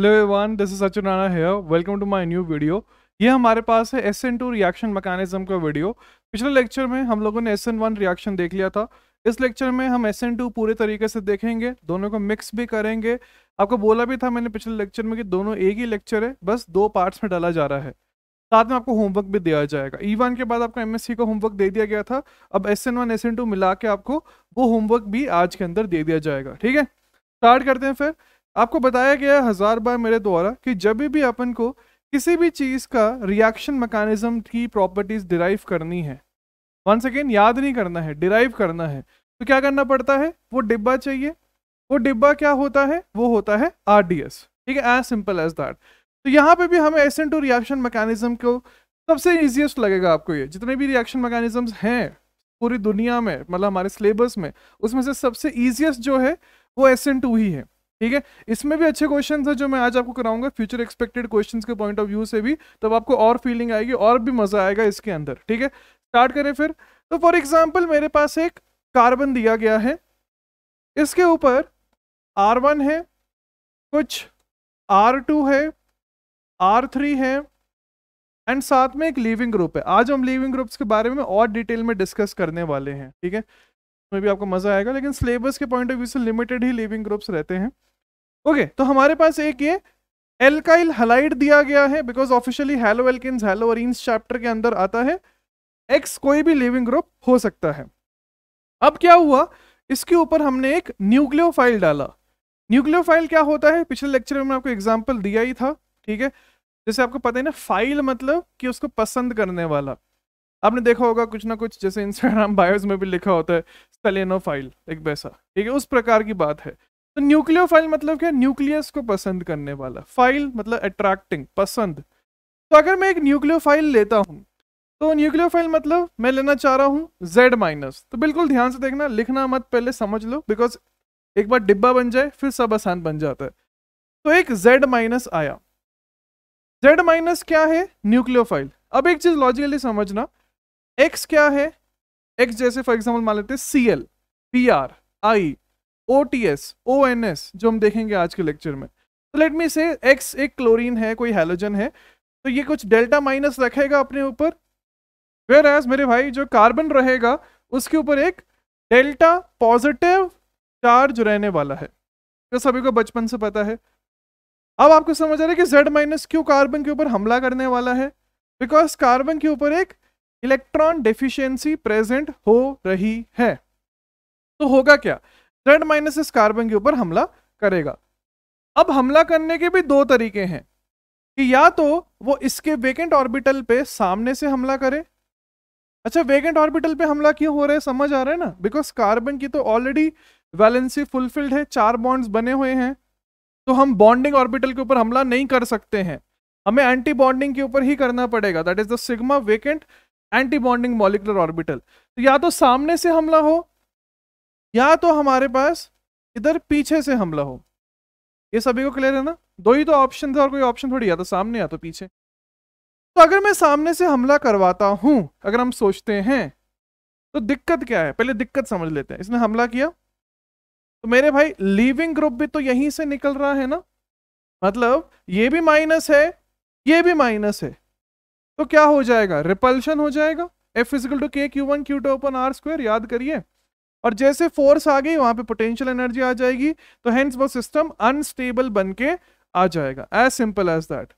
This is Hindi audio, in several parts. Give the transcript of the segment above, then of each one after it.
Hello everyone this is Sachin Rana here welcome to my new video ये हमारे पास है S N two reaction mechanism का वीडियो पिछले लेक्चर में हम लोगों ने एस एन वन रिएक्शन देख लिया था इस लेक्चर में हम एस एन टू पूरे तरीके से देखेंगे दोनों को मिक्स भी करेंगे आपको बोला भी था मैंने पिछले लेक्चर में कि दोनों एक ही लेक्चर है बस दो पार्ट्स में डाला जा रहा है साथ में आपको होमवर्क भी दिया जाएगा ई e वन के बाद आपको एम एस सी का होमवर्क दे दिया गया था अब S N one S N two मिला के आपको वो होमवर्क भी आज के अंदर दे दिया जाएगा ठीक है स्टार्ट करते हैं फिर आपको बताया गया हजार बार मेरे द्वारा कि जब भी अपन को किसी भी चीज़ का रिएक्शन मैकेनिज्म की प्रॉपर्टीज डिराइव करनी है वन सेकेंड याद नहीं करना है डिराइव करना है तो क्या करना पड़ता है वो डिब्बा चाहिए वो डिब्बा क्या होता है वो होता है आर ठीक है एज सिंपल एज दैट तो यहाँ पे भी हमें S N two reaction mechanism को सबसे ईजिएस्ट लगेगा आपको ये जितने भी रिएक्शन मैकेनिज्म हैं पूरी दुनिया में मतलब हमारे सिलेबस में उसमें से सबसे ईजिएस्ट जो है वो एस एन टू ही है ठीक है इसमें भी अच्छे क्वेश्चन है जो मैं आज आपको कराऊंगा फ्यूचर एक्सपेक्टेड क्वेश्चन के पॉइंट ऑफ व्यू से भी तब आपको और फीलिंग आएगी और भी मजा आएगा इसके अंदर ठीक है स्टार्ट करें फिर तो फॉर एग्जाम्पल मेरे पास एक कार्बन दिया गया है इसके ऊपर आर वन है कुछ आर टू है आर थ्री है एंड साथ में एक लिविंग ग्रुप है आज हम लिविंग ग्रुप्स के बारे में और डिटेल में डिस्कस करने वाले हैं ठीक है उसमें भी आपको मज़ा आएगा लेकिन सिलेबस के पॉइंट ऑफ व्यू से लिमिटेड ही लिविंग ग्रुप्स रहते हैं ओके okay, तो हमारे पास एक ये एल्काइल हलाइड दिया गया है because officially haloalkanes haloarenes chapter के अंदर आता है एक्स कोई भी लिविंग ग्रुप हो सकता है अब क्या हुआ इसके ऊपर हमने एक न्यूक्लियो डाला न्यूक्लियो क्या होता है पिछले लेक्चर में आपको एग्जाम्पल दिया ही था ठीक है जैसे आपको पता है ना फाइल मतलब कि उसको पसंद करने वाला आपने देखा होगा कुछ ना कुछ जैसे इंस्टाग्राम बायोज में भी लिखा होता है फाइल एक वैसा ठीक है उस प्रकार की बात है तो न्यूक्लियो फाइल मतलब क्या न्यूक्लियस को पसंद करने वाला फाइल मतलब अट्रैक्टिंग पसंद तो अगर मैं एक न्यूक्लियो फाइल लेता हूँ तो न्यूक्लियो फाइल मतलब मैं लेना चाह रहा हूँ जेड माइनस तो बिल्कुल ध्यान से देखना लिखना मत पहले समझ लो बिकॉज एक बार डिब्बा बन जाए फिर सब आसान बन जाता है तो एक जेड माइनस आया जेड माइनस क्या है न्यूक्लियो फाइल अब एक चीज लॉजिकली समझना एक्स क्या है एक्स जैसे फॉर एग्जाम्पल मान लेते हैं C L P R I O T S O N S जो हम देखेंगे आज के लेक्चर में तो लेट मी से एक्स एक क्लोरीन है कोई हेलोजन है तो ये कुछ डेल्टा माइनस रखेगा अपने ऊपर वेर एज मेरे भाई जो कार्बन रहेगा उसके ऊपर एक डेल्टा पॉजिटिव चार्ज रहने वाला है जो सभी को बचपन से पता है अब आपको समझ आ रहा है कि जेड माइनस क्यों कार्बन के ऊपर हमला करने वाला है बिकॉज कार्बन के ऊपर एक इलेक्ट्रॉन डेफिशिएंसी प्रेजेंट हो रही है तो होगा क्या जेड माइनस इस कार्बन के ऊपर हमला करेगा अब हमला करने के भी दो तरीके हैं कि या तो वो इसके वेकेंट ऑर्बिटल पे सामने से हमला करे अच्छा वेकेंट ऑर्बिटल पे हमला क्यों हो रहा है समझ आ रहा है ना बिकॉज कार्बन की तो ऑलरेडी वैलेंसी फुलफिल्ड है चार बॉन्ड्स बने हुए हैं तो हम बॉन्डिंग ऑर्बिटल के ऊपर हमला नहीं कर सकते हैं हमें एंटी बॉन्डिंग के ऊपर ही करना पड़ेगा that is the sigma vacant antibonding molecular orbital तो या तो सामने से हमला हो या तो हमारे पास इधर पीछे से हमला हो ये सभी को क्लियर है ना दो ही तो ऑप्शन थे और कोई ऑप्शन थोड़ी या तो सामने या तो पीछे तो अगर मैं सामने से हमला करवाता हूं अगर हम सोचते हैं तो दिक्कत क्या है पहले दिक्कत समझ लेते हैं इसने हमला किया तो मेरे भाई लीविंग ग्रुप भी तो यहीं से निकल रहा है ना मतलब ये भी माइनस है ये भी माइनस है तो क्या हो जाएगा रिपल्शन हो जाएगा F physical to k q one q two upon R square याद करिए और जैसे फोर्स आ गई वहां पे पोटेंशियल एनर्जी आ जाएगी तो हेंस वो सिस्टम अनस्टेबल बन के आ जाएगा एज सिंपल एज दैट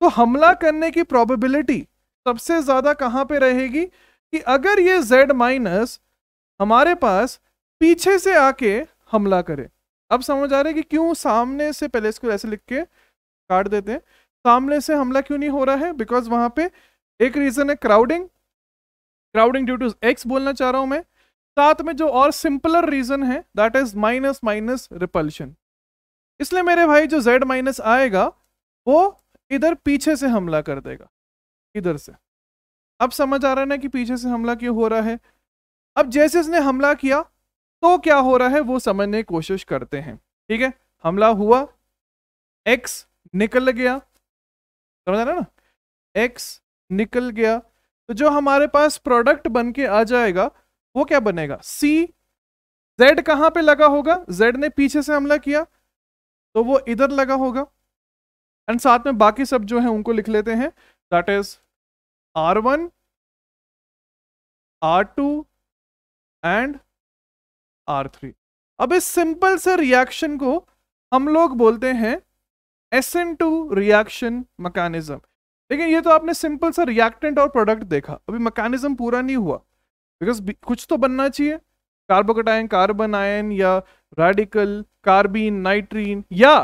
तो हमला करने की प्रोबेबिलिटी सबसे ज्यादा कहाँ पे रहेगी कि अगर ये z माइनस हमारे पास पीछे से आके हमला करे अब समझ आ रहा है कि क्यों सामने से पहले इसको ऐसे लिख के काट देते हैं सामने से हमला क्यों नहीं हो रहा है बिकॉज वहां पे एक रीजन है crowding crowding due to X बोलना चाह रहा हूं मैं साथ में जो और सिंपलर रीजन है that is minus minus repulsion इसलिए मेरे भाई जो जेड माइनस आएगा वो इधर पीछे से हमला कर देगा इधर से अब समझ आ रहा है ना कि पीछे से हमला क्यों हो रहा है अब जैसे इसने हमला किया तो क्या हो रहा है वो समझने की कोशिश करते हैं ठीक है हमला हुआ एक्स निकल गया समझ आ रहा ना एक्स निकल गया तो जो हमारे पास प्रोडक्ट बन के आ जाएगा वो क्या बनेगा सी जेड कहां पे लगा होगा जेड ने पीछे से हमला किया तो वो इधर लगा होगा एंड साथ में बाकी सब जो है उनको लिख लेते हैं that is R one R two and R three अब इस सिंपल से रिएक्शन को हम लोग बोलते हैं SN2 रिएक्शन मैकेनिज्म लेकिन ये तो आपने सिंपल सा रिएक्टेंट और प्रोडक्ट देखा अभी मैकेनिज्म पूरा नहीं हुआ बिकॉज कुछ तो बनना चाहिए कार्बोकटाइन कार्बन आयन या रेडिकल कार्बीन नाइट्रीन या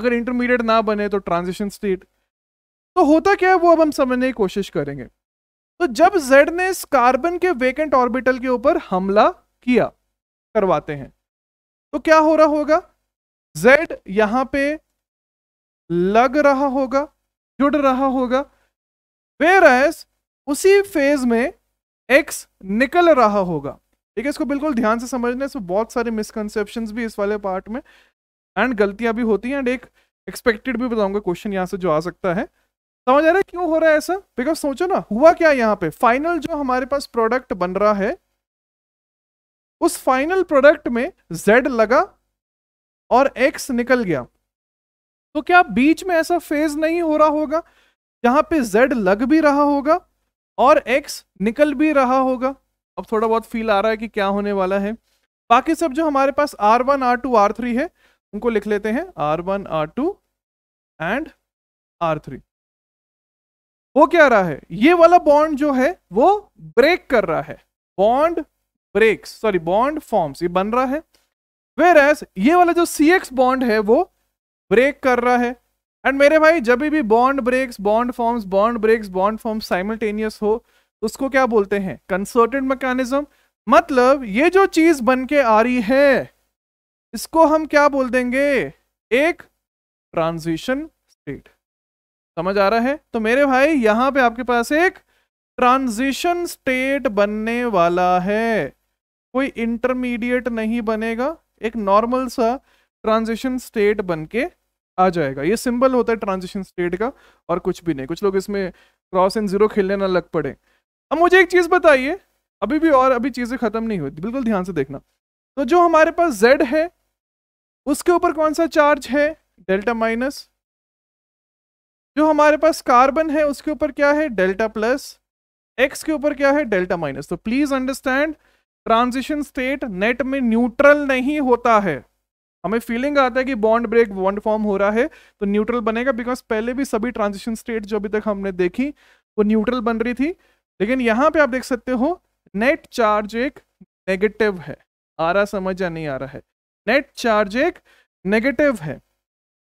अगर इंटरमीडिएट ना बने तो ट्रांजिशन स्टेट तो होता क्या है वो अब हम समझने की कोशिश करेंगे तो जब जेड ने इस कार्बन के वेकेंट ऑर्बिटल के ऊपर हमला किया करवाते हैं तो क्या हो रहा होगा जेड यहां पे लग रहा होगा जुड़ रहा होगा वेर एस उसी फेज में एक्स निकल रहा होगा ठीक है इसको बिल्कुल ध्यान से समझना से बहुत सारे मिसकनसेप्शन भी इस वाले पार्ट में एंड गलतियां भी होती हैं एंड एक एक्सपेक्टेड भी बताऊंगा क्वेश्चन यहाँ से जो आ सकता है समझ आ रहा है क्यों हो रहा है ऐसा बिकॉज सोचो ना हुआ क्या यहाँ पे फाइनल जो हमारे पास प्रोडक्ट बन रहा है उस फाइनल प्रोडक्ट में जेड लगा और एक्स निकल गया तो क्या बीच में ऐसा फेज नहीं हो रहा होगा जहां पे जेड लग भी रहा होगा और एक्स निकल भी रहा होगा अब थोड़ा बहुत फील आ रहा है कि क्या होने वाला है बाकी सब जो हमारे पास R one R two R three है उनको लिख लेते हैं R one R two and R three वो क्या रहा है ये वाला बॉन्ड जो है वो ब्रेक कर रहा है bond break sorry bond forms ये बन रहा है वेर एस ये वाला जो सी एक्स बॉन्ड है वो ब्रेक कर रहा है एंड मेरे भाई जब भी bond breaks bond forms bond breaks bond forms simultaneous हो उसको क्या बोलते हैं कंसर्टेड मैकेनिज्म मतलब ये जो चीज बन के आ रही है इसको हम क्या बोल देंगे एक ट्रांजिशन स्टेट समझ आ रहा है तो मेरे भाई यहां पे आपके पास एक ट्रांजिशन स्टेट बनने वाला है कोई इंटरमीडिएट नहीं बनेगा एक नॉर्मल सा ट्रांजिशन स्टेट बनके आ जाएगा ये सिंबल होता है ट्रांजिशन स्टेट का और कुछ भी नहीं कुछ लोग इसमें क्रॉस एंड जीरो खेलने ना लग पड़े अब मुझे एक चीज़ बताइए अभी भी और अभी चीज़ें ख़त्म नहीं हुई बिल्कुल ध्यान से देखना तो जो हमारे पास जेड है उसके ऊपर कौन सा चार्ज है डेल्टा माइनस जो हमारे पास कार्बन है उसके ऊपर क्या है डेल्टा प्लस एक्स के ऊपर क्या है डेल्टा माइनस तो please understand transition state net में न्यूट्रल नहीं होता है हमें फीलिंग आता है कि बॉन्ड ब्रेक बॉन्ड फॉर्म हो रहा है तो न्यूट्रल बनेगा बिकॉज पहले भी सभी ट्रांजिशन स्टेट जो अभी तक हमने देखी वो न्यूट्रल बन रही थी लेकिन यहाँ पे आप देख सकते हो नेट चार्ज एक नेगेटिव है आ रहा समझ या नहीं आ रहा है नेट चार्ज एक नेगेटिव है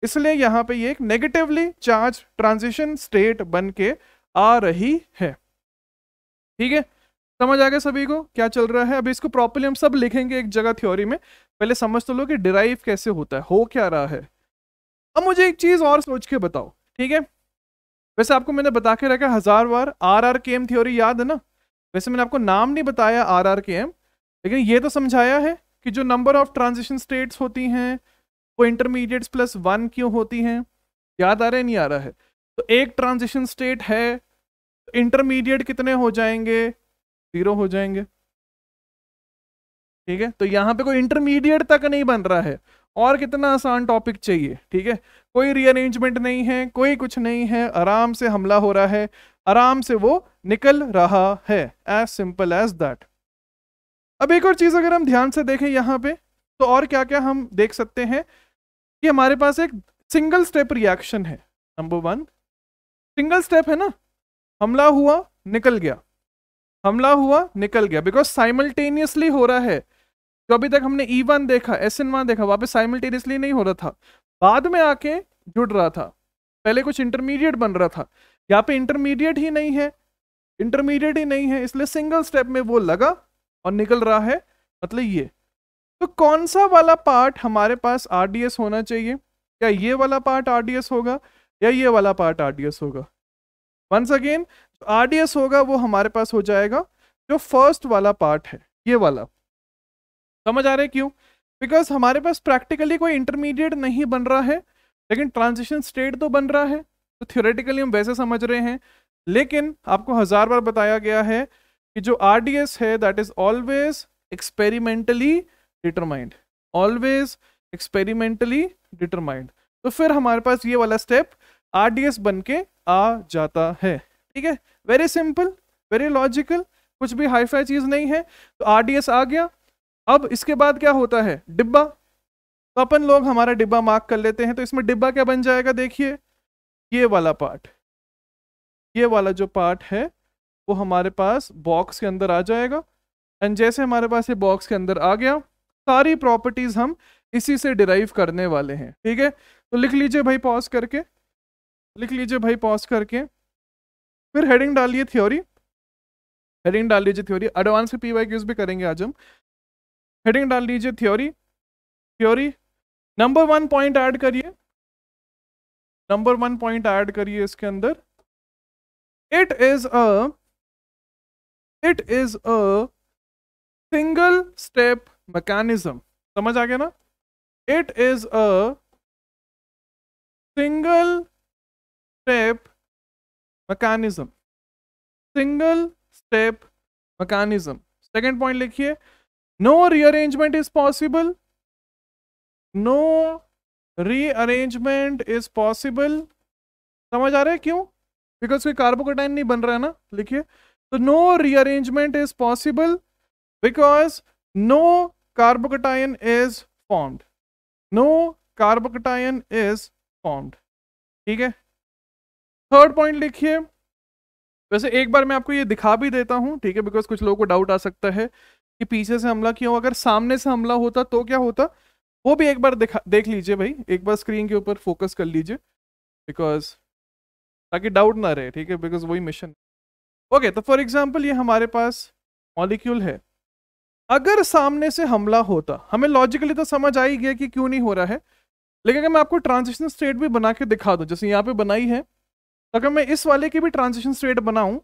इसलिए यहाँ पे ये एक नेगेटिवली चार्ज ट्रांजिशन स्टेट बन के आ रही है ठीक है समझ आ गया सभी को क्या चल रहा है अभी इसको प्रॉपरली हम सब लिखेंगे एक जगह थ्योरी में पहले समझ तो लो कि डिराइव कैसे होता है हो क्या रहा है अब मुझे एक चीज़ और सोच के बताओ ठीक है वैसे आपको मैंने बता के रखा हज़ार बार R R K M theory याद है ना वैसे मैंने आपको नाम नहीं बताया आर आर के एम लेकिन ये तो समझाया है कि जो नंबर ऑफ ट्रांजिशन स्टेट्स होती हैं वो इंटरमीडिएट्स प्लस वन क्यों होती हैं याद आ रहा है नहीं आ रहा है तो एक ट्रांजिशन स्टेट है इंटरमीडिएट तो कितने हो जाएंगे ज़ीरो हो जाएंगे ठीक है तो यहाँ पे कोई इंटरमीडिएट तक नहीं बन रहा है और कितना आसान टॉपिक चाहिए ठीक है कोई रीअरेंजमेंट नहीं है कोई कुछ नहीं है आराम से हमला हो रहा है आराम से वो निकल रहा है एज सिंपल एज दैट अब एक और चीज़ अगर हम ध्यान से देखें यहाँ पे तो और क्या क्या हम देख सकते हैं कि हमारे पास एक सिंगल स्टेप रिएक्शन है नंबर वन सिंगल स्टेप है ना हमला हुआ निकल गया हमला हुआ निकल गया बिकॉज साइमल्टेनियसली हो रहा है जो तो अभी तक हमने ई e वन देखा एस एन वन देखा वापस साइमल्टेनियसली नहीं हो रहा था बाद में आके जुड़ रहा था पहले कुछ इंटरमीडिएट बन रहा था यहाँ पे इंटरमीडिएट ही नहीं है इंटरमीडिएट ही नहीं है इसलिए सिंगल स्टेप में वो लगा और निकल रहा है मतलब ये तो कौन सा वाला पार्ट हमारे पास आर होना चाहिए क्या ये वाला पार्ट आर होगा या ये वाला पार्ट आर होगा वंस अगेन आर होगा वो हमारे पास हो जाएगा जो फर्स्ट वाला पार्ट है ये वाला समझ आ रहे क्यों बिकॉज हमारे पास प्रैक्टिकली कोई इंटरमीडिएट नहीं बन रहा है लेकिन ट्रांजिशन स्टेट तो बन रहा है तो थियोरेटिकली हम वैसे समझ रहे हैं लेकिन आपको हज़ार बार बताया गया है कि जो आर है that is always experimentally determined always experimentally determined तो फिर हमारे पास ये वाला स्टेप आर बन के आ जाता है ठीक है वेरी सिंपल वेरी लॉजिकल कुछ भी हाई फाई चीज़ नहीं है तो आर आ गया अब इसके बाद क्या होता है डिब्बा तो अपन लोग हमारा डिब्बा मार्क कर लेते हैं तो इसमें डिब्बा क्या बन जाएगा देखिए ये वाला पार्ट ये वाला जो पार्ट है वो हमारे पास बॉक्स के अंदर आ जाएगा एंड जैसे हमारे पास ये बॉक्स के अंदर आ गया सारी प्रॉपर्टीज हम इसी से डिराइव करने वाले हैं ठीक है तो लिख लीजिए भाई पॉज करके लिख लीजिए भाई पॉज करके फिर हेडिंग डालिए थ्योरी हेडिंग डाल लीजिए theory advance P Y Qs भी करेंगे आज हम हेडिंग डाल दीजिए theory theory number one point add करिए नंबर वन पॉइंट ऐड करिए इसके अंदर it is a it is a single step mechanism समझ आ गया ना it is a single step mechanism single step mechanism second point लिखिए no rearrangement is possible no rearrangement is possible समझ आ रहा है क्यों बिकॉज कोई कार्बोकोटाइन नहीं बन रहा है ना लिखिए तो no rearrangement is possible because no carbocation is formed no carbocation is formed ठीक है थर्ड पॉइंट लिखिए वैसे एक बार मैं आपको ये दिखा भी देता हूं ठीक है बिकॉज कुछ लोगों को डाउट आ सकता है कि पीछे से हमला क्यों अगर सामने से हमला होता तो क्या होता वो भी एक बार दिखा देख लीजिए भाई एक बार स्क्रीन के ऊपर फोकस कर लीजिए बिकॉज ताकि डाउट ना रहे ठीक है बिकॉज वही मिशन ओके तो फॉर एग्जाम्पल ये हमारे पास मॉलिक्यूल है अगर सामने से हमला होता हमें लॉजिकली तो समझ आ ही गया कि क्यों नहीं हो रहा है लेकिन अगर मैं आपको ट्रांजिशन स्टेट भी बना के दिखा दूँ जैसे यहाँ पे बनाई है तो अगर मैं इस वाले की भी ट्रांजिशन स्टेट बनाऊँ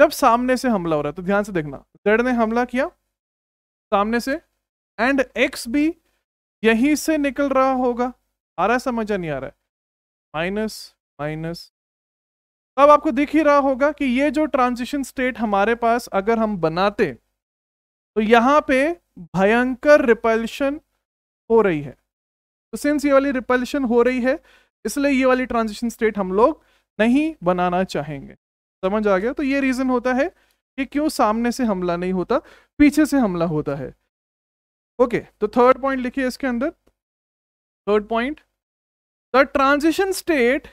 जब सामने से हमला हो रहा है तो ध्यान से देखना जेड ने हमला किया सामने से एंड एक्स भी यहीं से निकल रहा होगा आ रहा समझ नहीं आ रहा है माइनस माइनस अब आपको दिख ही रहा होगा कि ये जो ट्रांजिशन स्टेट हमारे पास अगर हम बनाते तो यहां पे भयंकर रिपल्शन हो रही है तो सिंस ये वाली रिपल्शन हो रही है इसलिए ये वाली ट्रांजिशन स्टेट हम लोग नहीं बनाना चाहेंगे समझ आ गया तो ये रीज़न होता है कि क्यों सामने से हमला नहीं होता पीछे से हमला होता है ओके okay, तो थर्ड पॉइंट लिखिए इसके अंदर third point the transition state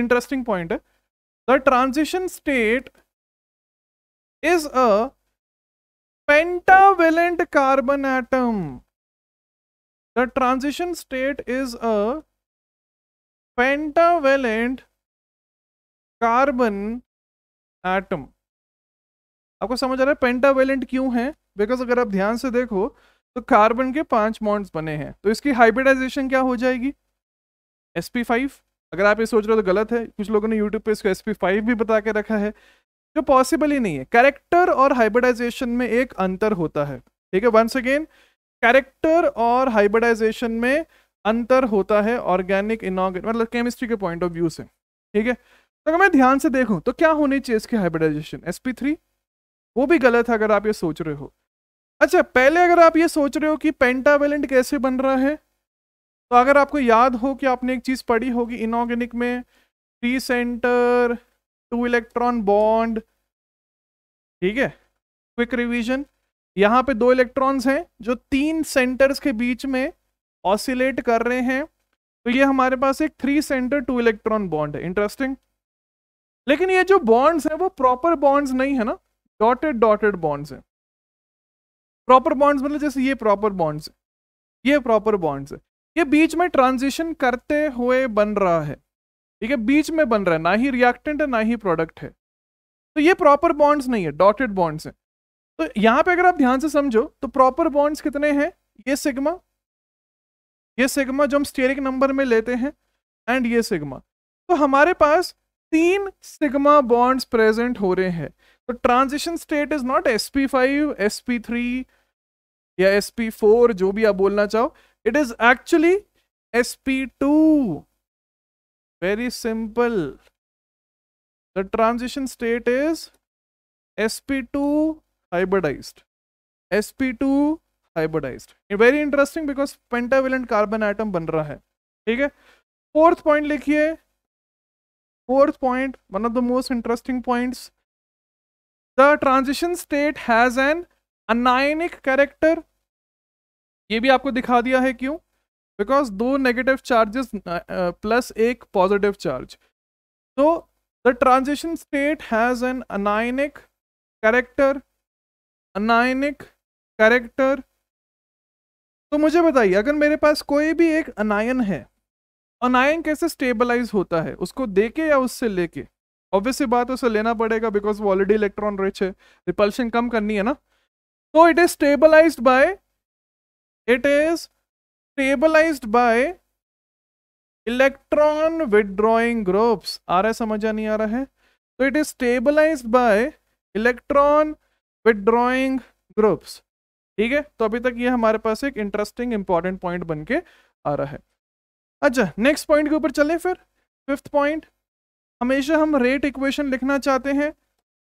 interesting point है the transition state is a pentavalent carbon atom the transition state is a pentavalent carbon atom आपको समझ आ रहा है पेंटावेलेंट क्यों है बिकॉज अगर आप ध्यान से देखो तो कार्बन के पांच मॉन्ड्स बने हैं तो इसकी हाइब्रिडाइजेशन क्या हो जाएगी एस अगर आप ये सोच रहे हो तो गलत है कुछ लोगों ने यूट्यूब पे इसको एस भी बता के रखा है जो पॉसिबल ही नहीं है कैरेक्टर और हाइब्रिडाइजेशन में एक अंतर होता है ठीक है वंस अगेन कैरेक्टर और हाइब्रिडाइजेशन में अंतर होता है ऑर्गेनिक इनऑर्गेनिक मतलब केमिस्ट्री के पॉइंट ऑफ व्यू से ठीक है तो अगर मैं ध्यान से देखूं तो क्या होनी चाहिए इसकी हाइब्रिडाइजेशन एस पी थ्री वो भी गलत है अगर आप ये सोच रहे हो अच्छा पहले अगर आप ये सोच रहे हो कि पेंटावेलेंट कैसे बन रहा है तो अगर आपको याद हो कि आपने एक चीज़ पढ़ी होगी इनऑर्गेनिक में three centre two electron bond ठीक है क्विक रिविजन यहाँ पे दो इलेक्ट्रॉन्स हैं जो तीन सेंटर्स के बीच में ऑसिलेट कर रहे हैं तो ये हमारे पास एक three centre two electron bond है इंटरेस्टिंग लेकिन ये जो बॉन्ड्स हैं वो प्रॉपर बॉन्ड्स नहीं है ना डॉटेड डॉटेड बॉन्ड्स हैं प्रॉपर बॉन्ड्स मतलब जैसे ये प्रॉपर बॉन्ड्स ये प्रॉपर बॉन्ड्स है ये बीच में ट्रांजिशन करते हुए बन रहा है ठीक है बीच में बन रहा है ना ही रिएक्टेंट है ना ही प्रोडक्ट है तो ये प्रॉपर बॉन्ड्स नहीं है डॉटेड बॉन्ड्स हैं तो यहाँ पे अगर आप ध्यान से समझो तो प्रॉपर बॉन्ड्स कितने हैं ये सिग्मा ये सिग्मा जो हम स्टेरिक नंबर में लेते हैं एंड ये सिग्मा तो हमारे पास तीन सिग्मा बॉन्ड्स प्रेजेंट हो रहे हैं तो transition state is not S P five S P three या एस पी फोर जो भी आप बोलना चाहो it is actually S P two very simple the transition state is S P two S P two hybridized very interesting because pentavalent carbon atom बन रहा है ठीक है फोर्थ पॉइंट लिखिए fourth point one of the most interesting points the transition state has an anionic character ये भी आपको दिखा दिया है क्यों बिकॉज दो नेगेटिव चार्जेस प्लस एक पॉजिटिव चार्ज तो the transition state has an anionic character anionic character तो मुझे बताइए अगर मेरे पास कोई भी एक अनायन है अनायन कैसे स्टेबलाइज होता है उसको देके या उससे लेके ऑब्वियसली बात है उसे लेना पड़ेगा बिकॉज वो ऑलरेडी इलेक्ट्रॉन रिच है रिपल्शन कम करनी है ना तो it is stabilized by it is stabilized by electron withdrawing groups आ रहा है समझ नहीं आ रहा है तो it is stabilized by electron withdrawing groups ठीक है तो अभी तक ये हमारे पास एक इंटरेस्टिंग इंपॉर्टेंट पॉइंट बन के आ रहा है अच्छा नेक्स्ट पॉइंट के ऊपर चले फिर फिफ्थ पॉइंट हमेशा हम रेट इक्वेशन लिखना चाहते हैं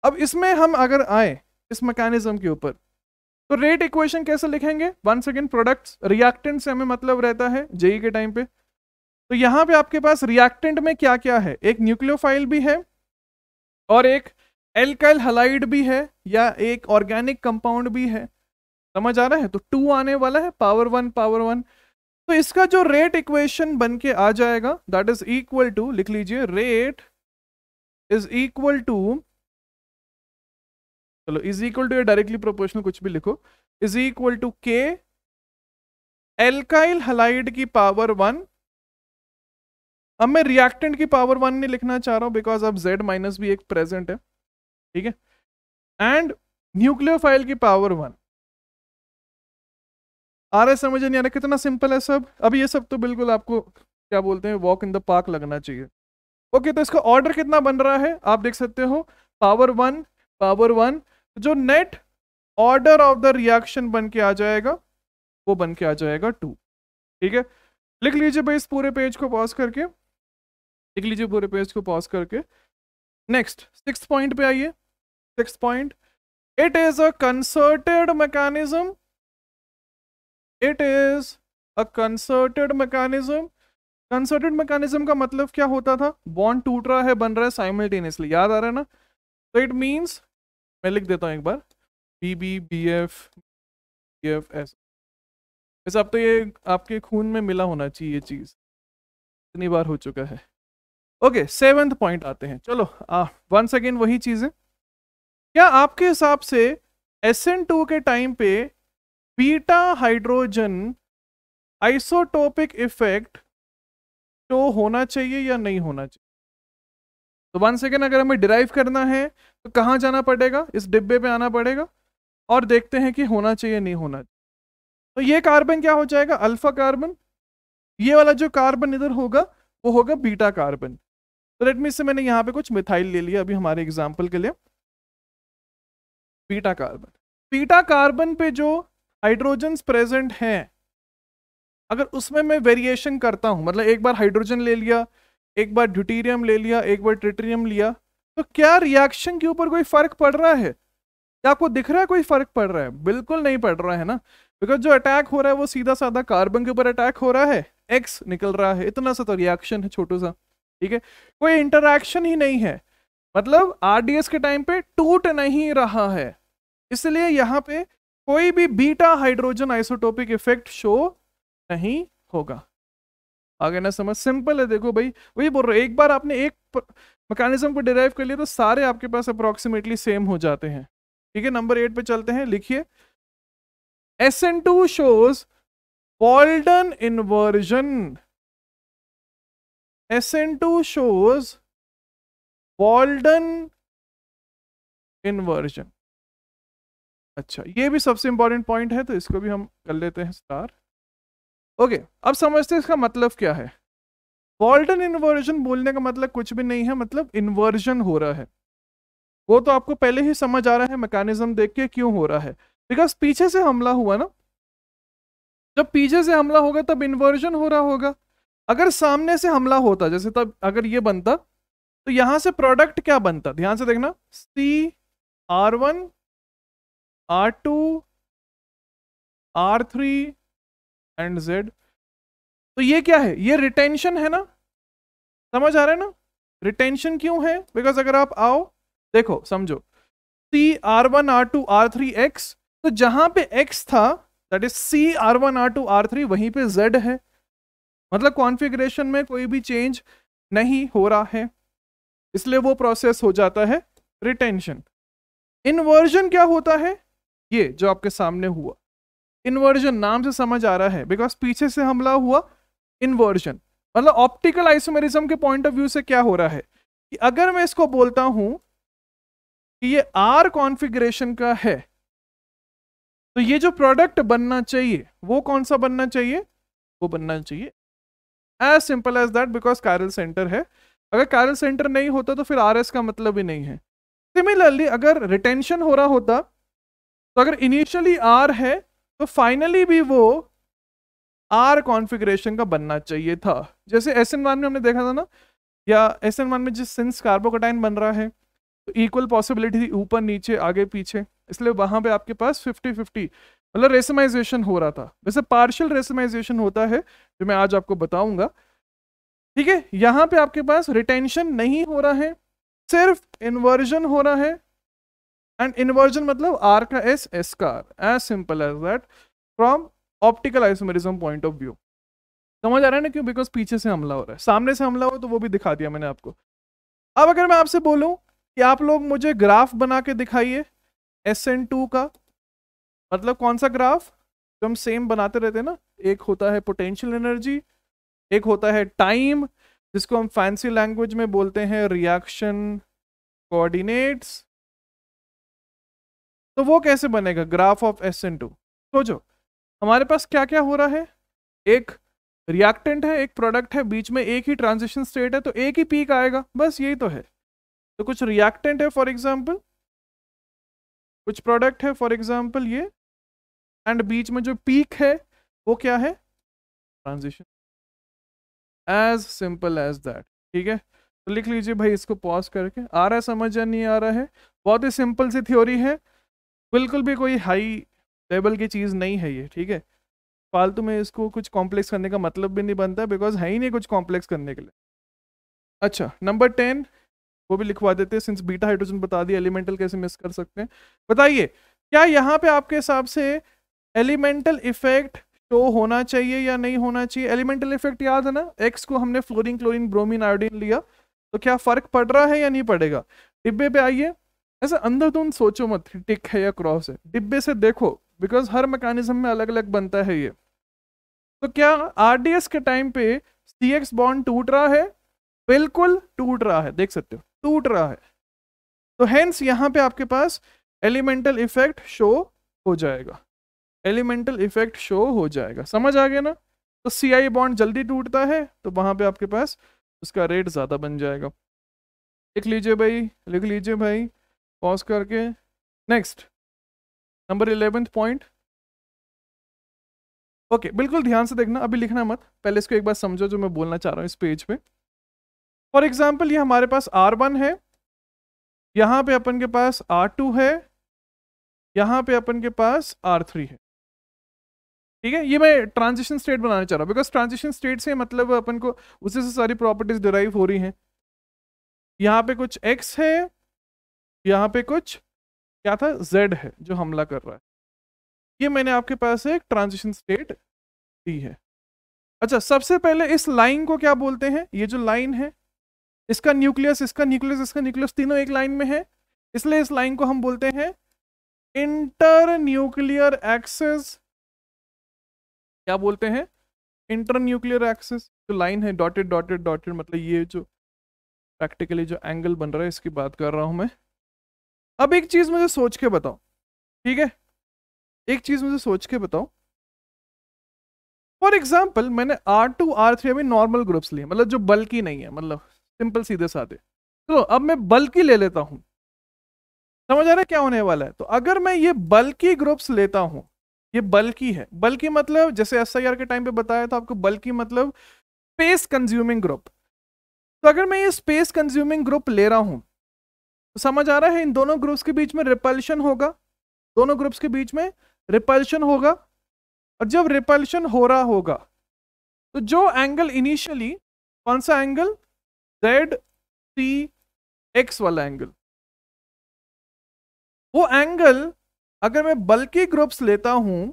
अब इसमें हम अगर आए इस मैकेनिज्म के ऊपर तो रेट इक्वेशन कैसे लिखेंगे वन सेकेंड प्रोडक्ट्स रिएक्टेंट से हमें मतलब रहता है जेई e के टाइम पे तो यहाँ पे आपके पास रिएक्टेंट में क्या क्या है एक न्यूक्लियोफाइल भी है और एक एल्काइल हलाइड भी है या एक ऑर्गेनिक कंपाउंड भी है समझ आ रहा है तो टू आने वाला है पावर वन पावर वन तो इसका जो रेट इक्वेशन बन के आ जाएगा दैट इज इक्वल टू लिख लीजिए रेट इज इक्वल टू चलो इज इक्वल टू या डायरेक्टली प्रोपोर्शनल कुछ भी लिखो is equal to K alkyl halide की पावर वन अब मैं रिएक्टेंट की पावर वन नहीं लिखना चाह रहा हूं बिकॉज अब जेड माइनस भी एक प्रेजेंट है ठीक है एंड न्यूक्लियोफाइल की पावर वन आ रहा है समझ नहीं आ रहा कितना सिंपल है सब अब ये सब तो बिल्कुल आपको क्या बोलते हैं वॉक इन द पार्क लगना चाहिए ओके okay, तो इसका ऑर्डर कितना बन रहा है आप देख सकते हो पावर वन पावर वन जो net order of the reaction बन के आ जाएगा वो बन के आ जाएगा टू ठीक है लिख लीजिए भाई इस पूरे पेज को पॉज करके लिख लीजिए पूरे पेज को पॉज करके नेक्स्ट सिक्स पॉइंट पे आइए six point it is a concerted mechanism it is a concerted mechanism concerted mechanism का मतलब क्या होता था बॉन्ड टूट रहा है बन रहा है साइमल्टेनियसली याद आ रहा है ना तो इट मीन्स मैं लिख देता हूँ एक बार B B B F B F S वैसे अब तो ये आपके खून में मिला होना चाहिए चीज़ इतनी बार हो चुका है ओके सेवेंथ पॉइंट आते हैं चलो वंस अगेन वही चीज़ें क्या आपके हिसाब से एस के टाइम पे beta hydrogen isotopic effect show होना चाहिए या नहीं होना चाहिए तो वन सेकेंड अगर हमें डिराइव करना है तो कहाँ जाना पड़ेगा इस डिब्बे पे आना पड़ेगा और देखते हैं कि होना चाहिए नहीं होना चाहिए तो ये कार्बन क्या हो जाएगा अल्फा कार्बन ये वाला जो कार्बन इधर होगा वो होगा बीटा कार्बन तो लेट से मैंने यहाँ पे कुछ मिथाइल ले लिया अभी हमारे एग्जाम्पल के लिए बीटा कार्बन बीटा कार्बन पे जो हाइड्रोजन प्रेजेंट हैं अगर उसमें मैं वेरिएशन करता हूँ मतलब एक बार हाइड्रोजन ले लिया एक बार ड्यूटीरियम ले लिया एक बार ट्रिटेरियम लिया तो क्या रिएक्शन के ऊपर कोई फर्क पड़ रहा है क्या आपको दिख रहा है कोई फर्क पड़ रहा है बिल्कुल नहीं पड़ रहा है ना बिकॉज जो अटैक हो रहा है वो सीधा साधा कार्बन के ऊपर अटैक हो रहा है एक्स निकल रहा है इतना सा तो रिएक्शन है छोटू सा ठीक है कोई इंटरक्शन ही नहीं है मतलब आरडीएस के टाइम पे टूट नहीं रहा है इसलिए यहाँ पे कोई भी beta hydrogen isotopic effect show नहीं होगा आगे ना समझ सिंपल है देखो भाई वही बोल रहे एक बार आपने एक मैकेनिज्म को डिराइव कर लिया तो सारे आपके पास अप्रोक्सीमेटली सेम हो जाते हैं ठीक है नंबर एट पे चलते हैं लिखिए S N two shows Walden inversion S N two shows Walden inversion अच्छा ये भी सबसे इंपॉर्टेंट पॉइंट है तो इसको भी हम कर लेते हैं स्टार ओके okay, अब समझते हैं इसका मतलब क्या है वॉल्टन इन्वर्जन बोलने का मतलब कुछ भी नहीं है मतलब इन्वर्जन हो रहा है वो तो आपको पहले ही समझ आ रहा है मैकेनिज्म देख के क्यों हो रहा है बिकॉज पीछे से हमला हुआ ना जब पीछे से हमला होगा तब इन्वर्जन हो रहा होगा अगर सामने से हमला होता जैसे तब अगर ये बनता तो यहां से प्रोडक्ट क्या बनता ध्यान से देखना C R one R two R three and Z तो ये क्या है ये रिटेंशन है ना समझ आ रहा है ना रिटेंशन क्यों है बिकॉज अगर आप आओ देखो समझो C R one R two R three X तो जहां पे एक्स था that is C R one R two R three वहीं पे जेड है मतलब कॉन्फ़िगरेशन में कोई भी चेंज नहीं हो रहा है इसलिए वो प्रोसेस हो जाता है रिटेंशन इन्वर्जन क्या होता है ये जो आपके सामने हुआ इन्वर्जन नाम से समझ आ रहा है बिकॉज पीछे से हमला हुआ इन्वर्जन मतलब ऑप्टिकल आइसोमेरिज्म के पॉइंट ऑफ व्यू से क्या हो रहा है कि अगर मैं इसको बोलता हूं कि ये आर कॉन्फ़िगरेशन का है तो ये जो प्रोडक्ट बनना चाहिए वो कौन सा बनना चाहिए वो बनना चाहिए as simple as that because chiral centre है अगर कैरल सेंटर नहीं होता तो फिर आर का मतलब ही नहीं है सिमिलरली अगर रिटेंशन हो रहा होता तो अगर इनिशियली आर है तो फाइनली भी वो आर कॉन्फ़िगरेशन का बनना चाहिए था जैसे एस एन वन में हमने देखा था ना या एस एन वन में जिस सिंस कार्बोकोटाइन बन रहा है तो इक्वल पॉसिबिलिटी थी ऊपर नीचे आगे पीछे इसलिए वहाँ पे आपके पास फिफ्टी फिफ्टी मतलब रेसमाइजेशन हो रहा था वैसे पार्शियल रेसमाइजेशन होता है जो मैं आज आपको बताऊंगा ठीक है यहाँ पे आपके पास रिटेंशन नहीं हो रहा है सिर्फ इन्वर्जन हो रहा है एंड इन्वर्जन मतलब आर का एस एस का R as simple as that from optical isomerism point of view समझ आ रहा है ना क्यों बिकॉज पीछे से हमला हो रहा है सामने से हमला हो तो वो भी दिखा दिया मैंने आपको अब अगर मैं आपसे बोलूं कि आप लोग मुझे ग्राफ बना के दिखाइए एस एन टू का मतलब कौन सा ग्राफ जो हम सेम बनाते रहते हैं ना एक होता है पोटेंशियल एनर्जी एक होता है टाइम जिसको हम फैंसी लैंग्वेज में बोलते हैं रिएक्शन कोऑर्डिनेट्स तो वो कैसे बनेगा graph of S N two सोचो हमारे पास क्या क्या हो रहा है एक रिएक्टेंट है एक प्रोडक्ट है बीच में एक ही ट्रांजिशन स्टेट है तो एक ही पीक आएगा बस यही तो है तो कुछ रिएक्टेंट है फॉर एग्जाम्पल कुछ प्रोडक्ट है फॉर एग्जाम्पल ये एंड बीच में जो पीक है वो क्या है transition as simple as that ठीक है तो लिख लीजिए भाई इसको पॉज करके आ रहा है समझ या नहीं आ रहा है बहुत ही सिंपल सी थ्योरी है बिल्कुल भी कोई हाई लेवल की चीज़ नहीं है ये ठीक है फालतू में इसको कुछ कॉम्प्लेक्स करने का मतलब भी नहीं बनता बिकॉज है ही नहीं कुछ कॉम्प्लेक्स करने के लिए अच्छा नंबर टेन वो भी लिखवा देते हैं सिंस बीटा हाइड्रोजन बता दिए एलिमेंटल कैसे मिस कर सकते हैं बताइए क्या यहाँ पे आपके हिसाब से एलिमेंटल इफेक्ट शो होना चाहिए या नहीं होना चाहिए एलिमेंटल इफेक्ट याद है ना एक्स को हमने फ्लोरिन क्लोरिन ब्रोमिन आयोडीन लिया तो क्या फ़र्क पड़ रहा है या नहीं पड़ेगा डिब्बे पे आइए ऐसे अंदर तुम सोचो मत टिक है या क्रॉस है डिब्बे से देखो बिकॉज हर मैकेनिज्म में अलग अलग बनता है ये तो क्या आर के टाइम पे सी एक्स बॉन्ड टूट रहा है बिल्कुल टूट रहा है देख सकते हो टूट रहा है तो हेंस यहाँ पे आपके पास एलिमेंटल इफेक्ट शो हो जाएगा एलिमेंटल इफेक्ट शो हो जाएगा समझ आ गया ना तो सी आई बॉन्ड जल्दी टूटता है तो वहाँ पे आपके पास उसका रेट ज़्यादा बन जाएगा लिख लीजिए भाई लिख लीजिए भाई पॉज करके next number eleventh point okay बिल्कुल ध्यान से देखना अभी लिखना मत पहले इसको एक बार समझो जो मैं बोलना चाह रहा हूँ इस पेज पे फॉर एग्जाम्पल ये हमारे पास आर वन है यहाँ पे अपन के पास आर टू है यहाँ पे अपन के पास आर थ्री है ठीक है ये मैं ट्रांजिशन स्टेट बनाना चाह रहा हूँ बिकॉज ट्रांजिशन स्टेट से मतलब अपन को उसी से सारी प्रॉपर्टीज डिराइव हो रही हैं यहाँ पे कुछ एक्स है यहाँ पे कुछ क्या था जेड है जो हमला कर रहा है ये मैंने आपके पास एक ट्रांजिशन स्टेट दी है अच्छा सबसे पहले इस लाइन को क्या बोलते हैं ये जो लाइन है इसका न्यूक्लियस इसका न्यूक्लियस इसका न्यूक्लियस तीनों एक लाइन में है इसलिए इस लाइन को हम बोलते हैं इंटर न्यूक्लियर एक्सेस क्या बोलते हैं इंटर न्यूक्लियर एक्सेस जो लाइन है डॉटेड डॉटेड डॉटेड मतलब ये जो प्रैक्टिकली जो एंगल बन रहा है इसकी बात कर रहा हूं मैं अब एक चीज मुझे सोच के बताओ ठीक है एक चीज मुझे सोच के बताओ फॉर एग्जाम्पल मैंने आर टू आर थ्री अभी नॉर्मल ग्रुप्स लिए मतलब जो बल्कि नहीं है मतलब सिंपल सीधे साधे चलो अब मैं बल्कि ले लेता हूं समझ आ रहा है क्या होने वाला है तो अगर मैं ये बल्कि ग्रुप्स लेता हूं ये बल्कि है बल्कि मतलब जैसे एस के टाइम पे बताया था आपको बल्कि मतलब स्पेस कंज्यूमिंग ग्रुप तो अगर मैं ये स्पेस कंज्यूमिंग ग्रुप ले रहा हूँ तो समझ आ रहा है इन दोनों ग्रुप्स के बीच में रिपल्शन होगा दोनों ग्रुप्स के बीच में रिपल्शन होगा और जब रिपल्शन हो रहा होगा तो जो एंगल इनिशियली कौन सा एंगल जेड सी एक्स वाला एंगल वो एंगल अगर मैं बल्कि ग्रुप्स लेता हूं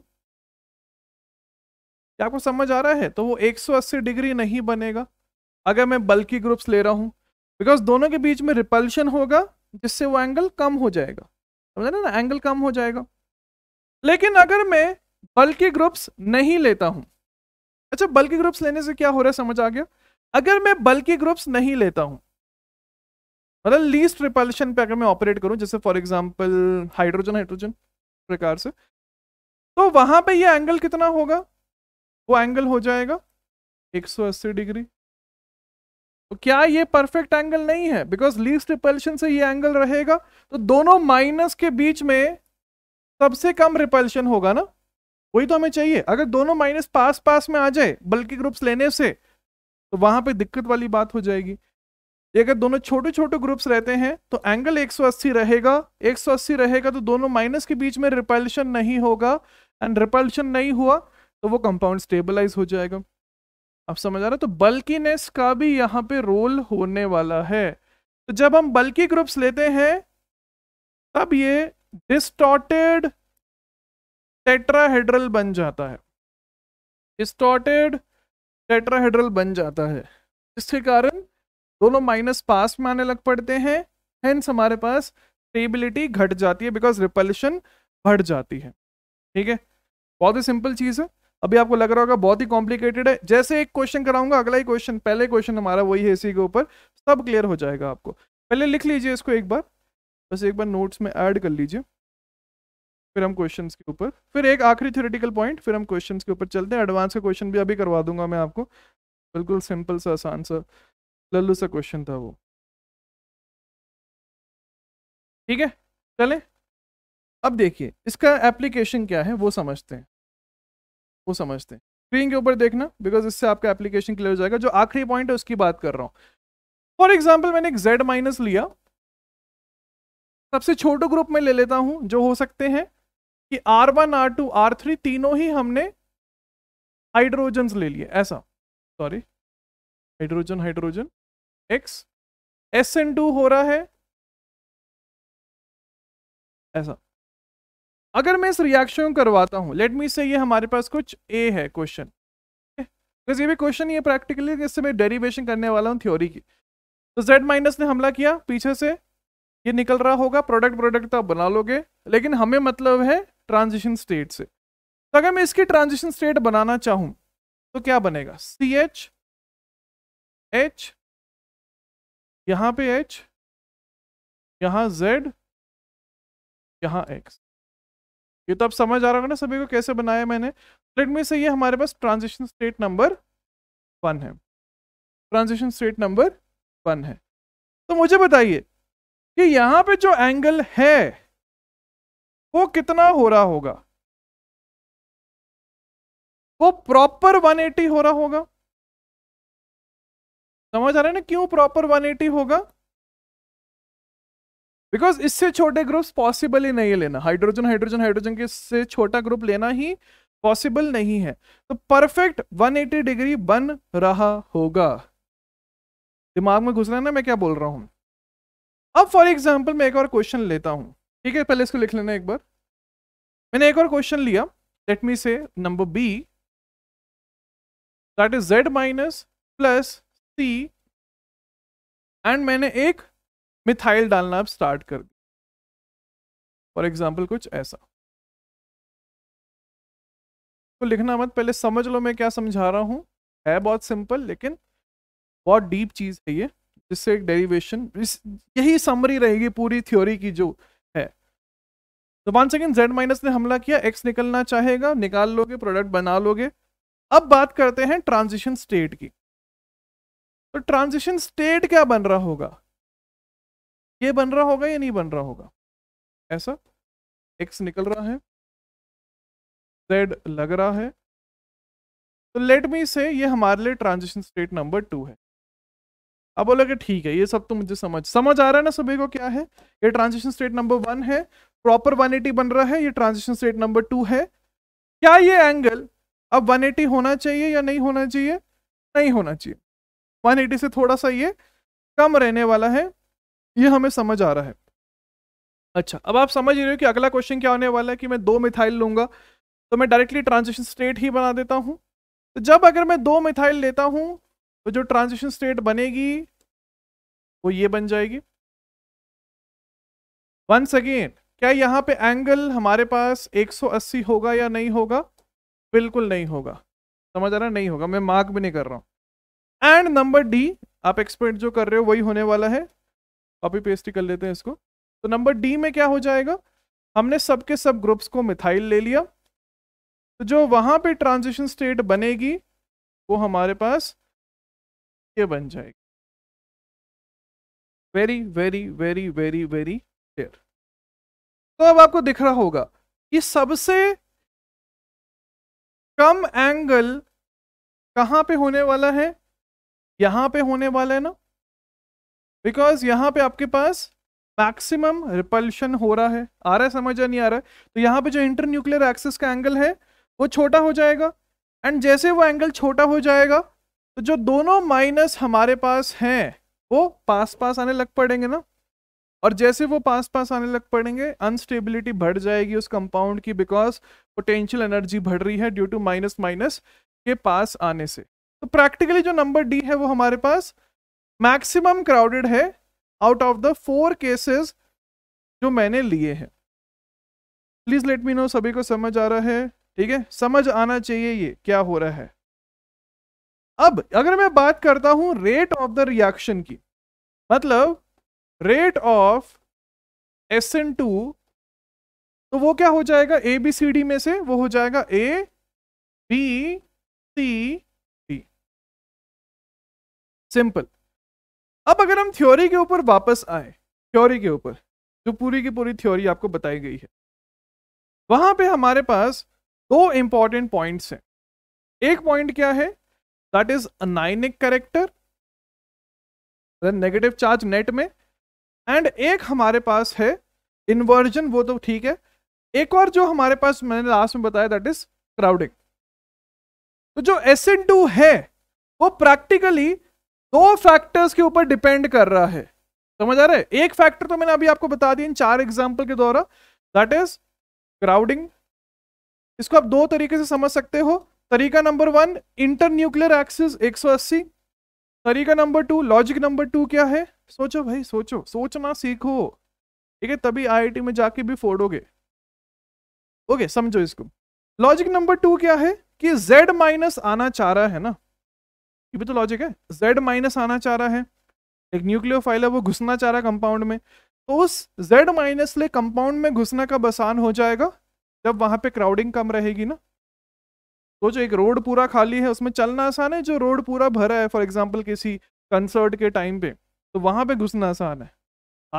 क्या आपको समझ आ रहा है तो वो 180 डिग्री नहीं बनेगा अगर मैं बल्कि ग्रुप्स ले रहा हूं बिकॉज दोनों के बीच में रिपल्शन होगा जिससे वो एंगल कम हो जाएगा समझ ना ना एंगल कम हो जाएगा लेकिन अगर मैं बल्कि ग्रुप्स नहीं लेता हूँ अच्छा बल्कि ग्रुप्स लेने से क्या हो रहा है समझ आ गया अगर मैं बल्कि ग्रुप्स नहीं लेता हूँ मतलब लीस्ट रिपल्शन पे अगर मैं ऑपरेट करूँ जैसे फॉर एग्जाम्पल हाइड्रोजन हाइड्रोजन प्रकार से तो वहां पे ये एंगल कितना होगा वो एंगल हो जाएगा 180 डिग्री तो क्या ये परफेक्ट एंगल नहीं है बिकॉज लीस्ट रिपल्शन से ये एंगल रहेगा तो दोनों माइनस के बीच में सबसे कम रिपल्शन होगा ना वही तो हमें चाहिए अगर दोनों माइनस पास पास में आ जाए बल्कि ग्रुप्स लेने से तो वहां पे दिक्कत वाली बात हो जाएगी अगर दोनों छोटे छोटे ग्रुप्स रहते हैं तो एंगल 180 रहेगा 180 रहेगा तो दोनों माइनस के बीच में रिपल्शन नहीं होगा एंड रिपल्शन नहीं हुआ तो वो कंपाउंड स्टेबलाइज हो जाएगा अब समझ आ रहा है तो बल्किनेस का भी यहाँ पे रोल होने वाला है तो जब हम बल्की ग्रुप्स लेते हैं तब ये डिस्टॉटेड टेट्राहेड्रल बन जाता है डिस्टॉटेड टेट्राहेड्रल बन जाता है जिसके कारण दोनों माइनस पास में आने लग पड़ते हैं हेंस हमारे पास स्टेबिलिटी घट जाती है बिकॉज रिपल्शन बढ़ जाती है ठीक है बहुत ही सिंपल चीज़ है अभी आपको लग रहा होगा बहुत ही कॉम्प्लिकेटेड है जैसे एक क्वेश्चन कराऊंगा अगला ही क्वेश्चन पहले क्वेश्चन हमारा वही है इसी के ऊपर सब क्लियर हो जाएगा आपको पहले लिख लीजिए इसको एक बार बस एक बार नोट्स में ऐड कर लीजिए फिर हम क्वेश्चंस के ऊपर फिर एक आखिरी थ्योरेटिकल पॉइंट फिर हम क्वेश्चंस के ऊपर चलते हैं एडवांस का क्वेश्चन भी अभी करवा दूंगा मैं आपको बिल्कुल सिंपल सा आसान सा लल्लू सा क्वेश्चन था वो ठीक है चलें अब देखिए इसका एप्लीकेशन क्या है वो समझते हैं वो समझते हैं स्क्रीन के ऊपर देखना बिकॉज इससे आपका एप्लीकेशन क्लियर हो जाएगा जो आखिरी पॉइंट है उसकी बात कर रहा हूँ फॉर एग्जाम्पल मैंने एक जेड माइनस लिया सबसे छोटे ग्रुप में ले लेता हूँ जो हो सकते हैं कि R one R two R three तीनों ही हमने हाइड्रोजन ले लिए ऐसा sorry hydrogen hydrogen X S N two हो रहा है ऐसा अगर मैं इस रिएक्शन को करवाता हूँ लेट मी से ये हमारे पास कुछ ए है क्वेश्चन ये भी क्वेश्चन ये प्रैक्टिकली इससे मैं डेरिवेशन करने वाला हूँ थ्योरी की तो जेड माइनस ने हमला किया पीछे से ये निकल रहा होगा प्रोडक्ट प्रोडक्ट तो आप बना लोगे लेकिन हमें मतलब है ट्रांजिशन स्टेट से तो अगर मैं इसकी ट्रांजिशन स्टेट बनाना चाहूँ तो क्या बनेगा सी एच एच यहाँ पे एच यहाँ जेड यहाँ एक्स ये तो आप समझ आ रहा होगा ना सभी को कैसे बनाया मैंने लेट मी से ये हमारे पास ट्रांजिशन स्टेट नंबर वन है ट्रांजिशन स्टेट नंबर वन है तो मुझे बताइए कि यहाँ पे जो एंगल है वो कितना हो रहा होगा वो प्रॉपर 180 हो रहा होगा समझ आ रहा है ना क्यों प्रॉपर 180 होगा बिकॉज इससे छोटे ग्रुप्स पॉसिबल ही नहीं है लेना हाइड्रोजन हाइड्रोजन हाइड्रोजन के से छोटा ग्रुप लेना ही पॉसिबल नहीं है तो परफेक्ट 180 डिग्री बन रहा होगा दिमाग में घुस रहा है ना मैं क्या बोल रहा हूँ अब फॉर एग्जाम्पल मैं एक और क्वेश्चन लेता हूं ठीक है पहले इसको लिख लेना एक बार मैंने एक और क्वेश्चन लिया let me say number B that is Z minus plus C and मैंने एक मिथाइल डालना आप स्टार्ट कर फॉर एग्जाम्पल कुछ ऐसा तो लिखना मत पहले समझ लो मैं क्या समझा रहा हूँ है बहुत सिंपल लेकिन बहुत डीप चीज़ है ये जिससे एक डेरिवेशन यही समरी रहेगी पूरी थ्योरी की जो है तो वन सेकेंड जेड माइनस ने हमला किया एक्स निकलना चाहेगा निकाल लोगे प्रोडक्ट बना लोगे अब बात करते हैं ट्रांजिशन स्टेट की तो ट्रांजिशन स्टेट क्या बन रहा होगा ये बन रहा होगा या नहीं बन रहा होगा ऐसा एक्स निकल रहा है जेड लग रहा है तो लेट मी से ये हमारे लिए ट्रांजिशन स्टेट नंबर टू है अब कि ठीक है ये सब तो मुझे समझ समझ आ रहा है ना सभी को क्या है ये ट्रांजिशन स्टेट नंबर वन है प्रॉपर 180 बन रहा है ये ट्रांजिशन स्टेट नंबर टू है क्या ये एंगल अब 180 होना चाहिए या नहीं होना चाहिए नहीं होना चाहिए 180 से थोड़ा सा ये कम रहने वाला है ये हमें समझ आ रहा है अच्छा अब आप समझ रहे हो कि अगला क्वेश्चन क्या होने वाला है कि मैं दो मिथाइल लूंगा तो मैं डायरेक्टली ट्रांजिशन स्टेट ही बना देता हूँ तो जब अगर मैं दो मिथाइल लेता हूँ तो जो ट्रांजिशन स्टेट बनेगी वो ये बन जाएगी वंस अगेन क्या यहाँ पे एंगल हमारे पास 180 होगा या नहीं होगा बिल्कुल नहीं होगा समझ आ रहा नहीं होगा मैं मार्क भी नहीं कर रहा हूँ एंड नंबर डी आप एक्सपेक्ट जो कर रहे हो वही होने वाला है कॉपी पेस्ट कर लेते हैं इसको तो नंबर डी में क्या हो जाएगा हमने सबके सब ग्रुप्स को मिथाइल ले लिया तो जो वहां पे ट्रांजिशन स्टेट बनेगी वो हमारे पास ये बन जाएगी very very very very very clear तो अब आपको दिख रहा होगा कि सबसे कम एंगल कहां पे होने वाला है यहां पे होने वाला है ना बिकॉज यहाँ पे आपके पास मैक्सिमम रिपल्शन हो रहा है आ रहा है समझ या नहीं आ रहा है तो यहाँ पे जो इंटर न्यूक्लियर एक्सिस का एंगल है वो छोटा हो जाएगा एंड जैसे वो एंगल छोटा हो जाएगा तो जो दोनों माइनस हमारे पास हैं वो पास पास आने लग पड़ेंगे ना और जैसे वो पास पास आने लग पड़ेंगे अनस्टेबिलिटी बढ़ जाएगी उस कंपाउंड की बिकॉज पोटेंशियल एनर्जी बढ़ रही है ड्यू टू माइनस माइनस के पास आने से तो प्रैक्टिकली जो नंबर डी है वो हमारे पास मैक्सिमम क्राउडेड है out of the four cases जो मैंने लिए हैं प्लीज लेट मी नो सभी को समझ आ रहा है ठीक है समझ आना चाहिए ये क्या हो रहा है अब अगर मैं बात करता हूं रेट ऑफ द रिएक्शन की मतलब rate of S N two तो वो क्या हो जाएगा ए बी सी डी में से वो हो जाएगा A B C D simple अब अगर हम थ्योरी के ऊपर वापस आए थ्योरी के ऊपर जो पूरी की पूरी थ्योरी आपको बताई गई है वहां पे हमारे पास दो इंपॉर्टेंट पॉइंट्स हैं एक पॉइंट क्या है that is anionic character negative charge net में एंड एक हमारे पास है इन्वर्जन वो तो ठीक है एक और जो हमारे पास मैंने लास्ट में बताया दैट इज क्राउडिंग तो जो एन टू है वो प्रैक्टिकली दो फैक्टर्स के ऊपर डिपेंड कर रहा है समझ आ रहा है एक फैक्टर तो मैंने अभी आपको बता दिया इन चार एग्जाम्पल के द्वारा दैट इज क्राउडिंग इसको आप दो तरीके से समझ सकते हो तरीका number one internuclear axis एक तरीका number two logic number two क्या है सोचो भाई सोचो सोचना सीखो ठीक है तभी आई में जाके भी फोड़ोगे ओके समझो इसको लॉजिक नंबर टू क्या है कि z माइनस आना चाह रहा है ना ये भी तो लॉजिक है जेड माइनस आना चाह रहा है एक न्यूक्लियो है वो घुसना चाह रहा है कंपाउंड में तो उस जेड माइनस ले कंपाउंड में घुसना का बसान हो जाएगा जब वहाँ पे क्राउडिंग कम रहेगी ना तो जो एक रोड पूरा खाली है उसमें चलना आसान है जो रोड पूरा भरा है फॉर एग्जाम्पल किसी कंसर्ट के टाइम पे तो वहाँ पे घुसना आसान है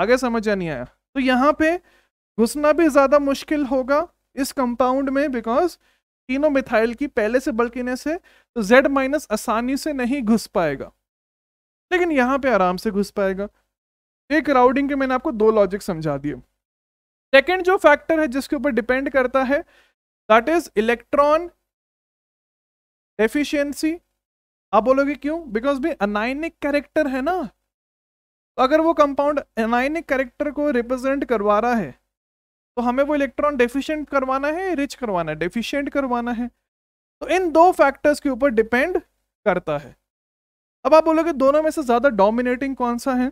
आगे समझ आ नहीं आया तो यहाँ पे घुसना भी ज़्यादा मुश्किल होगा इस कंपाउंड में बिकॉज तीनों मिथाइल की पहले से बल्कि से तो जेड माइनस आसानी से नहीं घुस पाएगा लेकिन यहां पे आराम से घुस पाएगा एक राउडिंग के मैंने आपको दो लॉजिक समझा दिए सेकेंड जो फैक्टर है जिसके ऊपर डिपेंड करता है दैट इज इलेक्ट्रॉन डेफिशिएंसी आप बोलोगे क्यों बिकॉज भी अनाइनिक कैरेक्टर है ना तो अगर वो कंपाउंड अनाइनिक कैरेक्टर को रिप्रेजेंट करवा रहा है तो हमें वो इलेक्ट्रॉन डेफिशिएंट करवाना है रिच करवाना है डेफिशिएंट करवाना है तो इन दो फैक्टर्स के ऊपर डिपेंड करता है अब आप बोलोगे दोनों में से ज़्यादा डोमिनेटिंग कौन सा है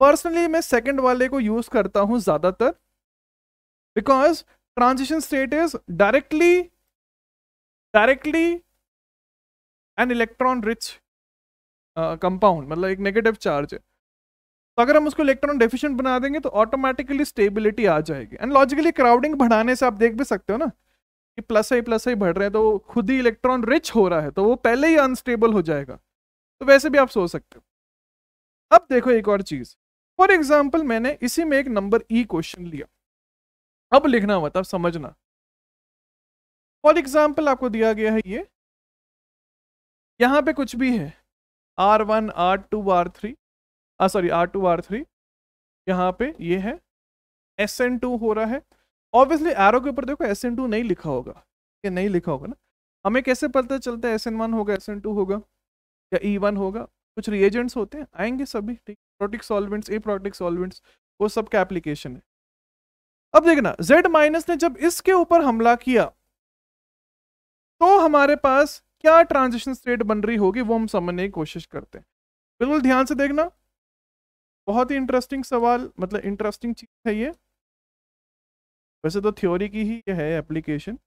पर्सनली मैं सेकेंड वाले को यूज़ करता हूँ ज़्यादातर because transition state is directly directly an electron rich compound मतलब एक नेगेटिव चार्ज है तो अगर हम उसको इलेक्ट्रॉन डेफिशिएंट बना देंगे तो ऑटोमेटिकली स्टेबिलिटी आ जाएगी एंड लॉजिकली क्राउडिंग बढ़ाने से आप देख भी सकते हो ना कि प्लस आई प्लस आई बढ़ रहे हैं तो खुद ही इलेक्ट्रॉन रिच हो रहा है तो वो पहले ही अनस्टेबल हो जाएगा तो वैसे भी आप सोच सकते हो अब देखो एक और चीज़ फॉर एग्जाम्पल मैंने इसी में एक नंबर ई क्वेश्चन लिया अब लिखना हुआ था समझना फॉर एग्जाम्पल आपको दिया गया है ये यहाँ पे कुछ भी है R one R two R three आ sorry R two R three यहाँ पे ये है एस एन टू हो रहा है ऑब्वियसली एरो के ऊपर देखो एस एन टू नहीं लिखा होगा ये नहीं लिखा होगा ना हमें कैसे पता चलता है एस एन वन होगा एस एन टू होगा या ई e वन होगा कुछ रिएजेंट्स होते हैं आएंगे सभी ठीक protic solvents aprotic solvents वो सब का एप्लीकेशन है अब देखना जेड माइनस ने जब इसके ऊपर हमला किया तो हमारे पास क्या ट्रांजिशन स्टेट बन रही होगी वो हम समझने की कोशिश करते हैं बिल्कुल ध्यान से देखना बहुत ही इंटरेस्टिंग सवाल मतलब इंटरेस्टिंग चीज़ है ये वैसे तो थ्योरी की ही है एप्लीकेशन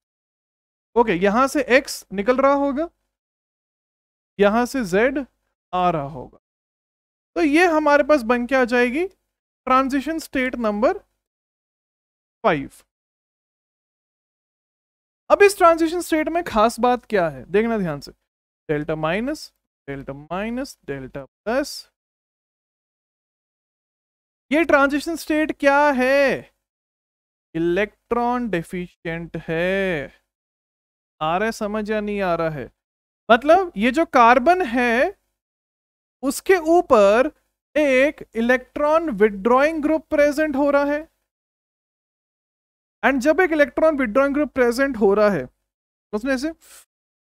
ओके यहां से एक्स निकल रहा होगा यहां से जेड आ रहा होगा तो ये हमारे पास बन के आ जाएगी ट्रांजिशन स्टेट नंबर फाइव अब इस ट्रांजिशन स्टेट में खास बात क्या है देखना ध्यान से delta minus delta minus delta plus ये ट्रांजिशन स्टेट क्या है इलेक्ट्रॉन डेफिशिएंट है आ रहा है समझ या नहीं आ रहा है मतलब ये जो कार्बन है उसके ऊपर एक इलेक्ट्रॉन विड्रॉइंग ग्रुप प्रेजेंट हो रहा है एंड जब एक इलेक्ट्रॉन विड्रॉइंग ग्रुप प्रेजेंट हो रहा है उसने ऐसे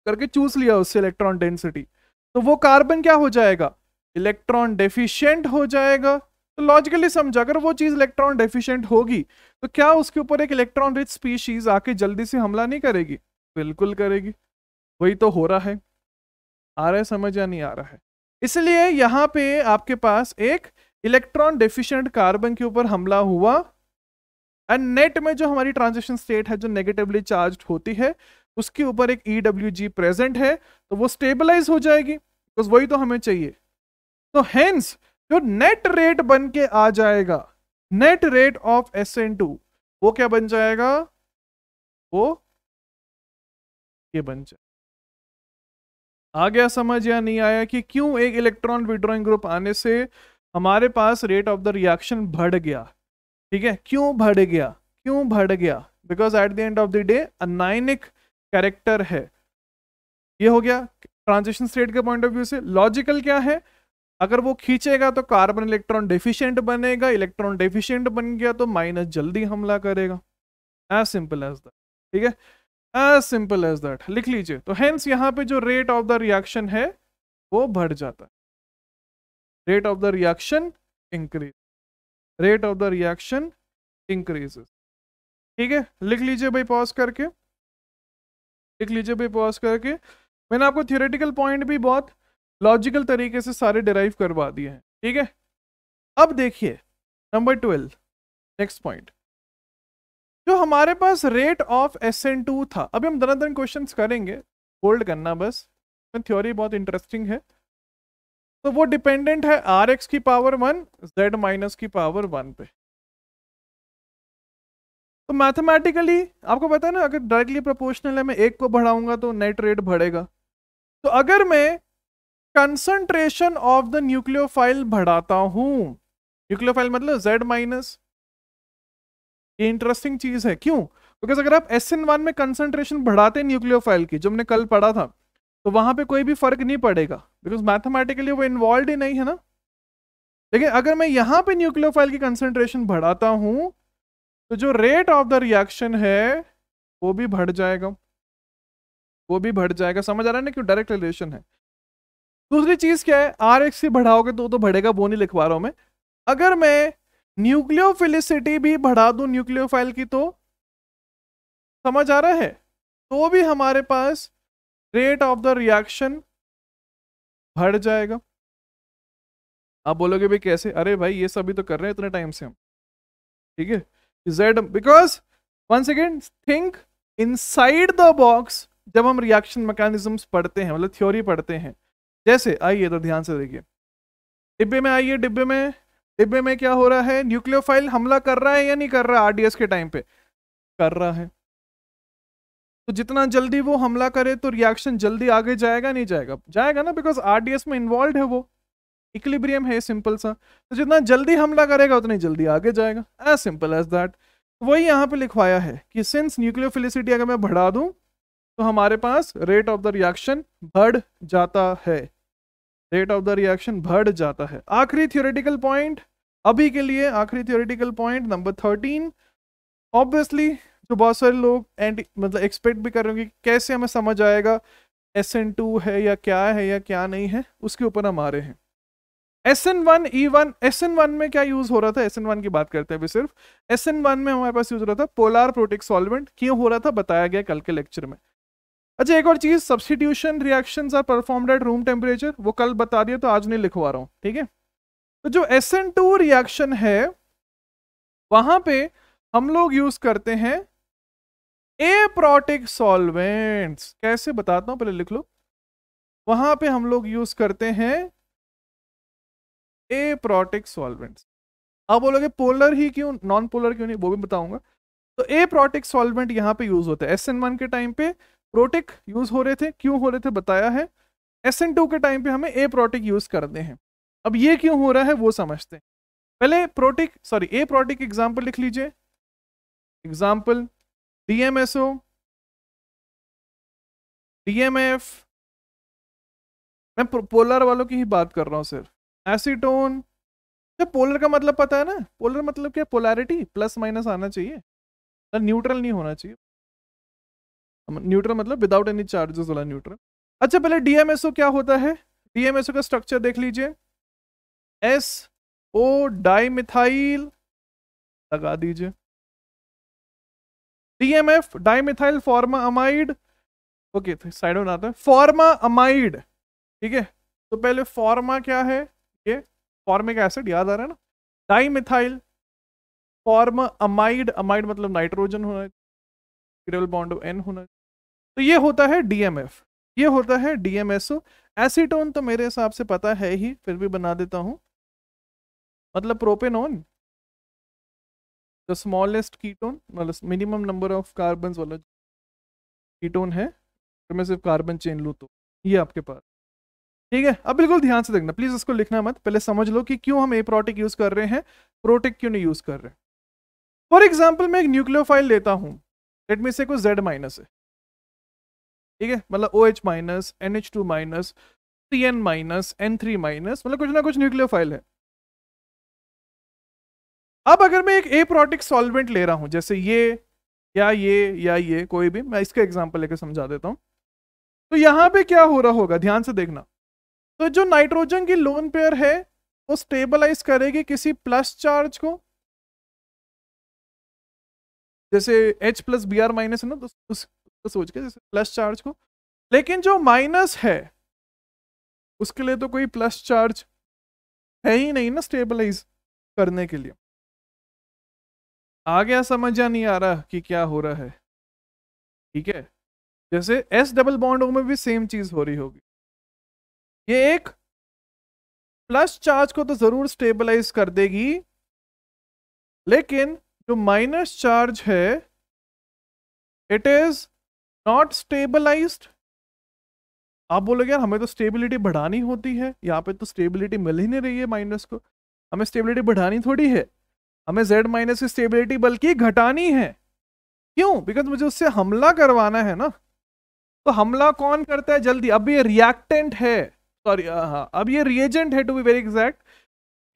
करके चूस लिया उससे इलेक्ट्रॉन डेंसिटी तो वो कार्बन क्या हो जाएगा इलेक्ट्रॉन डेफिशिएंट हो जाएगा तो लॉजिकली समझा अगर वो चीज़ इलेक्ट्रॉन डेफिशिएंट होगी तो क्या उसके ऊपर एक इलेक्ट्रॉन रिच स्पीशीज आके जल्दी से हमला नहीं करेगी बिल्कुल करेगी वही तो हो रहा है आ रहा है समझ या नहीं आ रहा है इसलिए यहाँ पे आपके पास एक इलेक्ट्रॉन डेफिशिएंट कार्बन के ऊपर हमला हुआ एंड नेट में जो हमारी ट्रांजिशन स्टेट है जो नेगेटिवली चार्ज होती है उसके ऊपर एक ई e प्रेजेंट है तो वो स्टेबलाइज हो जाएगी बिकॉज वही तो हमें चाहिए तो हैंस जो नेट रेट बन के आ जाएगा net rate of S N two वो क्या बन जाएगा वो ये बन जाएगा आ गया समझ या नहीं आया कि क्यों एक इलेक्ट्रॉन विड्रॉइंग ग्रुप आने से हमारे पास रेट ऑफ द रिएक्शन बढ़ गया ठीक है क्यों बढ़ गया क्यों बढ़ गया because at the end of the day anionic character है ये हो गया ट्रांजिशन स्टेट के पॉइंट ऑफ व्यू से लॉजिकल क्या है अगर वो खींचेगा तो कार्बन इलेक्ट्रॉन डेफिशिएंट बनेगा इलेक्ट्रॉन डेफिशिएंट बन गया तो माइनस जल्दी हमला करेगा एज सिंपल एज दैट ठीक है एज सिंपल एज दैट लिख लीजिए तो हेंस यहाँ पे जो रेट ऑफ द रिएक्शन है वो बढ़ जाता है rate of the reaction increase rate of the reaction increases ठीक है लिख लीजिए भाई पॉज करके लिख लीजिए भाई पॉज करके मैंने आपको थियोरेटिकल पॉइंट भी बहुत लॉजिकल तरीके से सारे डिराइव करवा दिए हैं ठीक है अब देखिए नंबर ट्वेल्व नेक्स्ट पॉइंट जो हमारे पास rate of S N two था अभी हम दरअन क्वेश्चन करेंगे होल्ड करना बस थ्योरी बहुत इंटरेस्टिंग है तो वो डिपेंडेंट है आर एक्स की पावर वन जेड माइनस की पावर वन पे तो मैथमेटिकली आपको पता है ना अगर डायरेक्टली प्रोपोर्शनल है मैं एक को बढ़ाऊंगा तो नेट रेट बढ़ेगा तो अगर मैं कंसंट्रेशन ऑफ द न्यूक्लियोफाइल बढ़ाता हूं न्यूक्लियोफाइल मतलब जेड माइनस ये इंटरेस्टिंग चीज है क्यों क्योंकि तो अगर आप एस एन वन में कंसंट्रेशन बढ़ाते न्यूक्लियोफाइल की जो हमने कल पढ़ा था तो वहां पे कोई भी फर्क नहीं पड़ेगा बिकॉज मैथमेटिकली वो इन्वॉल्व ही नहीं है ना लेकिन अगर मैं यहां पे न्यूक्लियोफाइल की कंसंट्रेशन बढ़ाता हूं तो जो रेट ऑफ द रिएक्शन है वो भी बढ़ जाएगा वो भी बढ़ जाएगा समझ आ रहा है ना क्यों डायरेक्ट रिलेशन है दूसरी चीज क्या है आर एक्स से बढ़ाओगे तो तो बढ़ेगा वो नहीं लिखवा रहा हूं मैं अगर मैं न्यूक्लियोफिलिसिटी भी बढ़ा दू न्यूक्लियोफाइल की तो समझ आ रहा है तो भी हमारे पास रेट ऑफ द रिएक्शन बढ़ जाएगा आप बोलोगे भाई कैसे अरे भाई ये सभी तो कर रहे हैं इतने टाइम से हम ठीक है Z because one second think inside the box जब हम रिएक्शन मैकेनिज्म पढ़ते हैं मतलब थ्योरी पढ़ते हैं जैसे आइए तो ध्यान से देखिए डिब्बे में आइए डिब्बे में डिब्बे में क्या हो रहा है न्यूक्लियोफाइल हमला कर रहा है या नहीं कर रहा आरडीएस के टाइम पे कर रहा है तो जितना जल्दी वो हमला करे तो रिएक्शन जल्दी आगे जाएगा नहीं जाएगा जाएगा ना बिकॉज आरडीएस में इन्वॉल्व है वो इक्लिब्रियम है सिंपल सा तो जितना जल्दी हमला करेगा उतनी जल्दी आगे जाएगा एज सिंपल एज दैट वही यहाँ पे लिखवाया है कि सिंस न्यूक्लियोफिलिसिटी अगर मैं बढ़ा दूँ तो हमारे पास रेट ऑफ द रिएक्शन बढ़ जाता है रेट ऑफ द रिएक्शन बढ़ जाता है आखिरी थियोरिटिकल पॉइंट अभी के लिए आखिरी theoretical point number thirteen obviously जो बहुत सारे लोग एंड मतलब एक्सपेक्ट भी कर रहे होंगे कैसे हमें समझ आएगा एस एन टू है या क्या है या क्या नहीं है उसके ऊपर हम आ रहे हैं S N one E one S N one में क्या यूज हो रहा था एस एन वन की बात करते हैं अभी सिर्फ एस एन वन में हमारे पास यूज हो रहा था पोलार प्रोटिक सॉल्वेंट क्यों हो रहा था बताया गया कल के लेक्चर में अच्छा एक और चीज substitution reactions are performed at room temperature वो कल बता दिया तो आज नहीं लिखवा रहा हूँ ठीक है तो जो एस एन टू रिएक्शन है वहां पे हम लोग यूज करते हैं ए प्रोटिक सॉल्वेंट्स कैसे बताता हूँ पहले लिख लो वहां पे हम लोग यूज करते हैं ए प्रोटिक सॉल्वेंट्स अब बोलोगे पोलर ही क्यों नॉन पोलर क्यों नहीं वो भी बताऊंगा तो ए प्रोटिक सॉल्वेंट यहाँ पे यूज होता है एस एन वन के टाइम पे प्रोटिक यूज हो रहे थे क्यों हो रहे थे बताया है एस एन टू के टाइम पे हमें ए प्रोटिक यूज करते हैं अब ये क्यों हो रहा है वो समझते हैं पहले protic sorry aprotic example लिख लीजिए example D M S O D M F मैं पोलर वालों की ही बात कर रहा हूँ सिर्फ एसीटोन तो पोलर का मतलब पता है ना पोलर मतलब क्या पोलैरिटी प्लस माइनस आना चाहिए न्यूट्रल नहीं होना चाहिए न्यूट्रल मतलब विदाउट एनी चार्जेस वाला न्यूट्रल अच्छा पहले डीएमएसओ क्या होता है डीएमएसओ का स्ट्रक्चर देख लीजिए एस ओ डाइमिथाइल लगा दीजिए DMF dimethyl formamide okay side में आता है फॉर्मा अमाइड ठीक है तो पहले फॉर्मा क्या है ये फॉर्मिक एसिड याद आ रहा है ना डाइमिथाइल फॉर्मा अमाइड अमाइड मतलब नाइट्रोजन होना चाहिए बॉन्ड एन होना तो ये होता है डीएमएफ ये होता है डीएमएसओ एसीटोन तो मेरे हिसाब से पता है ही फिर भी बना देता हूं मतलब प्रोपेनोन द स्मॉलेस्ट कीटोन मतलब मिनिमम नंबर ऑफ कार्बन वाला कीटोन है तो मैं सिर्फ कार्बन चेन लू तो ये आपके पास ठीक है अब बिल्कुल ध्यान से देखना प्लीज़ इसको लिखना मत पहले समझ लो कि क्यों हम ए प्रोटिक यूज़ कर रहे हैं प्रोटिक क्यों नहीं यूज़ कर रहे फॉर एग्जाम्पल मैं एक न्यूक्लियोफाइल लेता हूँ लेट मी से को जेड माइनस है ठीक है मतलब O H minus N H two minus C N minus N three minus मतलब कुछ ना कुछ न्यूक्लियो फाइल है अब अगर मैं एक ए प्रोटिक सॉल्वेंट ले रहा हूं जैसे ये या ये या ये कोई भी मैं इसका एग्जाम्पल लेकर समझा देता हूँ तो यहां पे क्या हो रहा होगा ध्यान से देखना तो जो नाइट्रोजन की लोन पेयर है वो स्टेबलाइज करेगी किसी प्लस चार्ज को जैसे H plus B R minus है ना तो उस तो सोच के जैसे प्लस चार्ज को लेकिन जो माइनस है उसके लिए तो कोई प्लस चार्ज है ही नहीं ना स्टेबलाइज करने के लिए आ गया समझ या नहीं आ रहा कि क्या हो रहा है ठीक है जैसे एस डबल बॉन्ड में भी सेम चीज हो रही होगी ये एक प्लस चार्ज को तो जरूर स्टेबलाइज कर देगी लेकिन जो माइनस चार्ज है इट इज नॉट स्टेबलाइज आप बोलोगे यार हमें तो स्टेबिलिटी बढ़ानी होती है यहाँ पे तो स्टेबिलिटी मिल ही नहीं रही है माइनस को हमें स्टेबिलिटी बढ़ानी थोड़ी है हमें जेड माइनस की स्टेबिलिटी बल्कि घटानी है क्यों बिकॉज मुझे उससे हमला करवाना है ना तो हमला कौन करता है जल्दी अब ये रिएक्टेंट है सॉरी हाँ अब ये रिएजेंट है टू बी वेरी एग्जैक्ट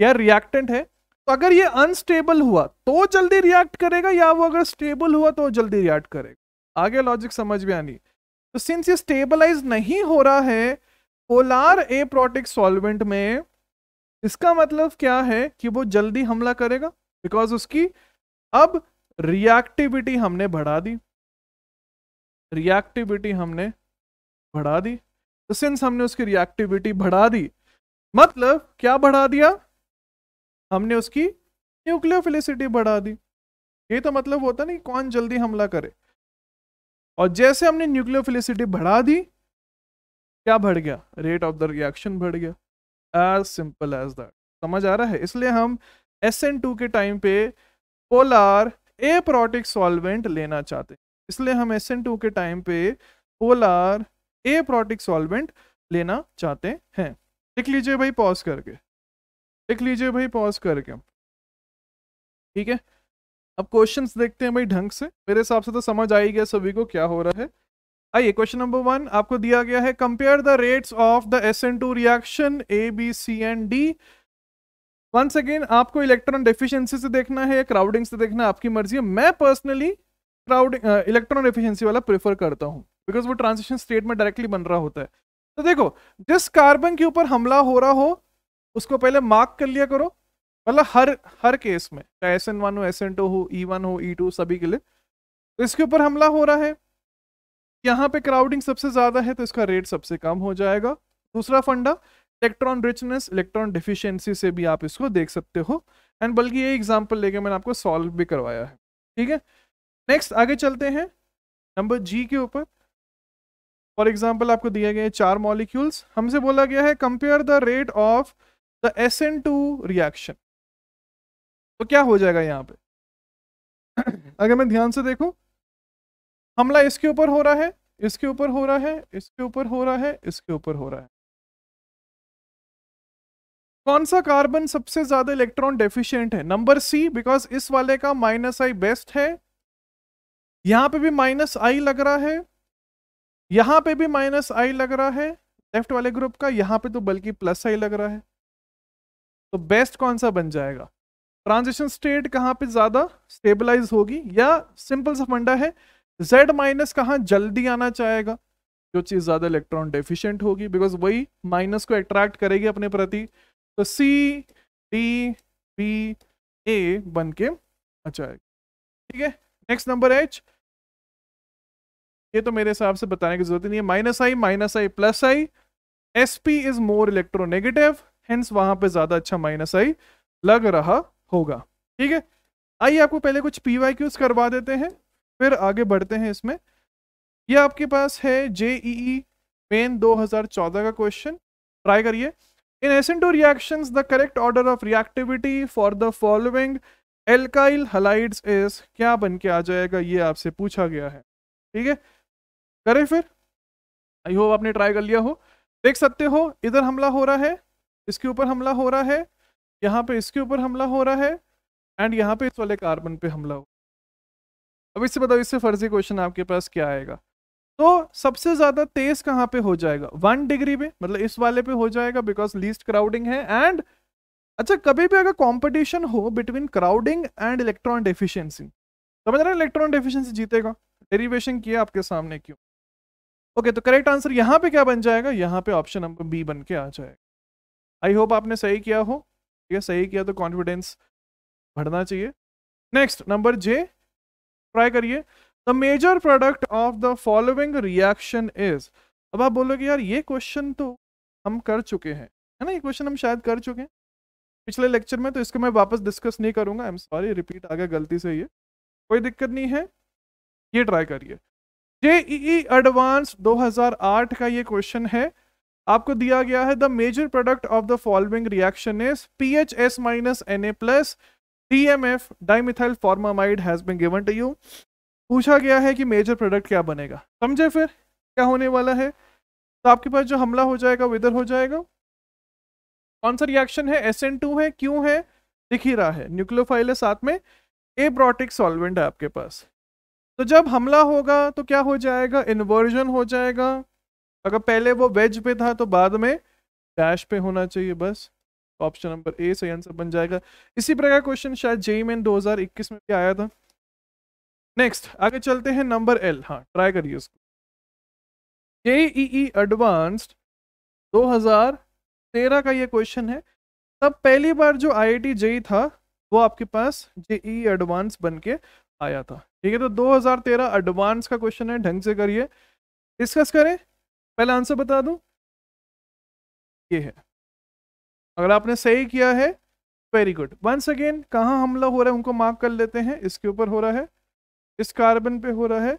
या रिएक्टेंट है तो अगर ये अनस्टेबल हुआ तो जल्दी रिएक्ट करेगा या वो अगर स्टेबल हुआ तो जल्दी रिएक्ट करेगा आगे लॉजिक समझ में आनी तो सिंस ये स्टेबलाइज नहीं हो रहा है पोलार ए प्रोटिक सॉल्वेंट में इसका मतलब क्या है कि वो जल्दी हमला करेगा बिकॉज उसकी अब रिएक्टिविटी हमने बढ़ा दी रिएक्टिविटी हमने बढ़ा दी तो सिंस हमने उसकी रिएक्टिविटी बढ़ा दी मतलब क्या बढ़ा दिया हमने उसकी न्यूक्लियोफिलिसिटी बढ़ा दी ये तो मतलब होता नहीं कौन जल्दी हमला करे और जैसे हमने न्यूक्लियोफिलिसिटी बढ़ा दी क्या बढ़ गया रेट ऑफ द रिएक्शन बढ़ गया एज सिंपल एज दैट समझ आ रहा है इसलिए हम एस एन टू के टाइम पे पोलार ए प्रोटिक सॉल्वेंट लेना चाहते हैं इसलिए हम एस एन टू के टाइम पे पोलार ए प्रोटिक सॉल्वेंट लेना चाहते हैं लिख लीजिए भाई पॉज करके लिख लीजिए भाई पॉज करके ठीक है अब क्वेश्चन देखते हैं भाई ढंग से मेरे हिसाब से तो समझ आई गया सभी को क्या हो रहा है आइए क्वेश्चन नंबर वन आपको दिया गया है compare the rates of the S N two reaction A B C and D once again आपको इलेक्ट्रॉन डेफिशिएंसी से देखना है या क्राउडिंग से देखना आपकी मर्जी है मैं पर्सनली क्राउड इलेक्ट्रॉन डेफिशिएंसी वाला प्रेफर करता हूं बिकॉज वो ट्रांजिशन स्टेट में डायरेक्टली बन रहा होता है तो देखो जिस कार्बन के ऊपर हमला हो रहा हो उसको पहले मार्क कर लिया करो मतलब हर हर केस में चाहे एस एन वन हो एस एन टू हो ई e वन हो ई e टू सभी के लिए तो इसके ऊपर हमला हो रहा है यहाँ पे क्राउडिंग सबसे ज़्यादा है तो इसका रेट सबसे कम हो जाएगा दूसरा फंडा इलेक्ट्रॉन रिचनेस इलेक्ट्रॉन डिफिशियंसी से भी आप इसको देख सकते हो एंड बल्कि ये एग्जाम्पल लेके मैंने आपको सॉल्व भी करवाया है ठीक है नेक्स्ट आगे चलते हैं नंबर जी के ऊपर फॉर एग्जाम्पल आपको दिया गया है चार मॉलिक्यूल्स हमसे बोला गया है compare the rate of the S N two reaction तो क्या हो जाएगा यहाँ पे अगर मैं ध्यान से देखू हमला इसके ऊपर हो रहा है इसके ऊपर हो रहा है इसके ऊपर हो रहा है इसके ऊपर हो रहा है कौन सा कार्बन सबसे ज्यादा इलेक्ट्रॉन डेफिशिएंट है नंबर सी बिकॉज इस वाले का माइनस आई बेस्ट है यहां पे भी माइनस आई लग रहा है यहां पे भी माइनस आई लग रहा है लेफ्ट वाले ग्रुप का यहां पे तो बल्कि प्लस आई लग रहा है तो बेस्ट कौन सा बन जाएगा ट्रांजिशन स्टेट कहाँ पे ज्यादा स्टेबलाइज होगी या सिंपल सा फंडा है जेड माइनस कहाँ जल्दी आना चाहेगा जो चीज़ ज़्यादा इलेक्ट्रॉन डेफिशिएंट होगी बिकॉज वही माइनस को अट्रैक्ट करेगी अपने प्रति तो सी डी बी ए बन के आ जाएगा ठीक है नेक्स्ट नंबर एच ये तो मेरे हिसाब से बताने की जरूरत नहीं है minus I minus I plus I S P is more electronegative hence वहां पे ज्यादा अच्छा माइनस आई लग रहा होगा ठीक है आइए आपको पहले कुछ पी वाई क्यूज करवा देते हैं फिर आगे बढ़ते हैं इसमें ये आपके पास है जेई मेन 2014 का क्वेश्चन ट्राई करिए in S N two reaction the correct order of reactivity for the following alkyl halides is क्या बन के आ जाएगा ये आपसे पूछा गया है ठीक है करें फिर आई होप आपने ट्राई कर लिया हो देख सकते हो इधर हमला हो रहा है इसके ऊपर हमला हो रहा है यहाँ पे इसके ऊपर हमला हो रहा है एंड यहाँ पे इस वाले कार्बन पे हमला हो अब इससे बताओ इससे फर्जी क्वेश्चन आपके पास क्या आएगा तो सबसे ज़्यादा तेज कहाँ पे हो जाएगा वन डिग्री पे मतलब इस वाले पे हो जाएगा बिकॉज लीस्ट क्राउडिंग है एंड अच्छा कभी भी अगर कॉम्पिटिशन हो between crowding and electron deficiency समझ रहे इलेक्ट्रॉन डिफिशियंसी जीतेगा डेरिवेशन किया आपके सामने क्यों ओके तो करेक्ट आंसर यहाँ पे क्या बन जाएगा यहाँ पे ऑप्शन नंबर बी बन के आ जाएगा आई होप आपने सही किया हो ठीक है सही किया तो कॉन्फिडेंस बढ़ना चाहिए नेक्स्ट नंबर जे ट्राई करिए the major product of the following reaction is अब आप बोलोगे यार ये क्वेश्चन तो हम कर चुके हैं है ना ये क्वेश्चन हम शायद कर चुके हैं पिछले लेक्चर में तो इसको मैं वापस डिस्कस नहीं करूंगा आई एम सॉरी रिपीट आ गया गलती से ये कोई दिक्कत नहीं है ये ट्राई करिए जे ई एडवांस 2008 का ये क्वेश्चन है आपको दिया गया है the major product of the following reaction is P H S minus N A plus D M F dimethyl formamide has been given to you पूछा गया है कि मेजर प्रोडक्ट क्या बनेगा समझे फिर क्या होने वाला है तो आपके पास जो हमला हो जाएगा विदर हो जाएगा कौन सा रिएक्शन है एस एन टू है क्यों है दिख ही रहा है न्यूक्लियोफाइल है साथ में एब्रोटिक सॉल्वेंट है आपके पास तो जब हमला होगा तो क्या हो जाएगा इन्वर्जन हो जाएगा अगर पहले वो वेज पे था तो बाद में डैश पे होना चाहिए बस ऑप्शन नंबर ए सही आंसर बन जाएगा इसी प्रकार क्वेश्चन शायद जेई हजार 2021 में भी आया था नेक्स्ट आगे चलते हैं नंबर एल हाँ ट्राई करिए उसको जेईई एडवांस्ड 2013 का ये क्वेश्चन है तब पहली बार जो आईआईटी जेई e था वो आपके पास जेई एडवांस बन के आया था ठीक है तो 2013 एडवांस का क्वेश्चन है ढंग से करिए डिस्कस करें पहला आंसर बता दूं ये है अगर आपने सही किया है वेरी गुड वंस अगेन कहाँ हमला हो रहा है उनको मार्क कर लेते हैं इसके ऊपर हो रहा है इस कार्बन पे हो रहा है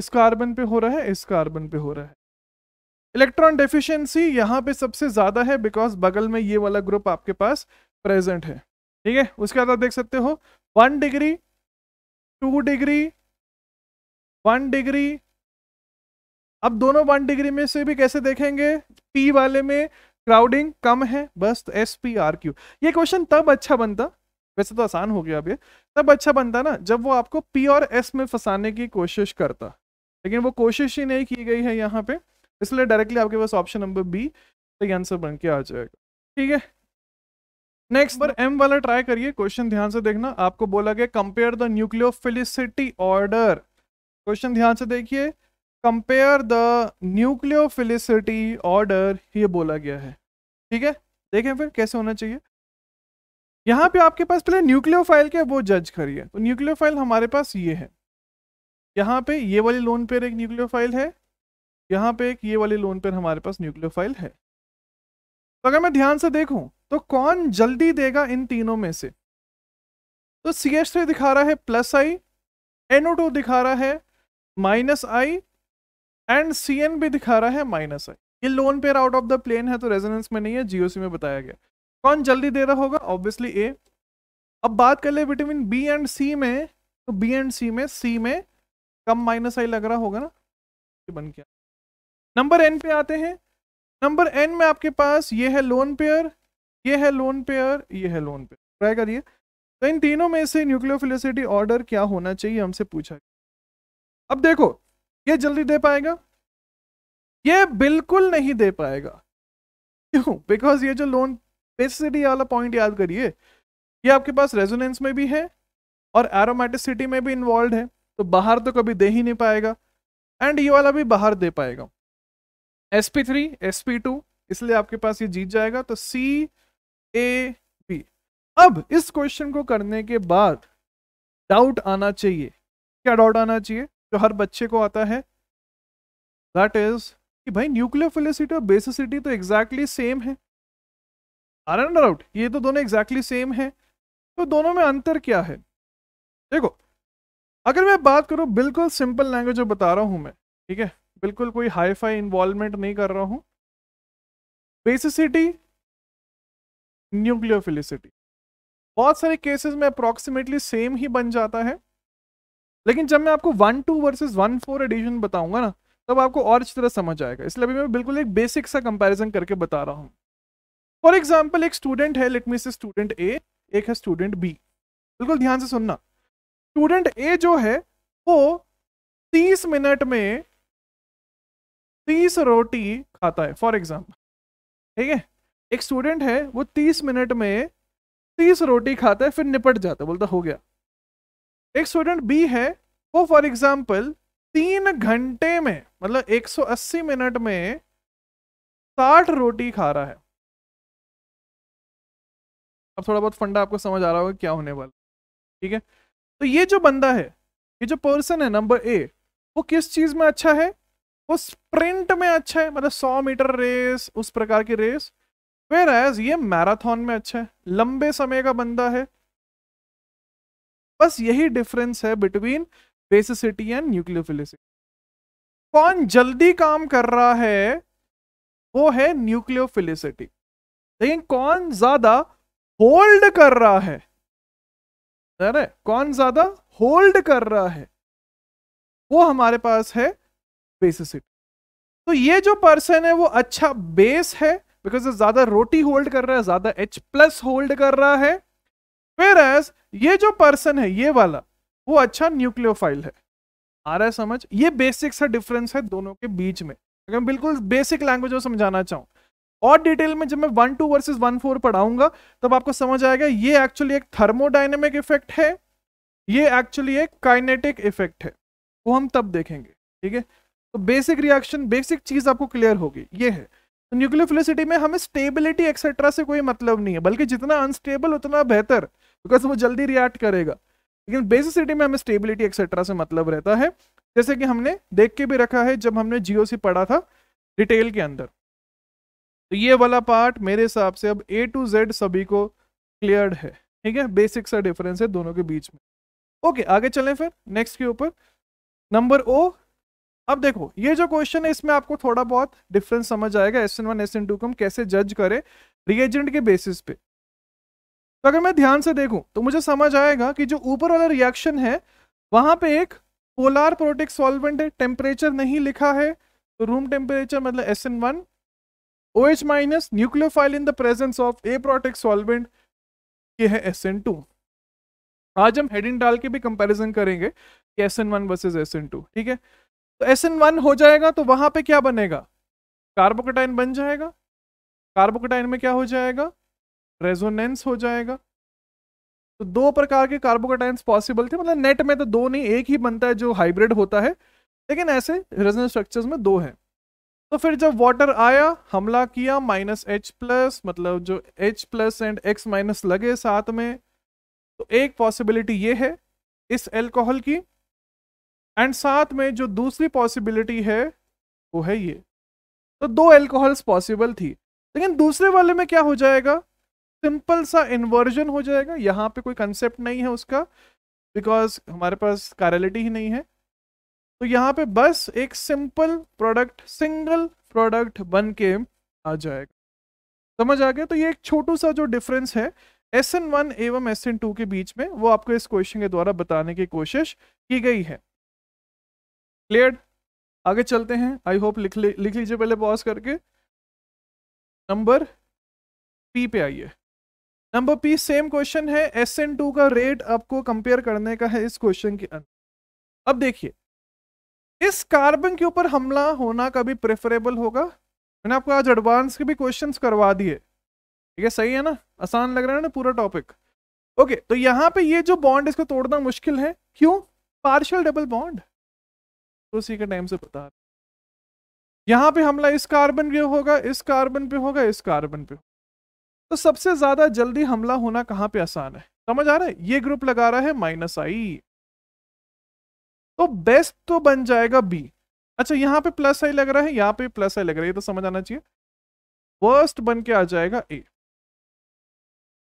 इस कार्बन पे हो रहा है इस कार्बन पे हो रहा है इलेक्ट्रॉन डेफिशिएंसी यहाँ पे सबसे ज़्यादा है बिकॉज बगल में ये वाला ग्रुप आपके पास प्रेजेंट है ठीक है उसके बाद आप देख सकते हो one degree two degree one degree अब दोनों वन डिग्री में से भी कैसे देखेंगे पी वाले में क्राउडिंग कम है बस एस पी आर क्यू ये क्वेश्चन तब अच्छा बनता वैसे तो आसान हो गया अब ये तब अच्छा बनता ना जब वो आपको पी और एस में फंसाने की कोशिश करता लेकिन वो कोशिश ही नहीं की गई है यहाँ पे इसलिए डायरेक्टली आपके पास ऑप्शन नंबर बी सही आंसर बन के आ जाएगा ठीक है नेक्स्ट पर एम वाला ट्राई करिए क्वेश्चन ध्यान से देखना आपको बोला गया compare the nucleophilicity order question ध्यान से देखिए कंपेयर द न्यूक्लियोफिलिसिटी ऑर्डर ये बोला गया है ठीक है देखें फिर कैसे होना चाहिए यहाँ पे आपके पास पहले न्यूक्लियोफाइल के वो जज करिए तो न्यूक्लियोफाइल हमारे पास ये है यहाँ पे ये वाली लोन पेयर एक न्यूक्लियोफाइल है यहाँ पे एक ये वाली लोन पेयर हमारे पास न्यूक्लियोफाइल है तो अगर मैं ध्यान से देखूं तो कौन जल्दी देगा इन तीनों में से तो सी एच थ्री दिखा रहा है प्लस आई एनओ टू दिखा रहा है minus I and C N भी दिखा रहा है माइनस आई ये lone pair out of the plane है तो रेजोनेंस में नहीं है जीओसी में बताया गया कौन जल्दी दे रहा होगा ऑब्वियसली ए अब बात कर ले बिटवीन बी एंड सी में तो बी एंड सी में सी में कम माइनस आई लग रहा होगा ना ये बन गया नंबर एन पे आते हैं नंबर एन में आपके पास ये है लोन पेयर ये है लोन पेयर ये है लोन पेयर ट्राई करिए तो इन तीनों में से न्यूक्लियोफिलिसिटी ऑर्डर क्या होना चाहिए हमसे पूछा अब देखो ये जल्दी दे पाएगा ये बिल्कुल नहीं दे पाएगा क्यों बिकॉज ये जो लोन बेसिसिटी वाला पॉइंट याद करिए ये आपके पास रेजोनेंस में भी है और एरोमेटिसिटी में भी इन्वॉल्व है तो बाहर तो कभी दे ही नहीं पाएगा एंड ये वाला भी बाहर दे पाएगा sp3 sp2 थ्री टू इसलिए आपके पास ये जीत जाएगा तो सी ए बी अब इस क्वेश्चन को करने के बाद डाउट आना चाहिए क्या डाउट आना चाहिए जो हर बच्चे को आता है दैट इज कि भाई न्यूक्लियर फिलिसिटी और बेसिसिटी तो एग्जैक्टली exactly सेम है आर एंड आउट ये तो दोनों एग्जैक्टली exactly सेम है तो दोनों में अंतर क्या है देखो अगर मैं बात करूँ बिल्कुल सिंपल लैंग्वेज बता रहा हूँ मैं ठीक है बिल्कुल कोई हाई फाई इन्वॉल्वमेंट नहीं कर रहा हूँ बेसिसिटी न्यूक्लियोफिलिसिटी बहुत सारे केसेस में अप्रॉक्सीमेटली सेम ही बन जाता है लेकिन जब मैं आपको one two versus one four addition बताऊंगा ना तब आपको और अच्छी तरह समझ आएगा इसलिए अभी मैं बिल्कुल एक बेसिक सा कंपैरिजन करके बता रहा हूँ फॉर एग्जाम्पल एक स्टूडेंट है लेट से स्टूडेंट ए एक है स्टूडेंट बी बिल्कुल ध्यान से सुनना स्टूडेंट ए जो है वो तीस मिनट में तीस रोटी खाता है फॉर एग्जाम्पल ठीक है एक स्टूडेंट है वो तीस मिनट में तीस रोटी खाता है फिर निपट जाता है बोलता हो गया एक स्टूडेंट बी है वो फॉर एग्जाम्पल तीन घंटे में मतलब 180 मिनट में साठ रोटी खा रहा है अब थोड़ा बहुत फंडा आपको समझ आ रहा होगा क्या होने वाला ठीक है तो ये जो बंदा है ये जो पर्सन है नंबर ए वो किस चीज में अच्छा है वो स्प्रिंट में अच्छा है मतलब सौ मीटर रेस उस प्रकार की रेस वेर एज ये मैराथन में अच्छा है लंबे समय का बंदा है बस यही डिफरेंस है बिटवीन बेसिसिटी एंड न्यूक्लियोफिलिसिटी कौन जल्दी काम कर रहा है वो है न्यूक्लियोफिलिसिटी लेकिन कौन ज्यादा होल्ड कर रहा है अरे कौन ज्यादा होल्ड कर रहा है वो हमारे पास है बेसिसिटी तो ये जो पर्सन है वो अच्छा बेस है बिकॉज ज्यादा रोटी होल्ड कर रहा है ज्यादा एच प्लस होल्ड कर रहा है फिर एज ये जो पर्सन है ये वाला वो अच्छा न्यूक्लियोफाइल है आ रहा है समझ ये बेसिक सा डिफरेंस है दोनों के बीच में अगर बिल्कुल बेसिक लैंग्वेज में समझाना चाहूँ और डिटेल में जब मैं one two versus one four पढ़ाऊंगा तब आपको समझ आएगा ये एक्चुअली एक थर्मोडाइनमिक इफेक्ट है ये एक्चुअली एक काइनेटिक इफेक्ट है वो हम तब देखेंगे ठीक है तो बेसिक रिएक्शन बेसिक चीज आपको क्लियर होगी ये है तो न्यूक्लियोफिलिसिटी में हमें स्टेबिलिटी एक्सेट्रा से कोई मतलब नहीं है बल्कि जितना अनस्टेबल उतना बेहतर बिकॉज वो जल्दी रिएक्ट करेगा लेकिन बेसिसिटी में हमें स्टेबिलिटी एक्सेट्रा से मतलब रहता है जैसे कि हमने देख के भी रखा है जब हमने जियो पढ़ा था डिटेल के अंदर तो ये वाला पार्ट मेरे हिसाब से अब ए टू जेड सभी को क्लियर है ठीक है बेसिक सा डिफरेंस है दोनों के बीच में ओके आगे चलें फिर नेक्स्ट के ऊपर नंबर ओ अब देखो ये जो क्वेश्चन है इसमें आपको थोड़ा बहुत डिफरेंस समझ आएगा S N one S N two को हम कैसे जज करें रिएजेंट के बेसिस पे तो अगर मैं ध्यान से देखूं तो मुझे समझ आएगा कि जो ऊपर वाला रिएक्शन है वहां पे एक पोलार प्रोटिक सॉल्वेंट है टेम्परेचर नहीं लिखा है तो रूम टेम्परेचर मतलब S N one O H minus nucleophile in the presence of a protic solvent ये है एस एन टू आज हम हेडिंग डाल के भी कंपेरिजन करेंगे कि S N one versus S N two ठीक है तो एस एन वन हो जाएगा तो वहां पे क्या बनेगा कार्बोकेटाइन बन जाएगा कार्बोकेटाइन में क्या हो जाएगा रेजोनेंस हो जाएगा तो दो प्रकार के कार्बोकटाइन्स पॉसिबल थे मतलब नेट में तो दो नहीं एक ही बनता है जो हाइब्रिड होता है लेकिन ऐसे रेजोनेंस स्ट्रक्चर्स में दो हैं तो फिर जब वाटर आया हमला किया माइनस एच प्लस मतलब जो H plus and X minus लगे साथ में तो एक पॉसिबिलिटी ये है इस एल्कोहल की एंड साथ में जो दूसरी पॉसिबिलिटी है वो है ये तो दो एल्कोहल्स पॉसिबल थी लेकिन दूसरे वाले में क्या हो जाएगा सिंपल सा इन्वर्जन हो जाएगा यहाँ पे कोई कंसेप्ट नहीं है उसका बिकॉज हमारे पास कारलिटी ही नहीं है तो यहाँ पे बस एक सिंपल प्रोडक्ट सिंगल प्रोडक्ट बन के आ जाएगा समझ आ गया तो ये एक छोटू सा जो डिफरेंस है एस एन वन एवं एस एन टू के बीच में वो आपको इस क्वेश्चन के द्वारा बताने की कोशिश की गई है क्लियर आगे चलते हैं आई होप लिख लिख लीजिए पहले पॉज करके नंबर पी पे आइए नंबर पी सेम क्वेश्चन है एस एन टू का रेट आपको कंपेयर करने का है इस क्वेश्चन के अंदर अब देखिए इस कार्बन के ऊपर हमला होना कभी प्रेफरेबल होगा मैंने आपको आज एडवांस के भी क्वेश्चन करवा दिए ठीक है सही है ना आसान लग रहा है ना पूरा टॉपिक ओके तो यहाँ पे ये जो बॉन्ड इसको तोड़ना मुश्किल है क्यों पार्शियल डबल बॉन्ड तो उसी के टाइम से बता यहाँ पे हमला इस कार्बन पे होगा इस कार्बन पे होगा इस कार्बन पे तो सबसे ज़्यादा जल्दी हमला होना कहां पे आसान है समझ आ रहा है ये ग्रुप लगा रहा है माइनस आई तो बेस्ट तो बन जाएगा बी अच्छा यहां पे प्लस आई लग रहा है यहां पे प्लस आई लग रहा है ये तो समझ आना चाहिए वर्स्ट बन के आ जाएगा ए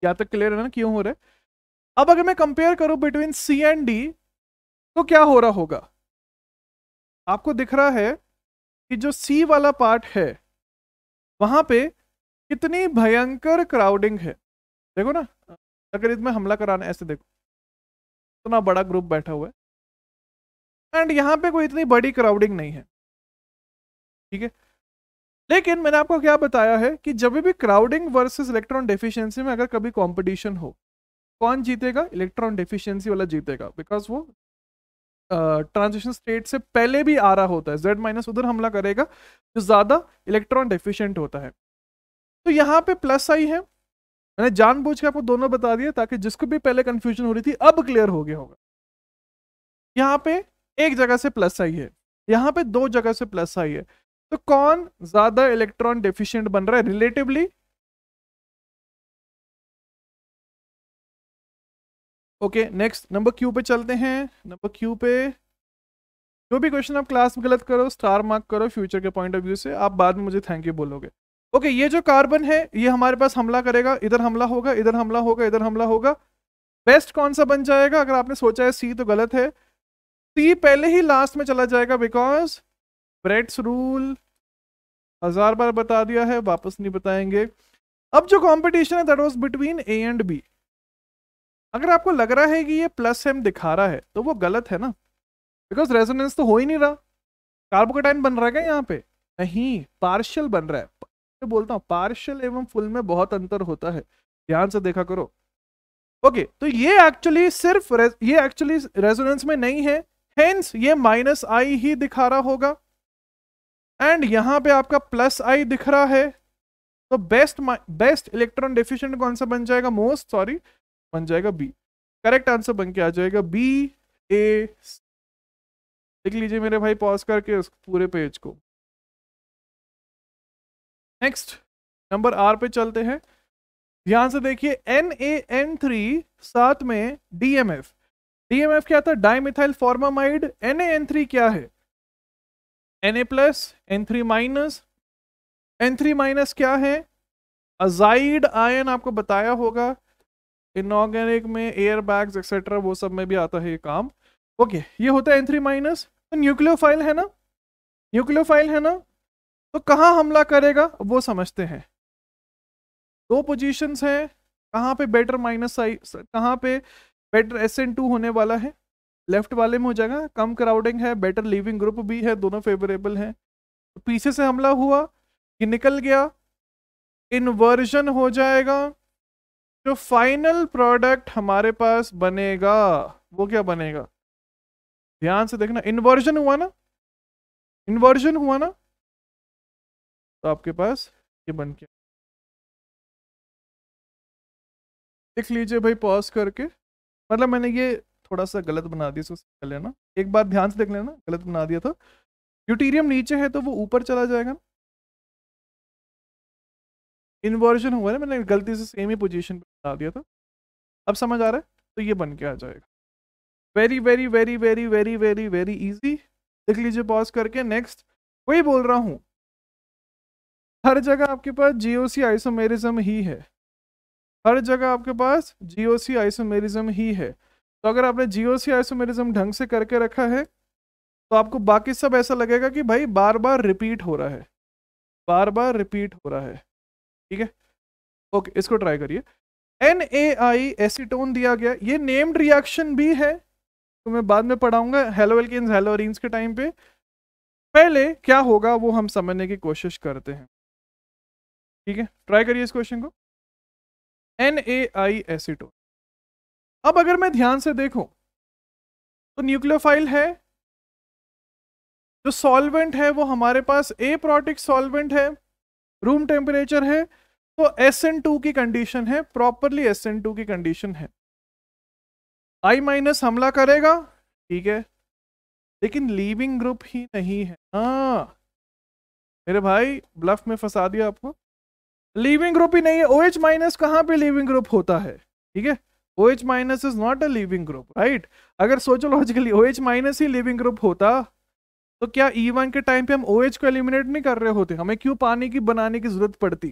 या तक क्लियर है ना क्यों हो रहा है अब अगर मैं कंपेयर करूं बिटवीन सी एंड डी तो क्या हो रहा होगा आपको दिख रहा है कि जो सी वाला पार्ट है वहां पे कितनी भयंकर क्राउडिंग है देखो ना अगर इसमें हमला कराना ऐसे देखो इतना बड़ा ग्रुप बैठा हुआ है एंड यहाँ पे कोई इतनी बड़ी क्राउडिंग नहीं है ठीक है लेकिन मैंने आपको क्या बताया है कि जब भी क्राउडिंग वर्सेस इलेक्ट्रॉन डेफिशिएंसी में अगर कभी कंपटीशन हो कौन जीतेगा इलेक्ट्रॉन डेफिशिएंसी वाला जीतेगा बिकॉज वो ट्रांजिशन uh, स्टेट से पहले भी आ रहा होता है जेड माइनस उधर हमला करेगा जो ज़्यादा इलेक्ट्रॉन डेफिशिएंट होता है तो यहाँ पे प्लस आई है मैंने जानबूझ के आपको दोनों बता दिया ताकि जिसको भी पहले कंफ्यूजन हो रही थी अब क्लियर हो गया होगा यहाँ पे एक जगह से प्लस आई है यहाँ पे दो जगह से प्लस आई है तो कौन ज्यादा इलेक्ट्रॉन डेफिशियंट बन रहा है relatively okay next number Q पे चलते हैं नंबर क्यू पे जो भी क्वेश्चन आप क्लास में गलत करो स्टार मार्क करो फ्यूचर के पॉइंट ऑफ व्यू से आप बाद में मुझे थैंक यू बोलोगे ओके ये जो कार्बन है ये हमारे पास हमला करेगा इधर हमला होगा इधर हमला होगा इधर हमला होगा बेस्ट कौन सा बन जाएगा अगर आपने सोचा है सी तो गलत है सी पहले ही लास्ट में चला जाएगा बिकॉज ब्रेड्स रूल हजार बार बता दिया है वापस नहीं बताएंगे अब जो कॉम्पिटिशन है that was between A and B अगर आपको लग रहा है कि ये प्लस एम दिखा रहा है तो वो गलत है ना बिकॉज रेजोनेंस तो हो ही नहीं रहा कार्बोकोटाइन बन रहा है क्या यहाँ पे नहीं पार्शियल बन रहा है बोलता हूँ पार्शियल एवं फुल में बहुत अंतर होता है ध्यान से देखा करो ओके तो ये एक्चुअली सिर्फ ये एक्चुअली रेजोनेंस में नहीं है हेंस ये माइनस आई ही दिखा रहा होगा एंड यहाँ पे आपका प्लस आई दिख रहा है तो बेस्ट बेस्ट इलेक्ट्रॉन डिफिशियंट कौन सा बन जाएगा मोस्ट सॉरी बन जाएगा बी करेक्ट आंसर बन के आ जाएगा बी ए लिख लीजिए मेरे भाई पॉज करके उस पूरे पेज को नेक्स्ट नंबर आर पे चलते हैं ध्यान से देखिए एन ए एन थ्री साथ में डीएमएफ डीएमएफ क्या था dimethyl formamide N N three क्या है N A plus N three minus N three minus क्या है अजाइड आयन आपको बताया होगा इनऑर्गेनिक में एयर बैग्स एक्सेट्रा वो सब में भी आता है ये काम ओके ये होता है एन थ्री माइनस तो न्यूक्लियोफाइल है ना न्यूक्लियोफाइल है ना तो कहाँ हमला करेगा वो समझते हैं दो पोजीशंस हैं कहाँ पे बेटर माइनस आई कहाँ पे बेटर एस एन टू होने वाला है लेफ्ट वाले में हो जाएगा कम क्राउडिंग है बेटर लिविंग ग्रुप भी है दोनों फेवरेबल हैं तो पीछे से हमला हुआ कि निकल गया इन्वर्जन हो जाएगा जो फाइनल प्रोडक्ट हमारे पास बनेगा वो क्या बनेगा ध्यान से देखना इन्वर्जन हुआ ना इन्वर्जन हुआ ना तो आपके पास ये बन के देख लीजिए भाई पॉज करके मतलब मैंने ये थोड़ा सा गलत बना दिया इसको कर लेना एक बार ध्यान से देख लेना गलत बना दिया था ड्यूटीरियम नीचे है तो वो ऊपर चला जाएगा ना इन्वर्जन हुआ ना मैंने गलती से सेम ही पोजीशन पे बना दिया था अब समझ आ रहा है तो ये बन के आ जाएगा very very very very very very very easy देख लीजिए पॉज करके नेक्स्ट वही बोल रहा हूँ हर जगह आपके पास जीओसी आइसोमेरिज्म ही है हर जगह आपके पास जीओसी आइसोमेरिज्म ही है तो अगर आपने जीओसी आइसोमेरिज्म ढंग से करके रखा है तो आपको बाकी सब ऐसा लगेगा कि भाई बार बार रिपीट हो रहा है बार बार रिपीट हो रहा है ठीक है ओके इसको ट्राई करिए एन ए आई एसीटोन दिया गया ये नेम्ड रिएक्शन भी है तो मैं बाद में पढ़ाऊंगा हेलो एल्किन्स हेलो के टाइम पे पहले क्या होगा वो हम समझने की कोशिश करते हैं ठीक है ट्राई करिए इस क्वेश्चन को एन ए आई एसिटोन अब अगर मैं ध्यान से देखूं तो न्यूक्लियोफाइल है जो सॉल्वेंट है वो हमारे पास ए प्रोटिक सॉल्वेंट है रूम टेम्परेचर है तो एस एन टू की कंडीशन है प्रॉपरली एस एन टू की कंडीशन है आई माइनस हमला करेगा ठीक है लेकिन लीविंग ग्रुप ही नहीं है हाँ मेरे भाई ब्लफ में फंसा दिया आपको लिविंग ग्रुप ही नहीं है ओ एच माइनस कहाँ पे लिविंग ग्रुप होता है ठीक है O H minus is not a leaving group right अगर सोचो लॉजिकली ओ एच माइनस ही लिविंग ग्रुप होता तो क्या ई e वन के टाइम पे हम ओ एच को एलिमिनेट नहीं कर रहे होते हमें क्यों पानी की बनाने की जरूरत पड़ती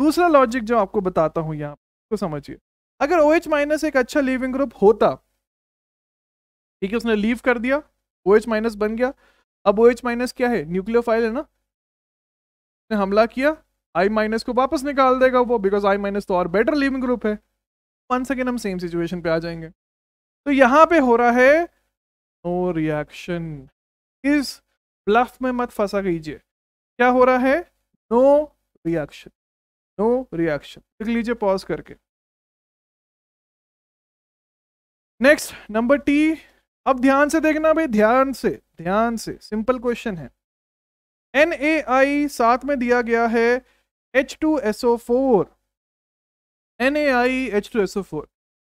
दूसरा लॉजिक जो आपको बताता हूँ यहाँ को समझिए अगर ओ एच माइनस एक अच्छा लिविंग ग्रुप होता ठीक है उसने लीव कर दिया ओ एच माइनस बन गया अब ओ एच माइनस क्या है न्यूक्लियोफाइल है ना हमला किया आई माइनस को वापस निकाल देगा वो बिकॉज आई माइनस तो और बेटर लिविंग ग्रुप है वन सेकेंड हम सेम सिचुएशन पे आ जाएंगे तो यहाँ पे हो रहा है नो रिएक्शन इस ब्लफ में मत फंसा कीजिए क्या हो रहा है नो रिएक्शन नो रिएक्शन लिख लीजिए पॉज करके नेक्स्ट नंबर टी अब ध्यान से देखना भाई ध्यान से ध्यान से सिंपल क्वेश्चन है एन साथ में दिया गया है H2SO4 NaI H2SO4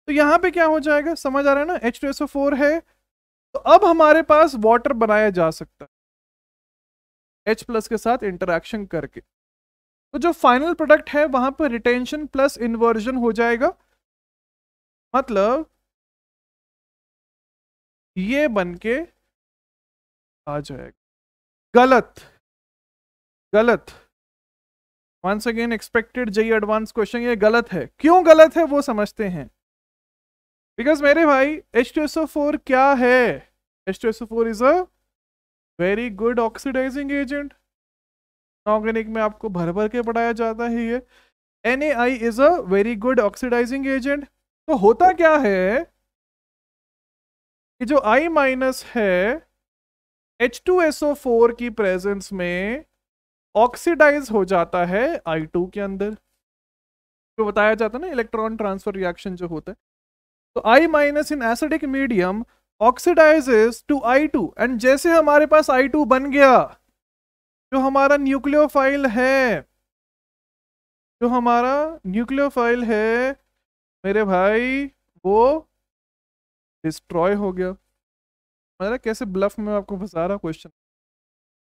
तो यहाँ पे क्या हो जाएगा समझ आ रहा है ना H2SO4 है तो अब हमारे पास वाटर बनाया जा सकता है H प्लस के साथ इंटरेक्शन करके तो जो फाइनल प्रोडक्ट है वहां पर रिटेंशन प्लस इन्वर्जन हो जाएगा मतलब ये बन के आ जाएगा गलत गलत once again expected JEE advanced question ये गलत है क्यों गलत है वो समझते हैं बिकॉज मेरे भाई H two S O four क्या है H two S O four is a very good oxidising agent organic में आपको भर भर के पढ़ाया जाता है ये N A I is a very good oxidising agent तो होता क्या है कि जो आई माइनस है H two S O four की प्रेजेंस में ऑक्सीडाइज हो जाता है I2 के अंदर जो बताया जाता है ना इलेक्ट्रॉन ट्रांसफर रिएक्शन जो होता है तो I- minus in acidic medium oxidises to I2 and जैसे हमारे पास I2 बन गया जो हमारा न्यूक्लियोफाइल है जो हमारा न्यूक्लियोफाइल है मेरे भाई वो डिस्ट्रॉय हो गया मतलब कैसे ब्लफ में आपको फंसा रहा क्वेश्चन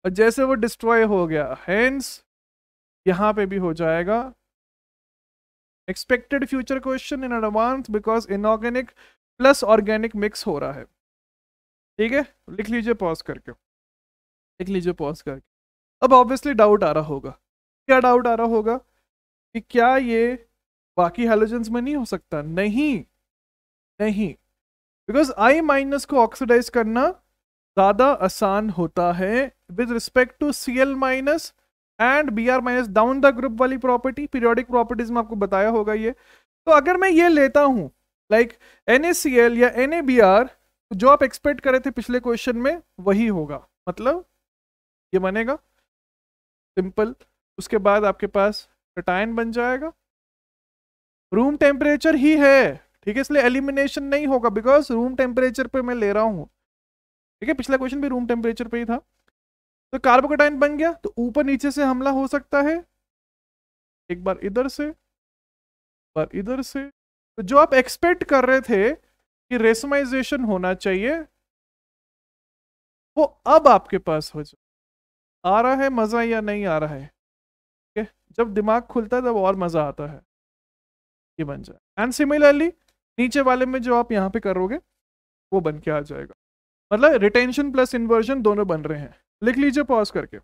और जैसे वो डिस्ट्रॉय हो गया हैंस यहाँ पे भी हो जाएगा expected future question in advance because inorganic plus organic mix हो रहा है ठीक है लिख लीजिए पॉज करके लिख लीजिए पॉज करके अब ऑब्वियसली डाउट आ रहा होगा क्या डाउट आ रहा होगा कि क्या ये बाकी हेलोजेंस में नहीं हो सकता नहीं नहीं बिकॉज आई माइनस को ऑक्सीडाइज करना ज़्यादा आसान होता है with respect to C L minus and B R minus down the group वाली प्रॉपर्टी पीरियोडिक प्रॉपर्टीज में आपको बताया होगा ये तो अगर मैं ये लेता हूँ like N A C L या एन ए बी आर जो आप एक्सपेक्ट करे थे पिछले क्वेश्चन में वही होगा मतलब ये बनेगा सिंपल उसके बाद आपके पास कटायन बन जाएगा रूम टेम्परेचर ही है ठीक है इसलिए एलिमिनेशन नहीं होगा बिकॉज रूम टेम्परेचर पे मैं ले रहा हूँ ठीक है पिछला क्वेश्चन भी रूम टेम्परेचर पे ही था तो कार्बोकेटाइन बन गया तो ऊपर नीचे से हमला हो सकता है एक बार इधर से बार इधर से तो जो आप एक्सपेक्ट कर रहे थे कि रेसमाइजेशन होना चाहिए वो अब आपके पास हो जाए आ रहा है मज़ा या नहीं आ रहा है ठीक है जब दिमाग खुलता है तब और मज़ा आता है ये बन जाए एंड सिमिलरली नीचे वाले में जो आप यहाँ पे करोगे वो बन के आ जाएगा मतलब रिटेंशन प्लस इन्वर्जन दोनों बन रहे हैं लिख लीजिए पॉज करके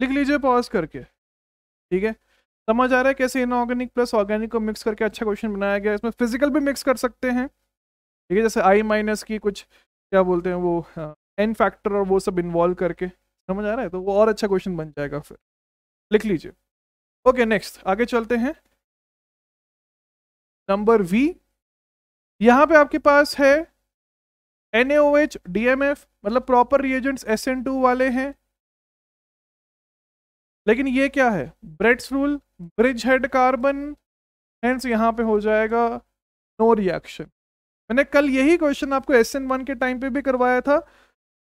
लिख लीजिए पॉज करके ठीक है समझ आ रहा है कैसे इनऑर्गेनिक प्लस ऑर्गेनिक को मिक्स करके अच्छा क्वेश्चन बनाया गया इसमें फिजिकल भी मिक्स कर सकते हैं ठीक है जैसे आई माइनस की कुछ क्या बोलते हैं वो एन फैक्टर और वो सब इन्वॉल्व करके समझ आ रहा है तो वो और अच्छा क्वेश्चन बन जाएगा फिर लिख लीजिए ओके नेक्स्ट आगे चलते हैं नंबर वी यहाँ पे आपके पास है N H D M F मतलब proper reagents S N two वाले हैं लेकिन ये क्या है Bredt's rule bridgehead carbon hence यहाँ पे हो जाएगा नो रिएक्शन मैंने कल यही क्वेश्चन आपको एस एन वन के टाइम पे भी करवाया था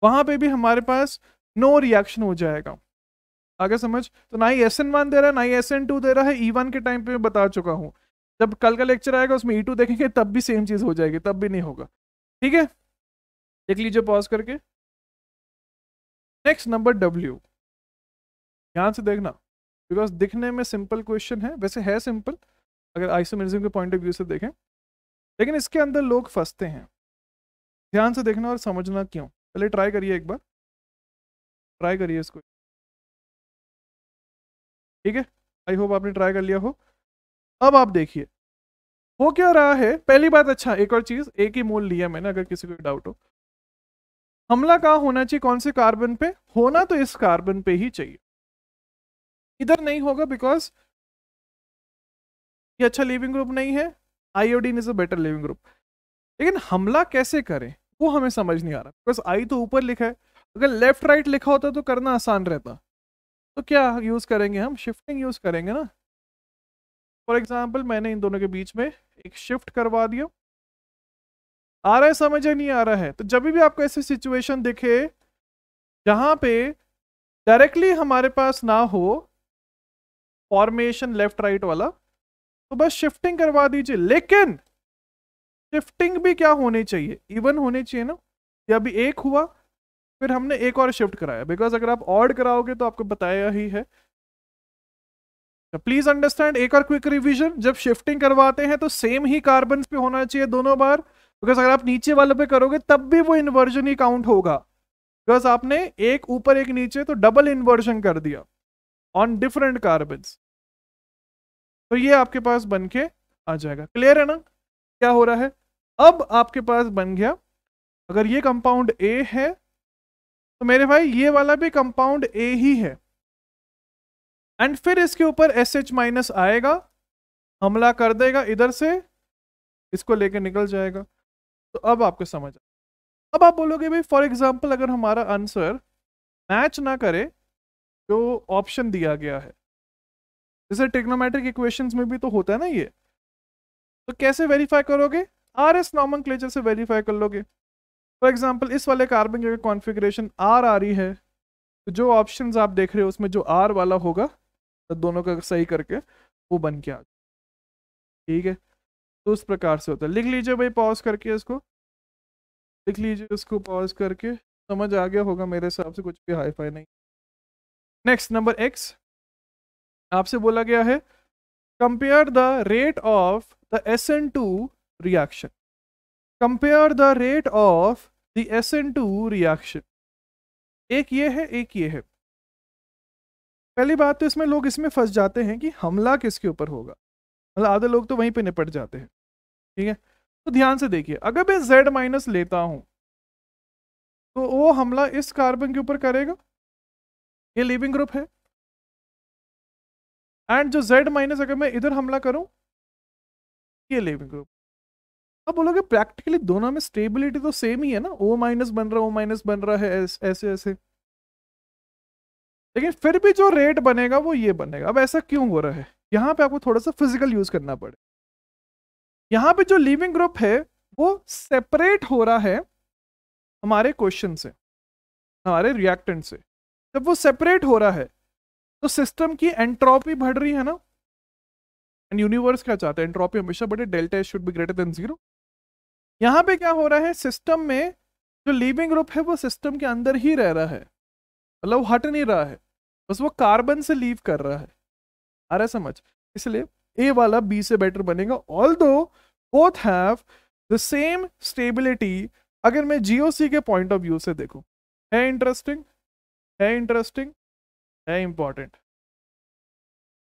वहां पे भी हमारे पास नो रिएक्शन हो जाएगा आगे समझ तो ना ही एस एन वन दे रहा है ना ही एस एन टू दे रहा है ई e वन के टाइम पे मैं बता चुका हूँ जब कल का लेक्चर आएगा उसमें ई e टू देखेंगे तब भी सेम चीज़ हो जाएगी तब भी नहीं होगा ठीक है देख लीजिए पॉज करके नेक्स्ट नंबर डब्ल्यू ध्यान से देखना बिकॉज दिखने में सिंपल क्वेश्चन है वैसे है सिंपल अगर आइसोमेरिज्म के पॉइंट ऑफ व्यू से देखें लेकिन इसके अंदर लोग फंसते हैं ध्यान से देखना और समझना क्यों पहले ट्राई करिए एक बार ट्राई करिए इसको ठीक है आई होप आपने ट्राई कर लिया हो अब आप देखिए हो क्या रहा है पहली बात अच्छा एक और चीज़ एक ही मोल लिया मैंने अगर किसी को डाउट हो हमला कहा होना चाहिए कौन से कार्बन पे होना तो इस कार्बन पे ही चाहिए इधर नहीं होगा बिकॉज ये अच्छा लिविंग ग्रुप नहीं है iodine is a better leaving group लेकिन हमला कैसे करें वो हमें समझ नहीं आ रहा बिकॉज आई तो ऊपर लिखा है अगर लेफ्ट राइट लिखा होता तो करना आसान रहता तो क्या यूज़ करेंगे हम शिफ्टिंग यूज़ करेंगे ना फॉर एग्जाम्पल मैंने इन दोनों के बीच में एक शिफ्ट करवा दिया आ रहा है समझ नहीं आ रहा है तो जब भी आपको ऐसी सिचुएशन दिखे जहां पे डायरेक्टली हमारे पास ना हो फॉर्मेशन लेफ्ट राइट वाला तो बस शिफ्टिंग करवा दीजिए लेकिन शिफ्टिंग भी क्या होनी चाहिए इवन होनी चाहिए ना ये अभी एक हुआ फिर हमने एक और शिफ्ट कराया बिकॉज अगर आप ऑर्ड कराओगे तो आपको बताया ही है प्लीज अंडरस्टैंड एक और क्विक रिवीजन जब शिफ्टिंग करवाते हैं तो सेम ही कार्बन पे होना चाहिए दोनों बार बिकॉज अगर आप नीचे वाले पे करोगे तब भी वो इन्वर्जन ही काउंट होगा बिकॉज आपने एक ऊपर एक नीचे तो डबल इन्वर्जन कर दिया ऑन डिफरेंट कार्बन तो ये आपके पास बन के आ जाएगा क्लियर है ना क्या हो रहा है अब आपके पास बन गया अगर ये कंपाउंड ए है तो मेरे भाई ये वाला भी कंपाउंड ए ही है एंड फिर इसके ऊपर एस एच माइनस आएगा हमला कर देगा इधर से इसको लेके निकल जाएगा तो अब आपको समझ अब आप बोलोगे भाई फॉर एग्जाम्पल अगर हमारा आंसर मैच ना करे जो तो ऑप्शन दिया गया है जैसे टेक्नोमेट्रिक इक्वेशंस में भी तो होता है ना ये तो कैसे वेरीफाई करोगे आर एस नॉमन से वेरीफाई कर लोगे फॉर एग्जाम्पल इस वाले कार्बन का कॉन्फिग्रेशन आर आ रही है तो जो ऑप्शन आप देख रहे हो उसमें जो आर वाला होगा तो दोनों का सही करके वो बन के आ ठीक है तो उस प्रकार से होता है लिख लीजिए भाई पॉज करके इसको लिख लीजिए इसको पॉज करके समझ आ गया होगा मेरे हिसाब से कुछ भी हाई फाई नहीं नेक्स्ट नंबर एक्स आपसे बोला गया है compare the rate of the S N two reaction compare the rate of the S N two reaction एक ये है एक ये है पहली बात तो इसमें लोग इसमें फंस जाते हैं कि हमला किसके ऊपर होगा मतलब आधे लोग तो वहीं पे निपट जाते हैं ठीक है तो ध्यान से देखिए अगर मैं जेड माइनस लेता हूं तो वो हमला इस कार्बन के ऊपर करेगा ये लिविंग ग्रुप है एंड जो जेड माइनस अगर मैं इधर हमला करूं ये लिविंग ग्रुप अब बोलोगे प्रैक्टिकली दोनों में स्टेबिलिटी तो सेम ही है ना ओ माइनस बन रहा है ओ माइनस बन रहा है ऐसे ऐसे लेकिन फिर भी जो रेट बनेगा वो ये बनेगा अब ऐसा क्यों हो रहा है यहाँ पे आपको थोड़ा सा फिजिकल यूज करना पड़े यहाँ पे जो लिविंग ग्रुप है वो सेपरेट हो रहा है हमारे क्वेश्चन से हमारे रिएक्टेंट से जब वो सेपरेट हो रहा है तो सिस्टम की एंट्रोपी बढ़ रही है ना एंड यूनिवर्स क्या चाहता है एंट्रोपी हमेशा बढ़े delta should be greater than zero यहाँ पे क्या हो रहा है सिस्टम में जो लिविंग ग्रुप है वो सिस्टम के अंदर ही रह रहा है मतलब हट नहीं रहा है बस वो कार्बन से लीव कर रहा है आ रहा समझ इसलिए ए वाला बी से बेटर बनेगा although both have the same stability अगर मैं जीओसी के पॉइंट ऑफ व्यू से देखूं है इंटरेस्टिंग है इंटरेस्टिंग है इंपॉर्टेंट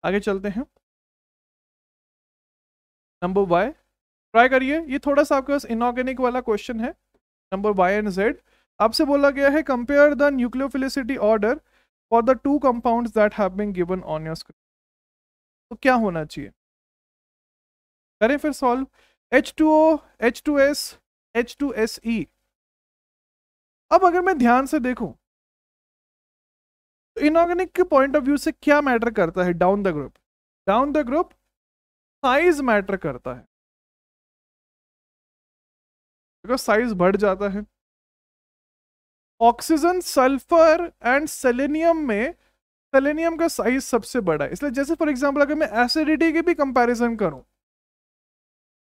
आगे चलते हैं नंबर वाई ट्राई करिए ये थोड़ा सा आपके पास इनऑर्गेनिक वाला क्वेश्चन है नंबर वाई एंड जेड आपसे बोला गया है compare the nucleophilicity order for the two compounds that have been given on your screen तो क्या होना चाहिए करें फिर solve H two O H two S H two S E अब अगर मैं ध्यान से देखूं तो इनऑर्गेनिक के पॉइंट ऑफ व्यू से क्या मैटर करता है down the group down the group size matter करता है बिकॉज साइज बढ़ जाता है ऑक्सीजन सल्फर एंड सेलेनियम में सेलेनियम का साइज सबसे बड़ा है इसलिए जैसे फॉर एग्जाम्पल अगर मैं एसिडिटी के भी कंपैरिजन करूं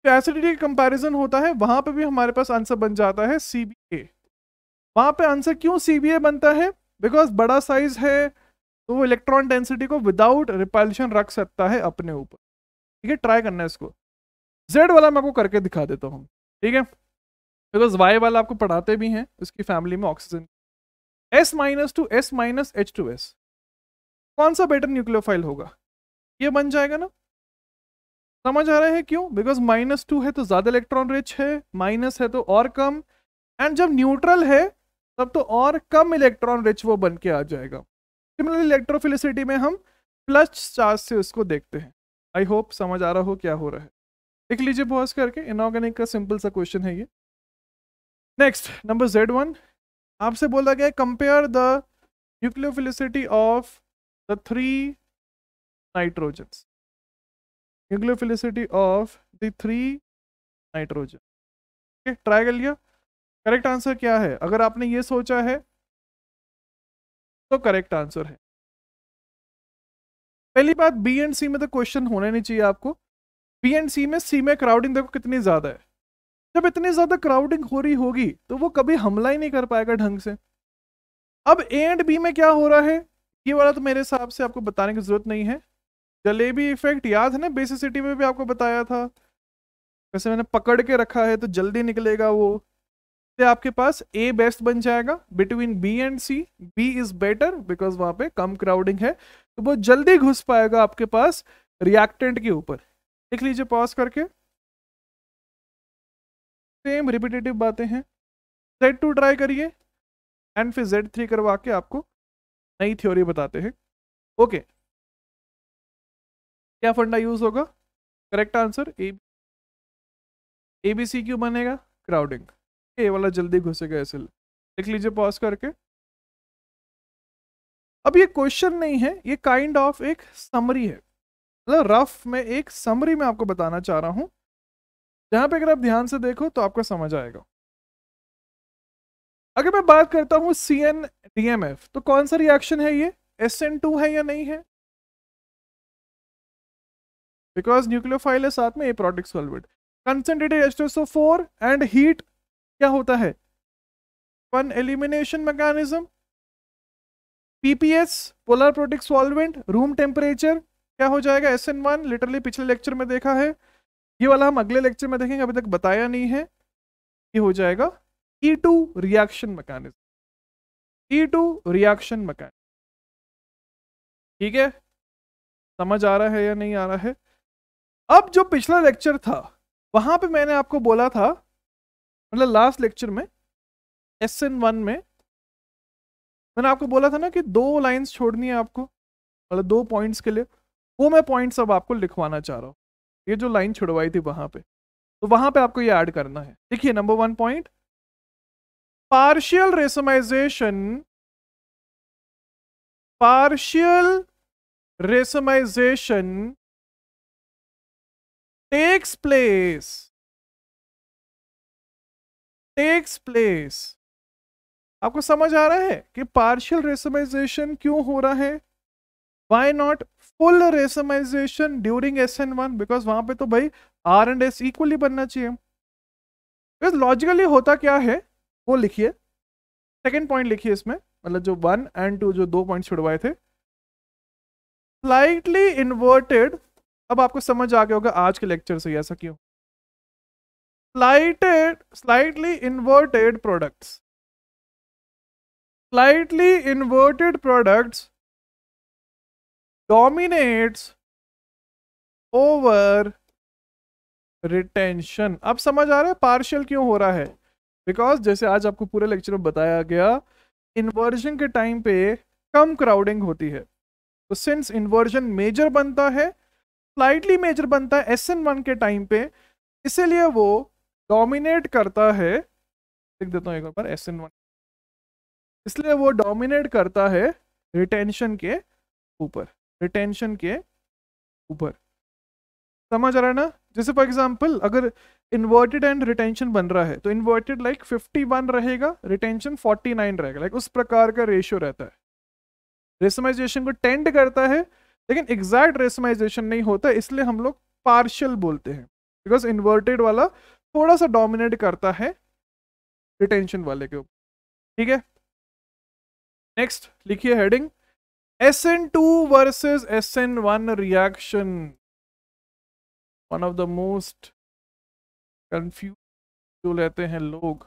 तो एसिडिटी का कंपैरिजन होता है वहां पे भी हमारे पास आंसर बन जाता है सी बी ए वहां पर आंसर क्यों सी बी ए बनता है बिकॉज बड़ा साइज है तो वो इलेक्ट्रॉन डेंसिटी को विदाउट रिपल्शन रख सकता है अपने ऊपर ठीक है ट्राई करना है इसको जेड वाला मैं आपको करके दिखा देता हूँ ठीक है बिकॉज वाई वाला आपको पढ़ाते भी हैं उसकी फैमिली में oxygen S minus two S minus H two S कौन सा बेटर न्यूक्लियोफाइल होगा ये बन जाएगा ना समझ आ रहा है क्यों बिकॉज माइनस टू है तो ज़्यादा इलेक्ट्रॉन रिच है माइनस है तो और कम एंड जब न्यूट्रल है तब तो और कम इलेक्ट्रॉन रिच वो बन के आ जाएगा सिमिलरली इलेक्ट्रोफिलिसिटी में हम प्लस चार्ज से उसको देखते हैं आई होप समझ आ रहा हो क्या हो रहा है लिख लीजिए पॉज करके इनऑर्गेनिक का सिंपल सा क्वेश्चन है ये नेक्स्ट नंबर जेड वन आपसे बोला गया compare the nucleophilicity of the three nitrogens. Nucleophilicity of the three nitrogen. Okay, try kar liya correct answer kya hai agar aapne ye socha hai to correct answer hai पहली बात बी एंड सी में तो क्वेश्चन होना नहीं चाहिए आपको बी एंड सी में सी में क्राउडिंग देखो कितनी ज़्यादा है जब इतनी ज़्यादा क्राउडिंग हो रही होगी तो वो कभी हमला ही नहीं कर पाएगा ढंग से अब ए एंड बी में क्या हो रहा है ये वाला तो मेरे हिसाब से आपको बताने की जरूरत नहीं है जलेबी इफेक्ट याद है ना बेसिसिटी सिटी में भी आपको बताया था वैसे मैंने पकड़ के रखा है तो जल्दी निकलेगा वो तो आपके पास ए बेस्ट बन जाएगा between B and C B is better because वहां पे कम क्राउडिंग है तो वो जल्दी घुस पाएगा आपके पास रिएक्टेंट के ऊपर लिख लीजिए पॉज करके सेम रिपीटेटिव बातें हैं जेड टू ट्राई करिए एंड फिर जेड थ्री करवा के आपको नई थ्योरी बताते हैं ओके क्या फंडा यूज होगा correct answer A A B C Q बनेगा क्राउडिंग ये वाला जल्दी घुसेगा एस लिख लीजिए पॉज करके अब ये क्वेश्चन नहीं है ये काइंड ऑफ एक समरी है मतलब रफ में एक समरी में आपको बताना चाह रहा हूँ जहां पे अगर आप ध्यान से देखो तो आपको समझ आएगा अगर मैं बात करता हूँ C N D M F तो कौन सा रिएक्शन है ये एस एन टू है या नहीं है बिकॉज न्यूक्लियोफाइल है साथ में A product solvent concentrated O four and heat क्या होता है one elimination mechanism PPS polar protic solvent room temperature क्या हो जाएगा एस एन वन लिटरली पिछले लेक्चर में देखा है ये वाला हम अगले लेक्चर में देखेंगे अभी तक बताया नहीं है ये हो जाएगा E2 reaction mechanism. E2 reaction mechanism. ठीक है समझ आ रहा है या नहीं आ रहा है अब जो पिछला लेक्चर था वहां पे मैंने आपको बोला था मतलब लास्ट लेक्चर में एस एन वन में मैंने आपको बोला था ना कि दो लाइंस छोड़नी है आपको मतलब दो पॉइंट्स के लिए वो मैं पॉइंट्स अब आपको लिखवाना चाह रहा हूँ ये जो लाइन छुड़वाई थी वहां पे तो वहां पे आपको ये ऐड करना है देखिए number one point partial racemization partial racemization takes place takes place आपको समझ आ रहा है कि पार्शियल रेसमाइजेशन क्यों हो रहा है why not full racemisation during S N one because वहां पे तो भाई आर एंड एस इक्वली बनना चाहिए बिकॉज लॉजिकली होता क्या है वो लिखिए सेकेंड पॉइंट लिखिए इसमें मतलब जो वन एंड टू जो दो पॉइंट छुड़वाए थे स्लाइटली इन्वर्टेड अब आपको समझ आ गया होगा आज के लेक्चर से ऐसा क्यों slighted slightly inverted products slightly inverted products dominates over retention अब समझ आ रहा है पार्शियल क्यों हो रहा है बिकॉज जैसे आज आपको पूरे लेक्चर में बताया गया इन्वर्जन के टाइम पे कम क्राउडिंग होती है तो सिंस इन्वर्जन मेजर बनता है स्लाइटली मेजर बनता है एस एन वन के टाइम पे इसीलिए वो डोमिनेट करता है लिख देता हूँ एक बार एस एन वन इसलिए वो डोमिनेट करता है रिटेंशन के ऊपर रिटेंशन के ऊपर समझ आ रहा है ना जैसे फॉर एग्जाम्पल अगर इन्वर्टेड एंड रिटेंशन बन रहा है तो इन्वर्टेड लाइक फिफ्टी वन रहेगा रिटेंशन फोर्टी नाइन रहेगा लाइक उस प्रकार का रेशियो रहता है रेसमाइजेशन को टेंड करता है लेकिन एग्जैक्ट रेसमाइजेशन नहीं होता इसलिए हम लोग पार्शियल बोलते हैं बिकॉज इन्वर्टेड वाला थोड़ा सा डोमिनेट करता है रिटेंशन वाले के ऊपर ठीक है नेक्स्ट लिखिए heading S N two versus S N one reaction one of the most confuse जो लेते हैं लोग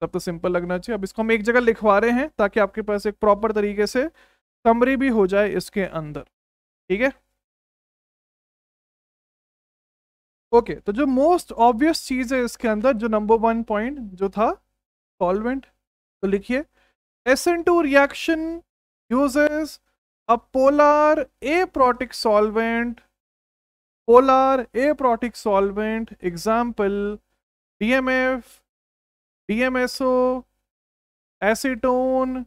तब तो सिंपल लगना चाहिए अब इसको हम एक जगह लिखवा रहे हैं ताकि आपके पास एक प्रॉपर तरीके से समरी भी हो जाए इसके अंदर ठीक है ओके तो जो मोस्ट ऑब्वियस चीज़ है इसके अंदर जो नंबर वन पॉइंट जो था सॉल्वेंट तो लिखिए S N two reaction uses a polar A protic solvent polar aprotic solvent example DMF, DMSO, acetone,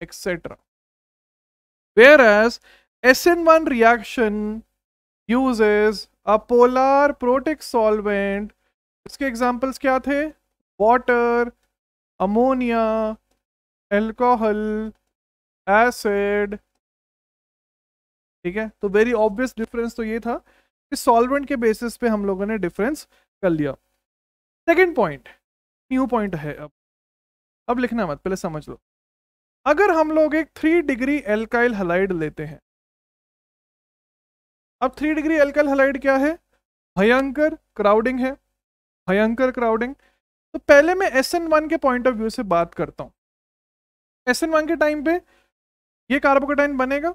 etc. Whereas SN1 reaction uses a polar protic solvent. इसके एग्जाम्पल्स क्या थे वाटर अमोनिया एल्कोहल एसिड ठीक है तो वेरी ऑब्वियस डिफरेंस तो ये था कि सॉल्वेंट के बेसिस पे हम लोगों ने डिफरेंस कर लिया सेकेंड पॉइंट न्यू पॉइंट है अब अब लिखना मत पहले समझ लो अगर हम लोग एक थ्री डिग्री एल्काइल हलाइड लेते हैं अब थ्री डिग्री एल्काइल हलाइड क्या है भयंकर क्राउडिंग है भयंकर क्राउडिंग तो पहले मैं एस एन वन के पॉइंट ऑफ व्यू से बात करता हूं एस एन वन के टाइम पे ये कार्बोकोटाइन बनेगा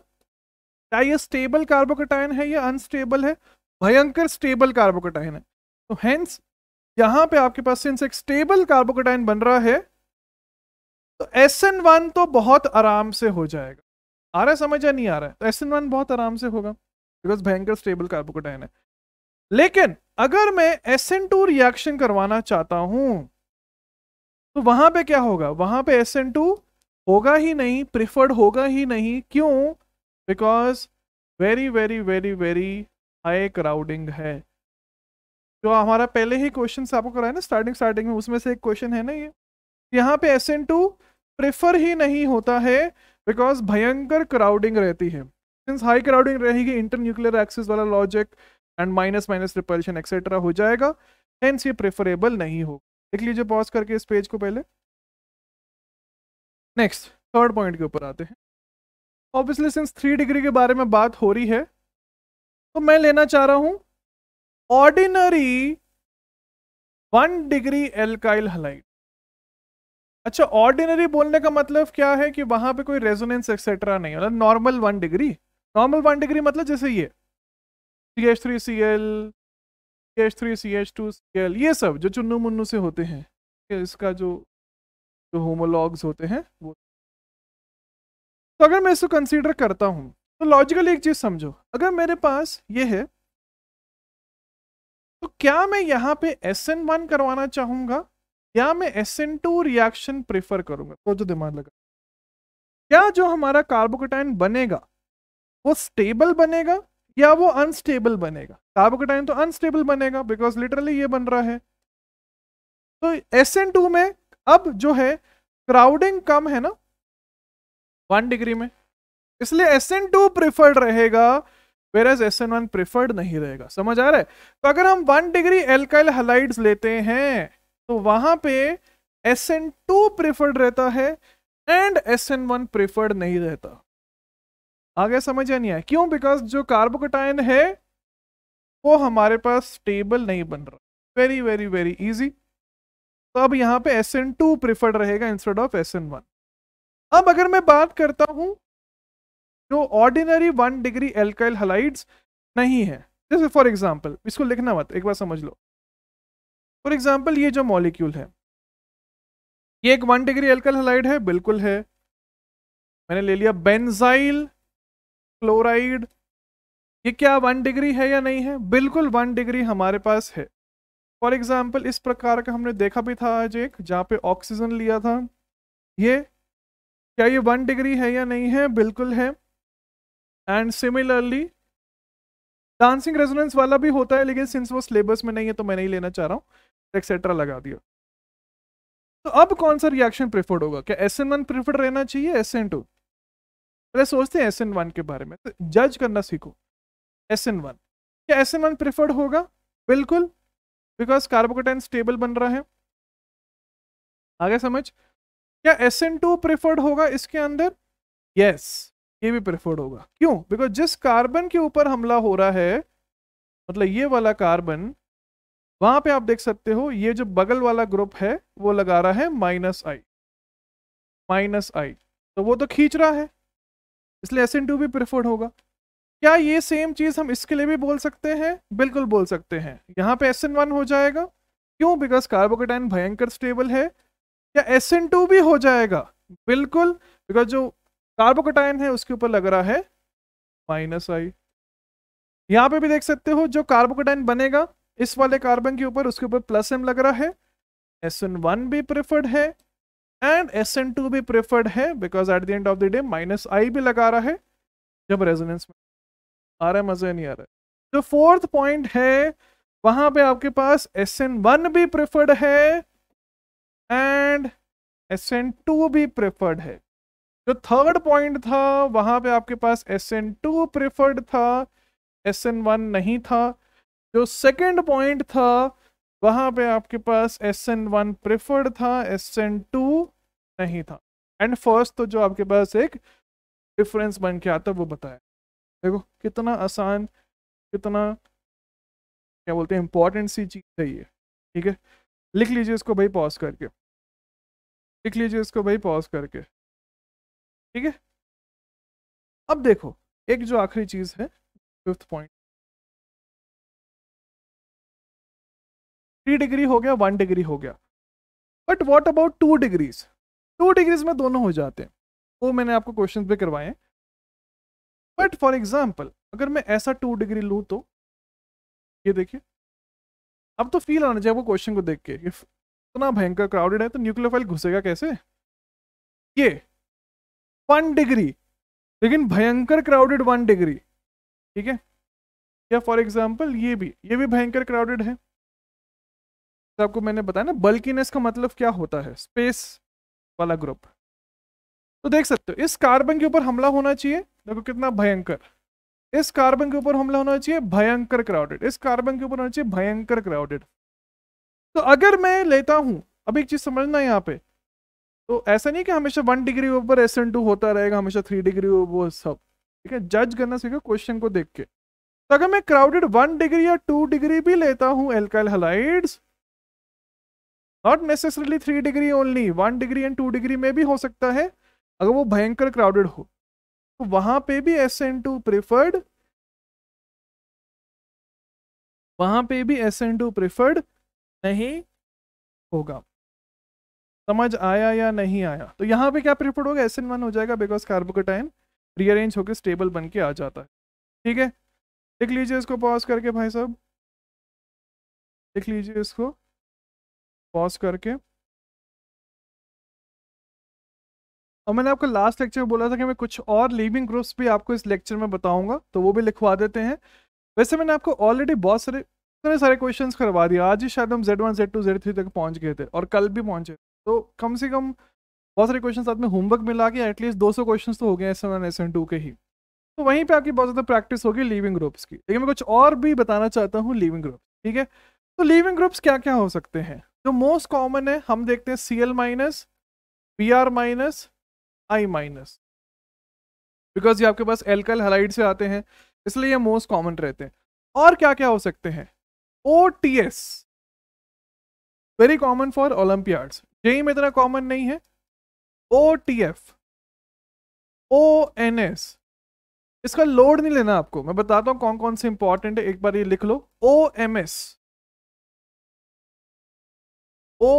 क्या ये स्टेबल कार्बोकेटाइन है या अनस्टेबल है भयंकर स्टेबल कार्बोकेटाइन है तो हेंस यहां पे आपके पास सिंस एक स्टेबल कार्बोकेटाइन बन रहा है तो एस वन तो बहुत आराम से हो जाएगा आ रहा है समझ या नहीं आ रहा है तो एस बहुत आराम से होगा बिकॉज भयंकर स्टेबल कार्बोकेटाइन है लेकिन अगर मैं एस रिएक्शन करवाना चाहता हूं तो वहां पे क्या होगा वहां पे एस होगा ही नहीं प्रिफर्ड होगा ही नहीं क्यों because very very very very high crowding है जो हमारा पहले ही क्वेश्चन आपको कराया ना स्टार्टिंग स्टार्टिंग में उसमें से एक क्वेश्चन है ना ये यहाँ पे एस एन टू प्रेफर ही नहीं होता है बिकॉज भयंकर क्राउडिंग रहती है सिंस हाई क्राउडिंग रहेगी इंटर न्यूक्लियर एक्सिस वाला logic and minus minus repulsion etcetera हो जाएगा हेंस ये प्रेफरेबल नहीं होगा देख लीजिए पॉज करके इस पेज को पहले नेक्स्ट थर्ड पॉइंट के ऊपर आते हैं ऑब्वियसली सिंस थ्री डिग्री के बारे में बात हो रही है तो मैं लेना चाह रहा हूं ordinary one degree alkyl halide अच्छा ऑर्डिनरी बोलने का मतलब क्या है कि वहां पे कोई रेजोनेंस एक्सेट्रा नहीं मतलब normal one degree normal one degree मतलब जैसे ये C H three C L C H three C H two C L ये सब जो चुन्नू मुन्नू से होते हैं इसका जो जो होमोलॉग्स होते हैं वो तो अगर मैं इसको कंसीडर करता हूँ तो लॉजिकल एक चीज समझो अगर मेरे पास ये है तो क्या मैं यहाँ पे एस एन वन करवाना चाहूंगा या मैं S N two reaction prefer करूंगा तो जो दिमाग लगा क्या जो हमारा कार्बोकोटाइन बनेगा वो स्टेबल बनेगा या वो अनस्टेबल बनेगा कार्बोकोटाइन तो अनस्टेबल बनेगा बिकॉज लिटरली ये बन रहा है तो एस एन टू में अब जो है क्राउडिंग कम है ना वन डिग्री में इसलिए एस एन टू प्रिफर्ड रहेगा whereas S N one preferred नहीं रहेगा समझ आ रहा है तो अगर हम वन डिग्री एल्काइल हलाइड्स लेते हैं तो वहां पे एस एन टू प्रिफर्ड रहता है and S N one preferred नहीं रहता आगे समझ नहीं आया क्यों बिकॉज जो कार्बोकटाइन है वो हमारे पास स्टेबल नहीं बन रहा वेरी वेरी वेरी इजी तो अब यहाँ पे एस एन टू प्रिफर्ड रहेगा instead of S N one अब अगर मैं बात करता हूँ जो ordinary one degree alkyl halides नहीं है जैसे फॉर एग्जाम्पल इसको लिखना मत एक बार समझ लो फॉर एग्जाम्पल ये जो मॉलिक्यूल है ये एक वन डिग्री एल्काइल हलाइड है बिल्कुल है मैंने ले लिया बेंजाइल क्लोराइड ये क्या वन डिग्री है या नहीं है बिल्कुल वन डिग्री हमारे पास है फॉर एग्जाम्पल इस प्रकार का हमने देखा भी था आज एक जहाँ पे ऑक्सीजन लिया था ये क्या ये वन डिग्री है या नहीं है बिल्कुल है एंड सिमिलरली डांसिंग रेजोनेंस वाला भी होता है लेकिन सिंस वो सिलेबस में नहीं है तो मैं नहीं लेना चाह रहा हूँ एक्सेट्रा लगा दिया तो अब कौन सा रिएक्शन प्रिफर्ड होगा क्या एस एन वन प्रेफर्ड रहना चाहिए एस एन टू पहले सोचते हैं एस एन वन के बारे में तो जज करना सीखो एस एन वन क्या एस एन वन प्रिफर्ड होगा बिल्कुल बिकॉज कार्बोकोटाइन स्टेबल बन रहा है आगे समझ क्या एस एन टू प्रेफर्ड होगा इसके अंदर यस yes, ये भी प्रेफर्ड होगा क्यों बिकॉज जिस कार्बन के ऊपर हमला हो रहा है मतलब ये वाला कार्बन वहां पे आप देख सकते हो ये जो बगल वाला ग्रुप है वो लगा रहा है माइनस आई माइनस आई तो वो तो खींच रहा है इसलिए एस एन टू भी प्रेफर्ड होगा क्या ये सेम चीज़ हम इसके लिए भी बोल सकते हैं बिल्कुल बोल सकते हैं यहाँ पे एस एन वन हो जाएगा क्यों बिकॉज कार्बोकेटाइन भयंकर स्टेबल है या एस एन टू भी हो जाएगा बिल्कुल बिकॉज जो कार्बोकटाइन है उसके ऊपर लग रहा है माइनस आई यहाँ पे भी देख सकते हो जो कार्बोकटाइन बनेगा इस वाले कार्बन के ऊपर उसके ऊपर प्लस एम लग रहा है एस एन वन भी प्रेफर्ड है एंड एस एन टू भी प्रेफर्ड है because at the end of the day minus I भी लगा रहा है जब रेजोनेंस में आ रहा है मजे नहीं आ रहा है जो फोर्थ पॉइंट है वहां पे आपके पास एस एन वन भी प्रेफर्ड है एंड एस एन टू भी प्रेफर्ड है जो थर्ड पॉइंट था वहाँ पे आपके पास एस एन टू प्रेफर्ड था एस एन वन नहीं था जो सेकंड पॉइंट था वहाँ पे आपके पास एस एन वन प्रेफर्ड था एस एन टू नहीं था एंड फर्स्ट तो जो आपके पास एक डिफरेंस बन के आता वो बताया देखो कितना आसान कितना क्या बोलते हैं इंपॉर्टेंट सी चीज़ है ये ठीक है लिख लीजिए इसको भाई पॉज करके लिख लीजिए इसको भाई पॉज करके ठीक है अब देखो एक जो आखिरी चीज़ है फिफ्थ पॉइंट थ्री डिग्री हो गया वन डिग्री हो गया but what about two degrees two degrees में दोनों हो जाते हैं वो मैंने आपको क्वेश्चन पे करवाए हैं बट फॉर एग्जाम्पल अगर मैं ऐसा टू डिग्री लूँ तो ये देखिए अब तो फील आना चाहिए वो क्वेश्चन को देख के इतना भयंकर क्राउडेड है तो न्यूक्लियोफाइल घुसेगा कैसे ये वन डिग्री लेकिन भयंकर क्राउडेड वन डिग्री ठीक है या फॉर एग्जाम्पल ये भी ये भी भयंकर क्राउडेड है तो आपको मैंने बताया ना बल्किनेस का मतलब क्या होता है स्पेस वाला ग्रुप तो देख सकते हो इस कार्बन के ऊपर हमला होना चाहिए देखो कितना भयंकर इस कार्बन के ऊपर हमला होना चाहिए भयंकर क्राउडेड इस कार्बन के ऊपर होना चाहिए भयंकर क्राउडेड तो अगर मैं लेता हूँ अब एक चीज़ समझना है यहाँ पे तो ऐसा नहीं कि हमेशा वन डिग्री ऊपर एस एन टू होता रहेगा हमेशा थ्री डिग्री वो सब ठीक है जज करना सीखो क्वेश्चन को देख के तो अगर मैं क्राउडेड वन डिग्री या टू डिग्री भी लेता हूँ alkyl halides not necessarily three degree only one degree and two degree में भी हो सकता है अगर वो भयंकर क्राउडेड हो तो वहां पे भी एस एन टू प्रिफर्ड वहां पे भी एस एन टू प्रिफर्ड नहीं होगा समझ आया या नहीं आया तो यहाँ पे क्या प्रिफर्ड होगा एस एन वन हो जाएगा बिकॉज कार्बोकोटाइन रीअरेंज होकर स्टेबल बन के आ जाता है ठीक है लिख लीजिए इसको पॉज करके भाई साहब लिख लीजिए इसको पॉज करके और मैंने आपको लास्ट लेक्चर में बोला था कि मैं कुछ और लिविंग ग्रुप्स भी आपको इस लेक्चर में बताऊंगा तो वो भी लिखवा देते हैं वैसे मैंने आपको ऑलरेडी बहुत सारे इतने सारे क्वेश्चन करवा दिए आज ही शायद हम Z one Z two Z three तक पहुंच गए थे और कल भी पहुंचे तो कम से कम बहुत सारे क्वेश्चन साथ में होमवर्क मिला के एटलीस्ट दो सौ क्वेश्चन तो हो गए S one S N two के ही तो वहीं पे आपकी बहुत ज़्यादा प्रैक्टिस होगी लिविंग ग्रुप्स की लेकिन मैं कुछ और भी बताना चाहता हूँ लिविंग ग्रुप ठीक है तो लिविंग ग्रुप्स क्या क्या हो सकते हैं जो मोस्ट कॉमन है हम देखते हैं C L minus P R minus I minus because ये आपके पास एल्कल हलाइड से आते हैं इसलिए ये मोस्ट कॉमन रहते हैं और क्या क्या हो सकते हैं OTS very common for olympiads JEE में इतना कॉमन नहीं है O T F O N S इसका लोड नहीं लेना आपको मैं बताता हूं कौन कौन से इंपॉर्टेंट है एक बार ये लिख लो O M S O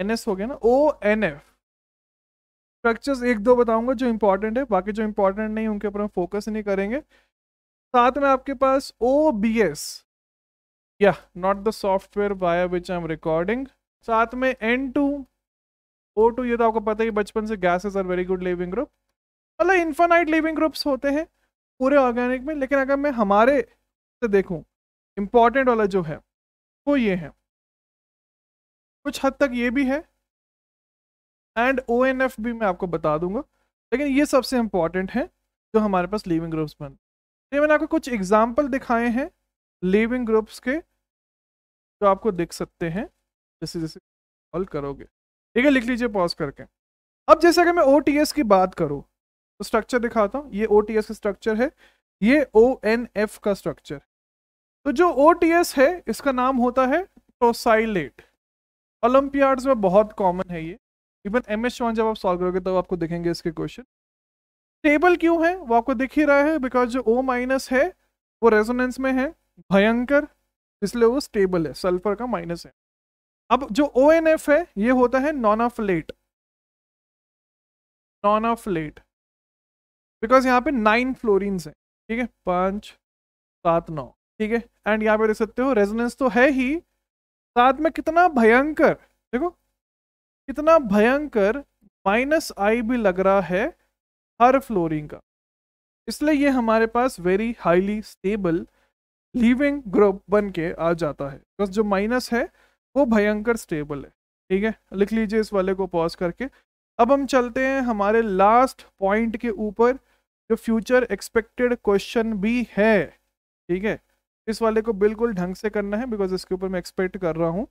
N S हो गया ना ओ एन एफ स्ट्रक्चर्स एक दो बताऊंगा जो इंपॉर्टेंट है बाकी जो इंपॉर्टेंट नहीं उनके ऊपर हम फोकस नहीं करेंगे साथ में आपके पास ओ बी एस या not the software by which I am recording साथ में एन टू ओ टू ये तो आपको पता ही बचपन से gases are very good leaving group मतलब इन्फानाइट लिविंग ग्रुप्स होते हैं पूरे ऑर्गेनिक में लेकिन अगर मैं हमारे से देखूं इम्पॉर्टेंट वाला जो है वो ये है कुछ हद तक ये भी है एंड ओ एन एफ भी मैं आपको बता दूंगा लेकिन ये सबसे इम्पॉर्टेंट है जो हमारे पास लिविंग ग्रुप्स बन तो ये मैंने आपको कुछ एग्जाम्पल दिखाए हैं लिविंग ग्रुप्स के जो आपको दिख सकते हैं जैसे जैसे कॉल करोगे ठीक है लिख लीजिए पॉज करके अब जैसे अगर मैं ओ की बात करूँ तो स्ट्रक्चर दिखाता हूँ ये ओ का स्ट्रक्चर है ये ओ एन एफ का स्ट्रक्चर तो जो ओ है इसका नाम होता है टोसाइलेट ओलंपियाड्स में बहुत कॉमन है ये इवन एम एस वन जब आप सॉल्व करोगे तो आपको दिखेंगे इसके क्वेश्चन स्टेबल क्यों है वो आपको दिख ही रहा है बिकॉज जो ओ माइनस है वो रेजोनेंस में है भयंकर इसलिए वो स्टेबल है सल्फर का माइनस है अब जो ओ एन एफ है ये होता है non of late non of late because यहाँ पे नाइन फ्लोरिन है ठीक है पांच सात नौ ठीक है एंड यहाँ पे देख सकते हो रेजोनेंस तो है ही साथ में कितना भयंकर देखो कितना भयंकर माइनस आई भी लग रहा है हर फ्लोरिंग का इसलिए ये हमारे पास very highly stable leaving group बन के आ जाता है बस तो जो माइनस है वो भयंकर स्टेबल है ठीक है लिख लीजिए इस वाले को पॉज करके अब हम चलते हैं हमारे लास्ट पॉइंट के ऊपर जो फ्यूचर एक्सपेक्टेड क्वेश्चन भी है ठीक है इस वाले को बिल्कुल ढंग से करना है बिकॉज इसके ऊपर मैं एक्सपेक्ट कर रहा हूँ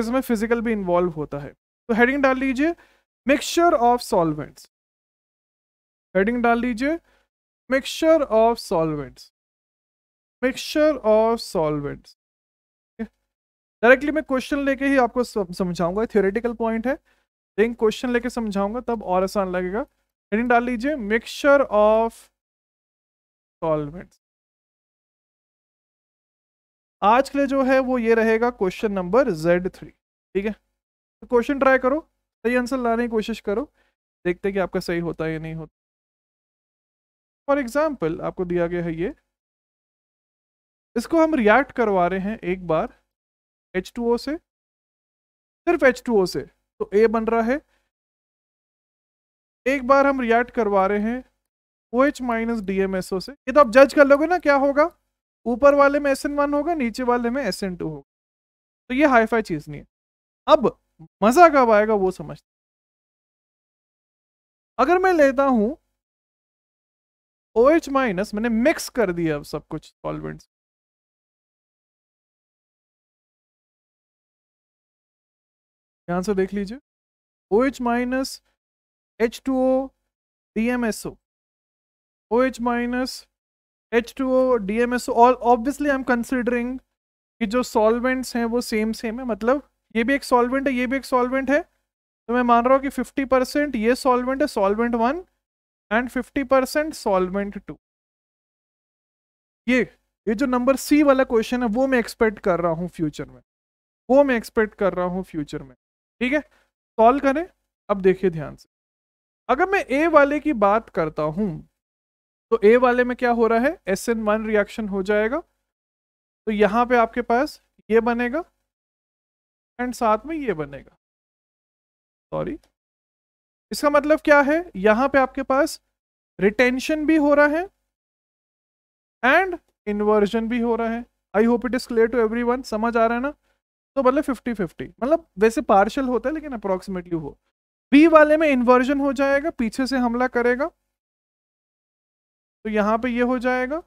इसमें फिजिकल भी इन्वॉल्व होता है तो हेडिंग डाल लीजिए मिक्सचर ऑफ सॉल्वेंट्स हेडिंग डाल लीजिए mixture of solvents mixture of solvents directly मैं क्वेश्चन लेके ही आपको समझाऊंगा थियोरेटिकल पॉइंट है लेकिन क्वेश्चन लेके समझाऊंगा तब और आसान लगेगा हेडिंग डाल लीजिए मिक्सचर ऑफ सॉल्वेंट्स आज के लिए जो है वो ये रहेगा क्वेश्चन नंबर Z3 ठीक है तो क्वेश्चन ट्राई करो सही आंसर लाने की कोशिश करो देखते कि आपका सही होता है या नहीं होता फॉर एग्जाम्पल आपको दिया गया है ये इसको हम रिएक्ट करवा रहे हैं एक बार एच टू ओ से सिर्फ एच टू ओ से तो ए बन रहा है एक बार हम रिएक्ट करवा रहे हैं O H minus D M S O से ये तो आप जज कर लोगे ना क्या होगा ऊपर वाले में एस एन वन होगा नीचे वाले में एस एन टू होगा तो ये हाई फाई चीज़ नहीं है अब मज़ा कब आएगा वो समझते अगर मैं लेता हूं ओ एच माइनस मैंने मिक्स कर दिया सब कुछ सॉल्वेंट्स ध्यान से देख लीजिए O H minus H two O D M S O O H minus H two O D M S O और ऑब्वियसली आई एम कंसिडरिंग कि जो सॉल्वेंट्स हैं वो सेम सेम है मतलब ये भी एक सॉल्वेंट है ये भी एक सॉल्वेंट है तो मैं मान रहा हूँ कि 50 परसेंट ये सॉल्वेंट है solvent one and 50 percent solvent two ये ये जो नंबर सी वाला क्वेश्चन है वो मैं एक्सपेक्ट कर रहा हूँ फ्यूचर में वो मैं एक्सपेक्ट कर रहा हूँ फ्यूचर में ठीक है सॉल्व करें अब देखिए ध्यान से अगर मैं ए वाले की बात करता हूँ तो ए वाले में क्या हो रहा है एस एन वन रिएक्शन हो जाएगा तो यहाँ पे आपके पास ये बनेगा एंड साथ में ये बनेगा सॉरी इसका मतलब क्या है यहां पे आपके पास रिटेंशन भी हो रहा है एंड इन्वर्जन भी हो रहा है I hope it is clear to every समझ आ रहा है ना तो मतलब फिफ्टी फिफ्टी मतलब वैसे पार्शल होता है लेकिन अप्रोक्सीमेटली हो बी वाले में इन्वर्जन हो जाएगा पीछे से हमला करेगा तो यहां पे ये हो जाएगा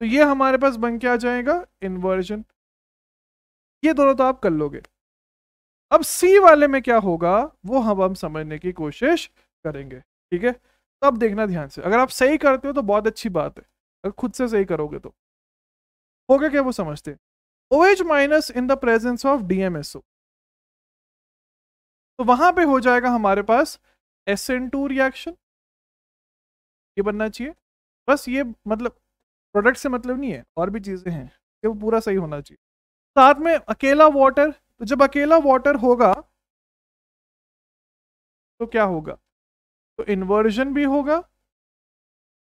तो ये हमारे पास बन के आ जाएगा इन्वर्जन ये दोनों तो आप कर लोगे अब सी वाले में क्या होगा वो हम हम समझने की कोशिश करेंगे ठीक है तब तो देखना ध्यान से अगर आप सही करते हो तो बहुत अच्छी बात है अगर खुद से सही करोगे तो हो गया क्या वो समझते हैं O H minus in the presence of D M S O तो वहां पे हो जाएगा हमारे पास एस एन टू रिएक्शन ये बनना चाहिए बस ये मतलब प्रोडक्ट से मतलब नहीं है और भी चीज़ें हैं कि वो पूरा सही होना चाहिए साथ में अकेला वाटर तो जब अकेला वाटर होगा तो क्या होगा तो इन्वर्जन भी होगा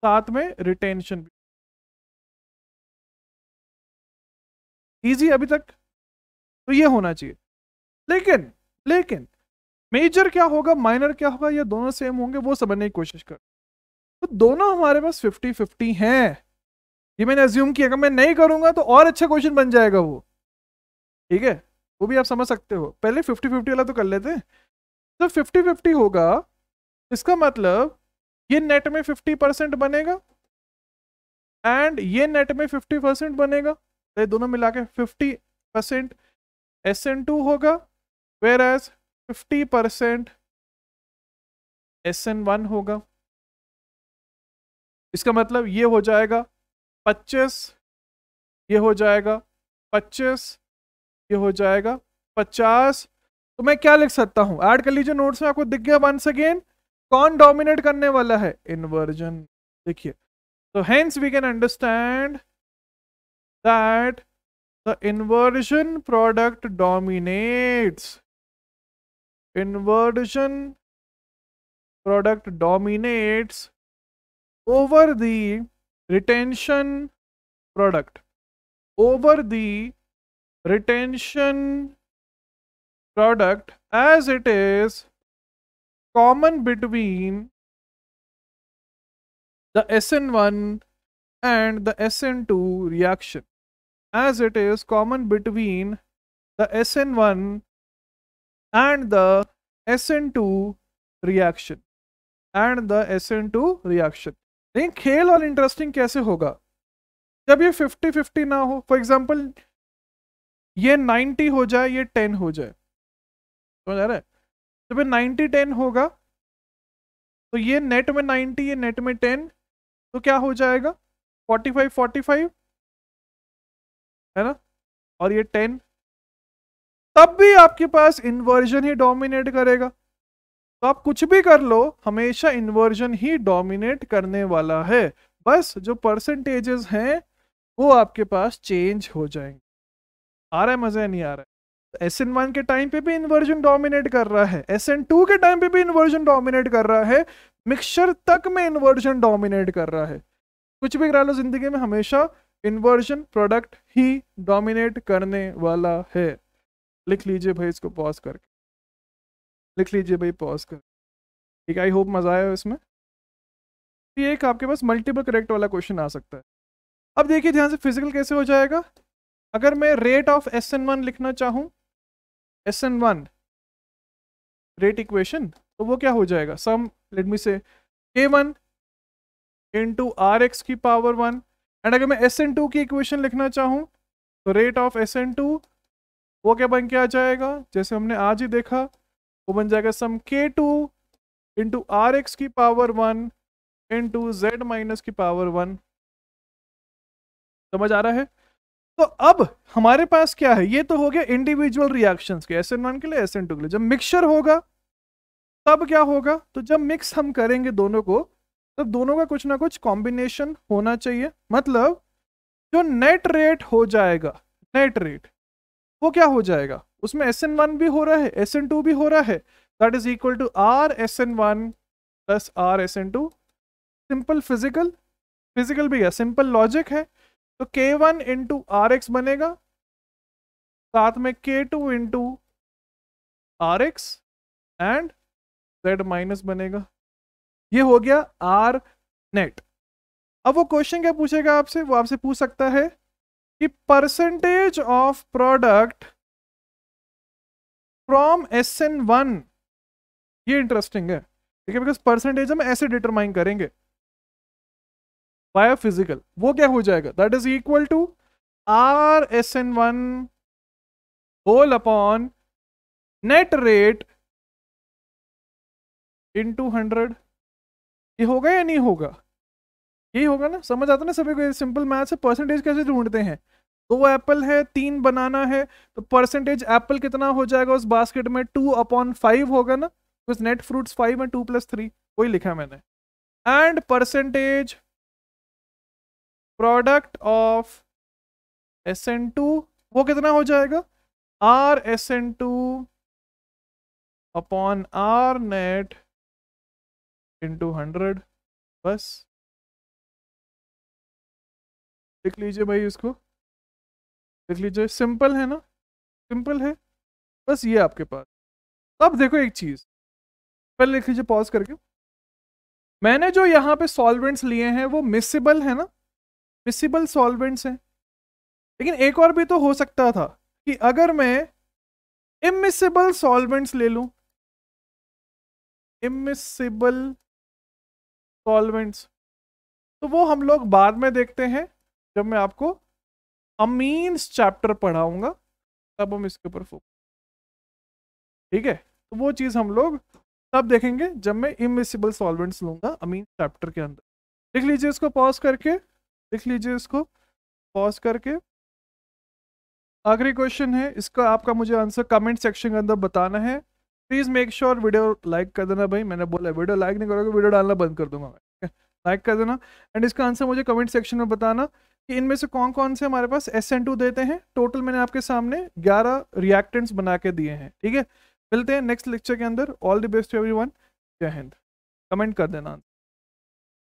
साथ में रिटेंशन भी इजी अभी तक तो ये होना चाहिए लेकिन लेकिन मेजर क्या होगा माइनर क्या होगा या दोनों सेम होंगे वो समझने की कोशिश कर तो दोनों हमारे पास फिफ्टी फिफ्टी हैं ये मैंने एज्यूम किया अगर मैं नहीं करूंगा तो और अच्छा क्वेश्चन बन जाएगा वो ठीक है वो भी आप समझ सकते हो पहले फिफ्टी फिफ्टी वाला तो कर लेते हैं फिफ्टी फिफ्टी होगा इसका मतलब ये नेट में फिफ्टी परसेंट बनेगा एंड ये नेट में फिफ्टी परसेंट बनेगा तो ये दोनों मिला के fifty percent S N two होगा whereas fifty percent S N one होगा इसका मतलब ये हो जाएगा पच्चीस ये हो जाएगा पच्चीस ये हो जाएगा पचास तो मैं क्या लिख सकता हूँ ऐड कर लीजिए नोट्स में आपको दिख गया वंस अगेन कौन डोमिनेट करने वाला है इन्वर्जन देखिए तो hence we can understand that the inversion product dominates inversion product dominates over the retention product over the retention product as it is common between the SN1 and the SN2 reaction as it is common between the SN1 and the SN2 reaction and the SN2 reaction लेकिन खेल और इंटरेस्टिंग कैसे होगा जब ये 50-50 ना हो फॉर एग्जांपल ये 90 हो जाए ये 10 हो जाए समझ आ रहा है जब ये 90 10 होगा तो ये नेट में 90 ये नेट में 10 तो क्या हो जाएगा 45 45 है ना और ये 10 तब भी आपके पास इन्वर्जन ही डोमिनेट करेगा तो आप कुछ भी कर लो हमेशा इन्वर्जन ही डोमिनेट करने वाला है बस जो परसेंटेजेस हैं वो आपके पास चेंज हो जाएंगे आ रहा है मजा नहीं आ रहा है एस एन वन के टाइम पे भी इन्वर्जन डोमिनेट कर रहा है एस एन टू के टाइम पे भी इन्वर्जन डोमिनेट कर रहा है मिक्सचर तक में इन्वर्जन डोमिनेट कर रहा है कुछ भी करा लो जिंदगी में हमेशा इन्वर्जन प्रोडक्ट ही डोमिनेट करने वाला है लिख लीजिए भाई इसको पॉज करके लिख लीजिए भाई पॉज कर ठीक आई होप मज़ा आया इसमें एक आपके पास मल्टीपल करेक्ट वाला क्वेश्चन आ सकता है अब देखिए ध्यान से फिजिकल कैसे हो जाएगा अगर मैं rate of S N one लिखना चाहूं S N one rate equation तो वो क्या हो जाएगा सम late me say k one into R X की पावर वन एंड अगर मैं एस एन टू की इक्वेशन लिखना चाहूँ तो rate of S N two वो क्या बन के आ जाएगा जैसे हमने आज ही देखा वो बन जाएगा sum k two into R X की power one into Z minus की पावर वन समझ आ रहा है तो अब हमारे पास क्या है ये तो हो गया इंडिविजुअल रिएक्शंस के एस एन वन के लिए एस एन टू के लिए जब मिक्सचर होगा तब क्या होगा तो जब मिक्स हम करेंगे दोनों को तब दोनों का कुछ ना कुछ कॉम्बिनेशन होना चाहिए मतलब जो नेट रेट हो जाएगा नेट रेट वो क्या हो जाएगा उसमें एस एन वन भी हो रहा है एस एन टू भी हो रहा है that is equal to R S N one plus R S N two simple physical physical भी है सिंपल लॉजिक है तो के वन इंटू आर एक्स बनेगा साथ में k two into R X and Z minus बनेगा ये हो गया आर नेट अब वो क्वेश्चन क्या पूछेगा आपसे वो आपसे पूछ सकता है कि percentage of product from S N one ये इंटरेस्टिंग है ठीक है बिकॉज परसेंटेज हम ऐसे डिटरमाइन करेंगे फिजिकल वो क्या हो जाएगा that is equal to R S N one whole upon net rate into hundred ये होगा या नहीं होगा यही होगा ना समझ आता ना सभी को सिंपल मैथ से परसेंटेज कैसे ढूंढते हैं दो एप्पल है तीन बनाना है तो परसेंटेज एप्पल कितना हो जाएगा उस बास्केट में टू अपॉन फाइव होगा ना net fruits five and two plus three वही लिखा मैंने and percentage product of S N two वो कितना हो जाएगा R S N two upon R net into hundred बस लिख लीजिए भाई इसको लिख लीजिए सिंपल है ना सिंपल है बस ये आपके पास अब देखो एक चीज़ पहले लिख लीजिए पॉज करके मैंने जो यहाँ पे सॉल्वेंट्स लिए हैं वो मिसेबल है ना विसिबल सॉल्वेंट्स हैं लेकिन एक और भी तो हो सकता था कि अगर मैं इमिसिबल सॉल्वेंट्स ले लूं इमिसिबल सॉल्वेंट्स तो वो हम लोग बाद में देखते हैं जब मैं आपको अमीन्स चैप्टर पढ़ाऊंगा तब हम इसके ऊपर फोकस ठीक है तो वो चीज़ हम लोग तब देखेंगे जब मैं इमिसिबल सॉल्वेंट्स लूंगा अमीन चैप्टर के अंदर लिख लीजिए इसको पॉज करके लिख लीजिए इसको पॉज करके आखिरी क्वेश्चन है इसका आपका मुझे आंसर कमेंट सेक्शन के अंदर बताना है please make sure video like कर देना भाई मैंने बोला वीडियो लाइक नहीं करोगे वीडियो डालना बंद कर दूंगा लाइक कर देना एंड इसका आंसर मुझे कमेंट सेक्शन में बताना कि इनमें से कौन कौन से हमारे पास एस एन टू देते हैं टोटल मैंने आपके सामने ग्यारह रिएक्टेंट्स बना के दिए हैं ठीक है मिलते हैं नेक्स्ट लेक्चर के अंदर all the best every one Jai Hind comment कर देना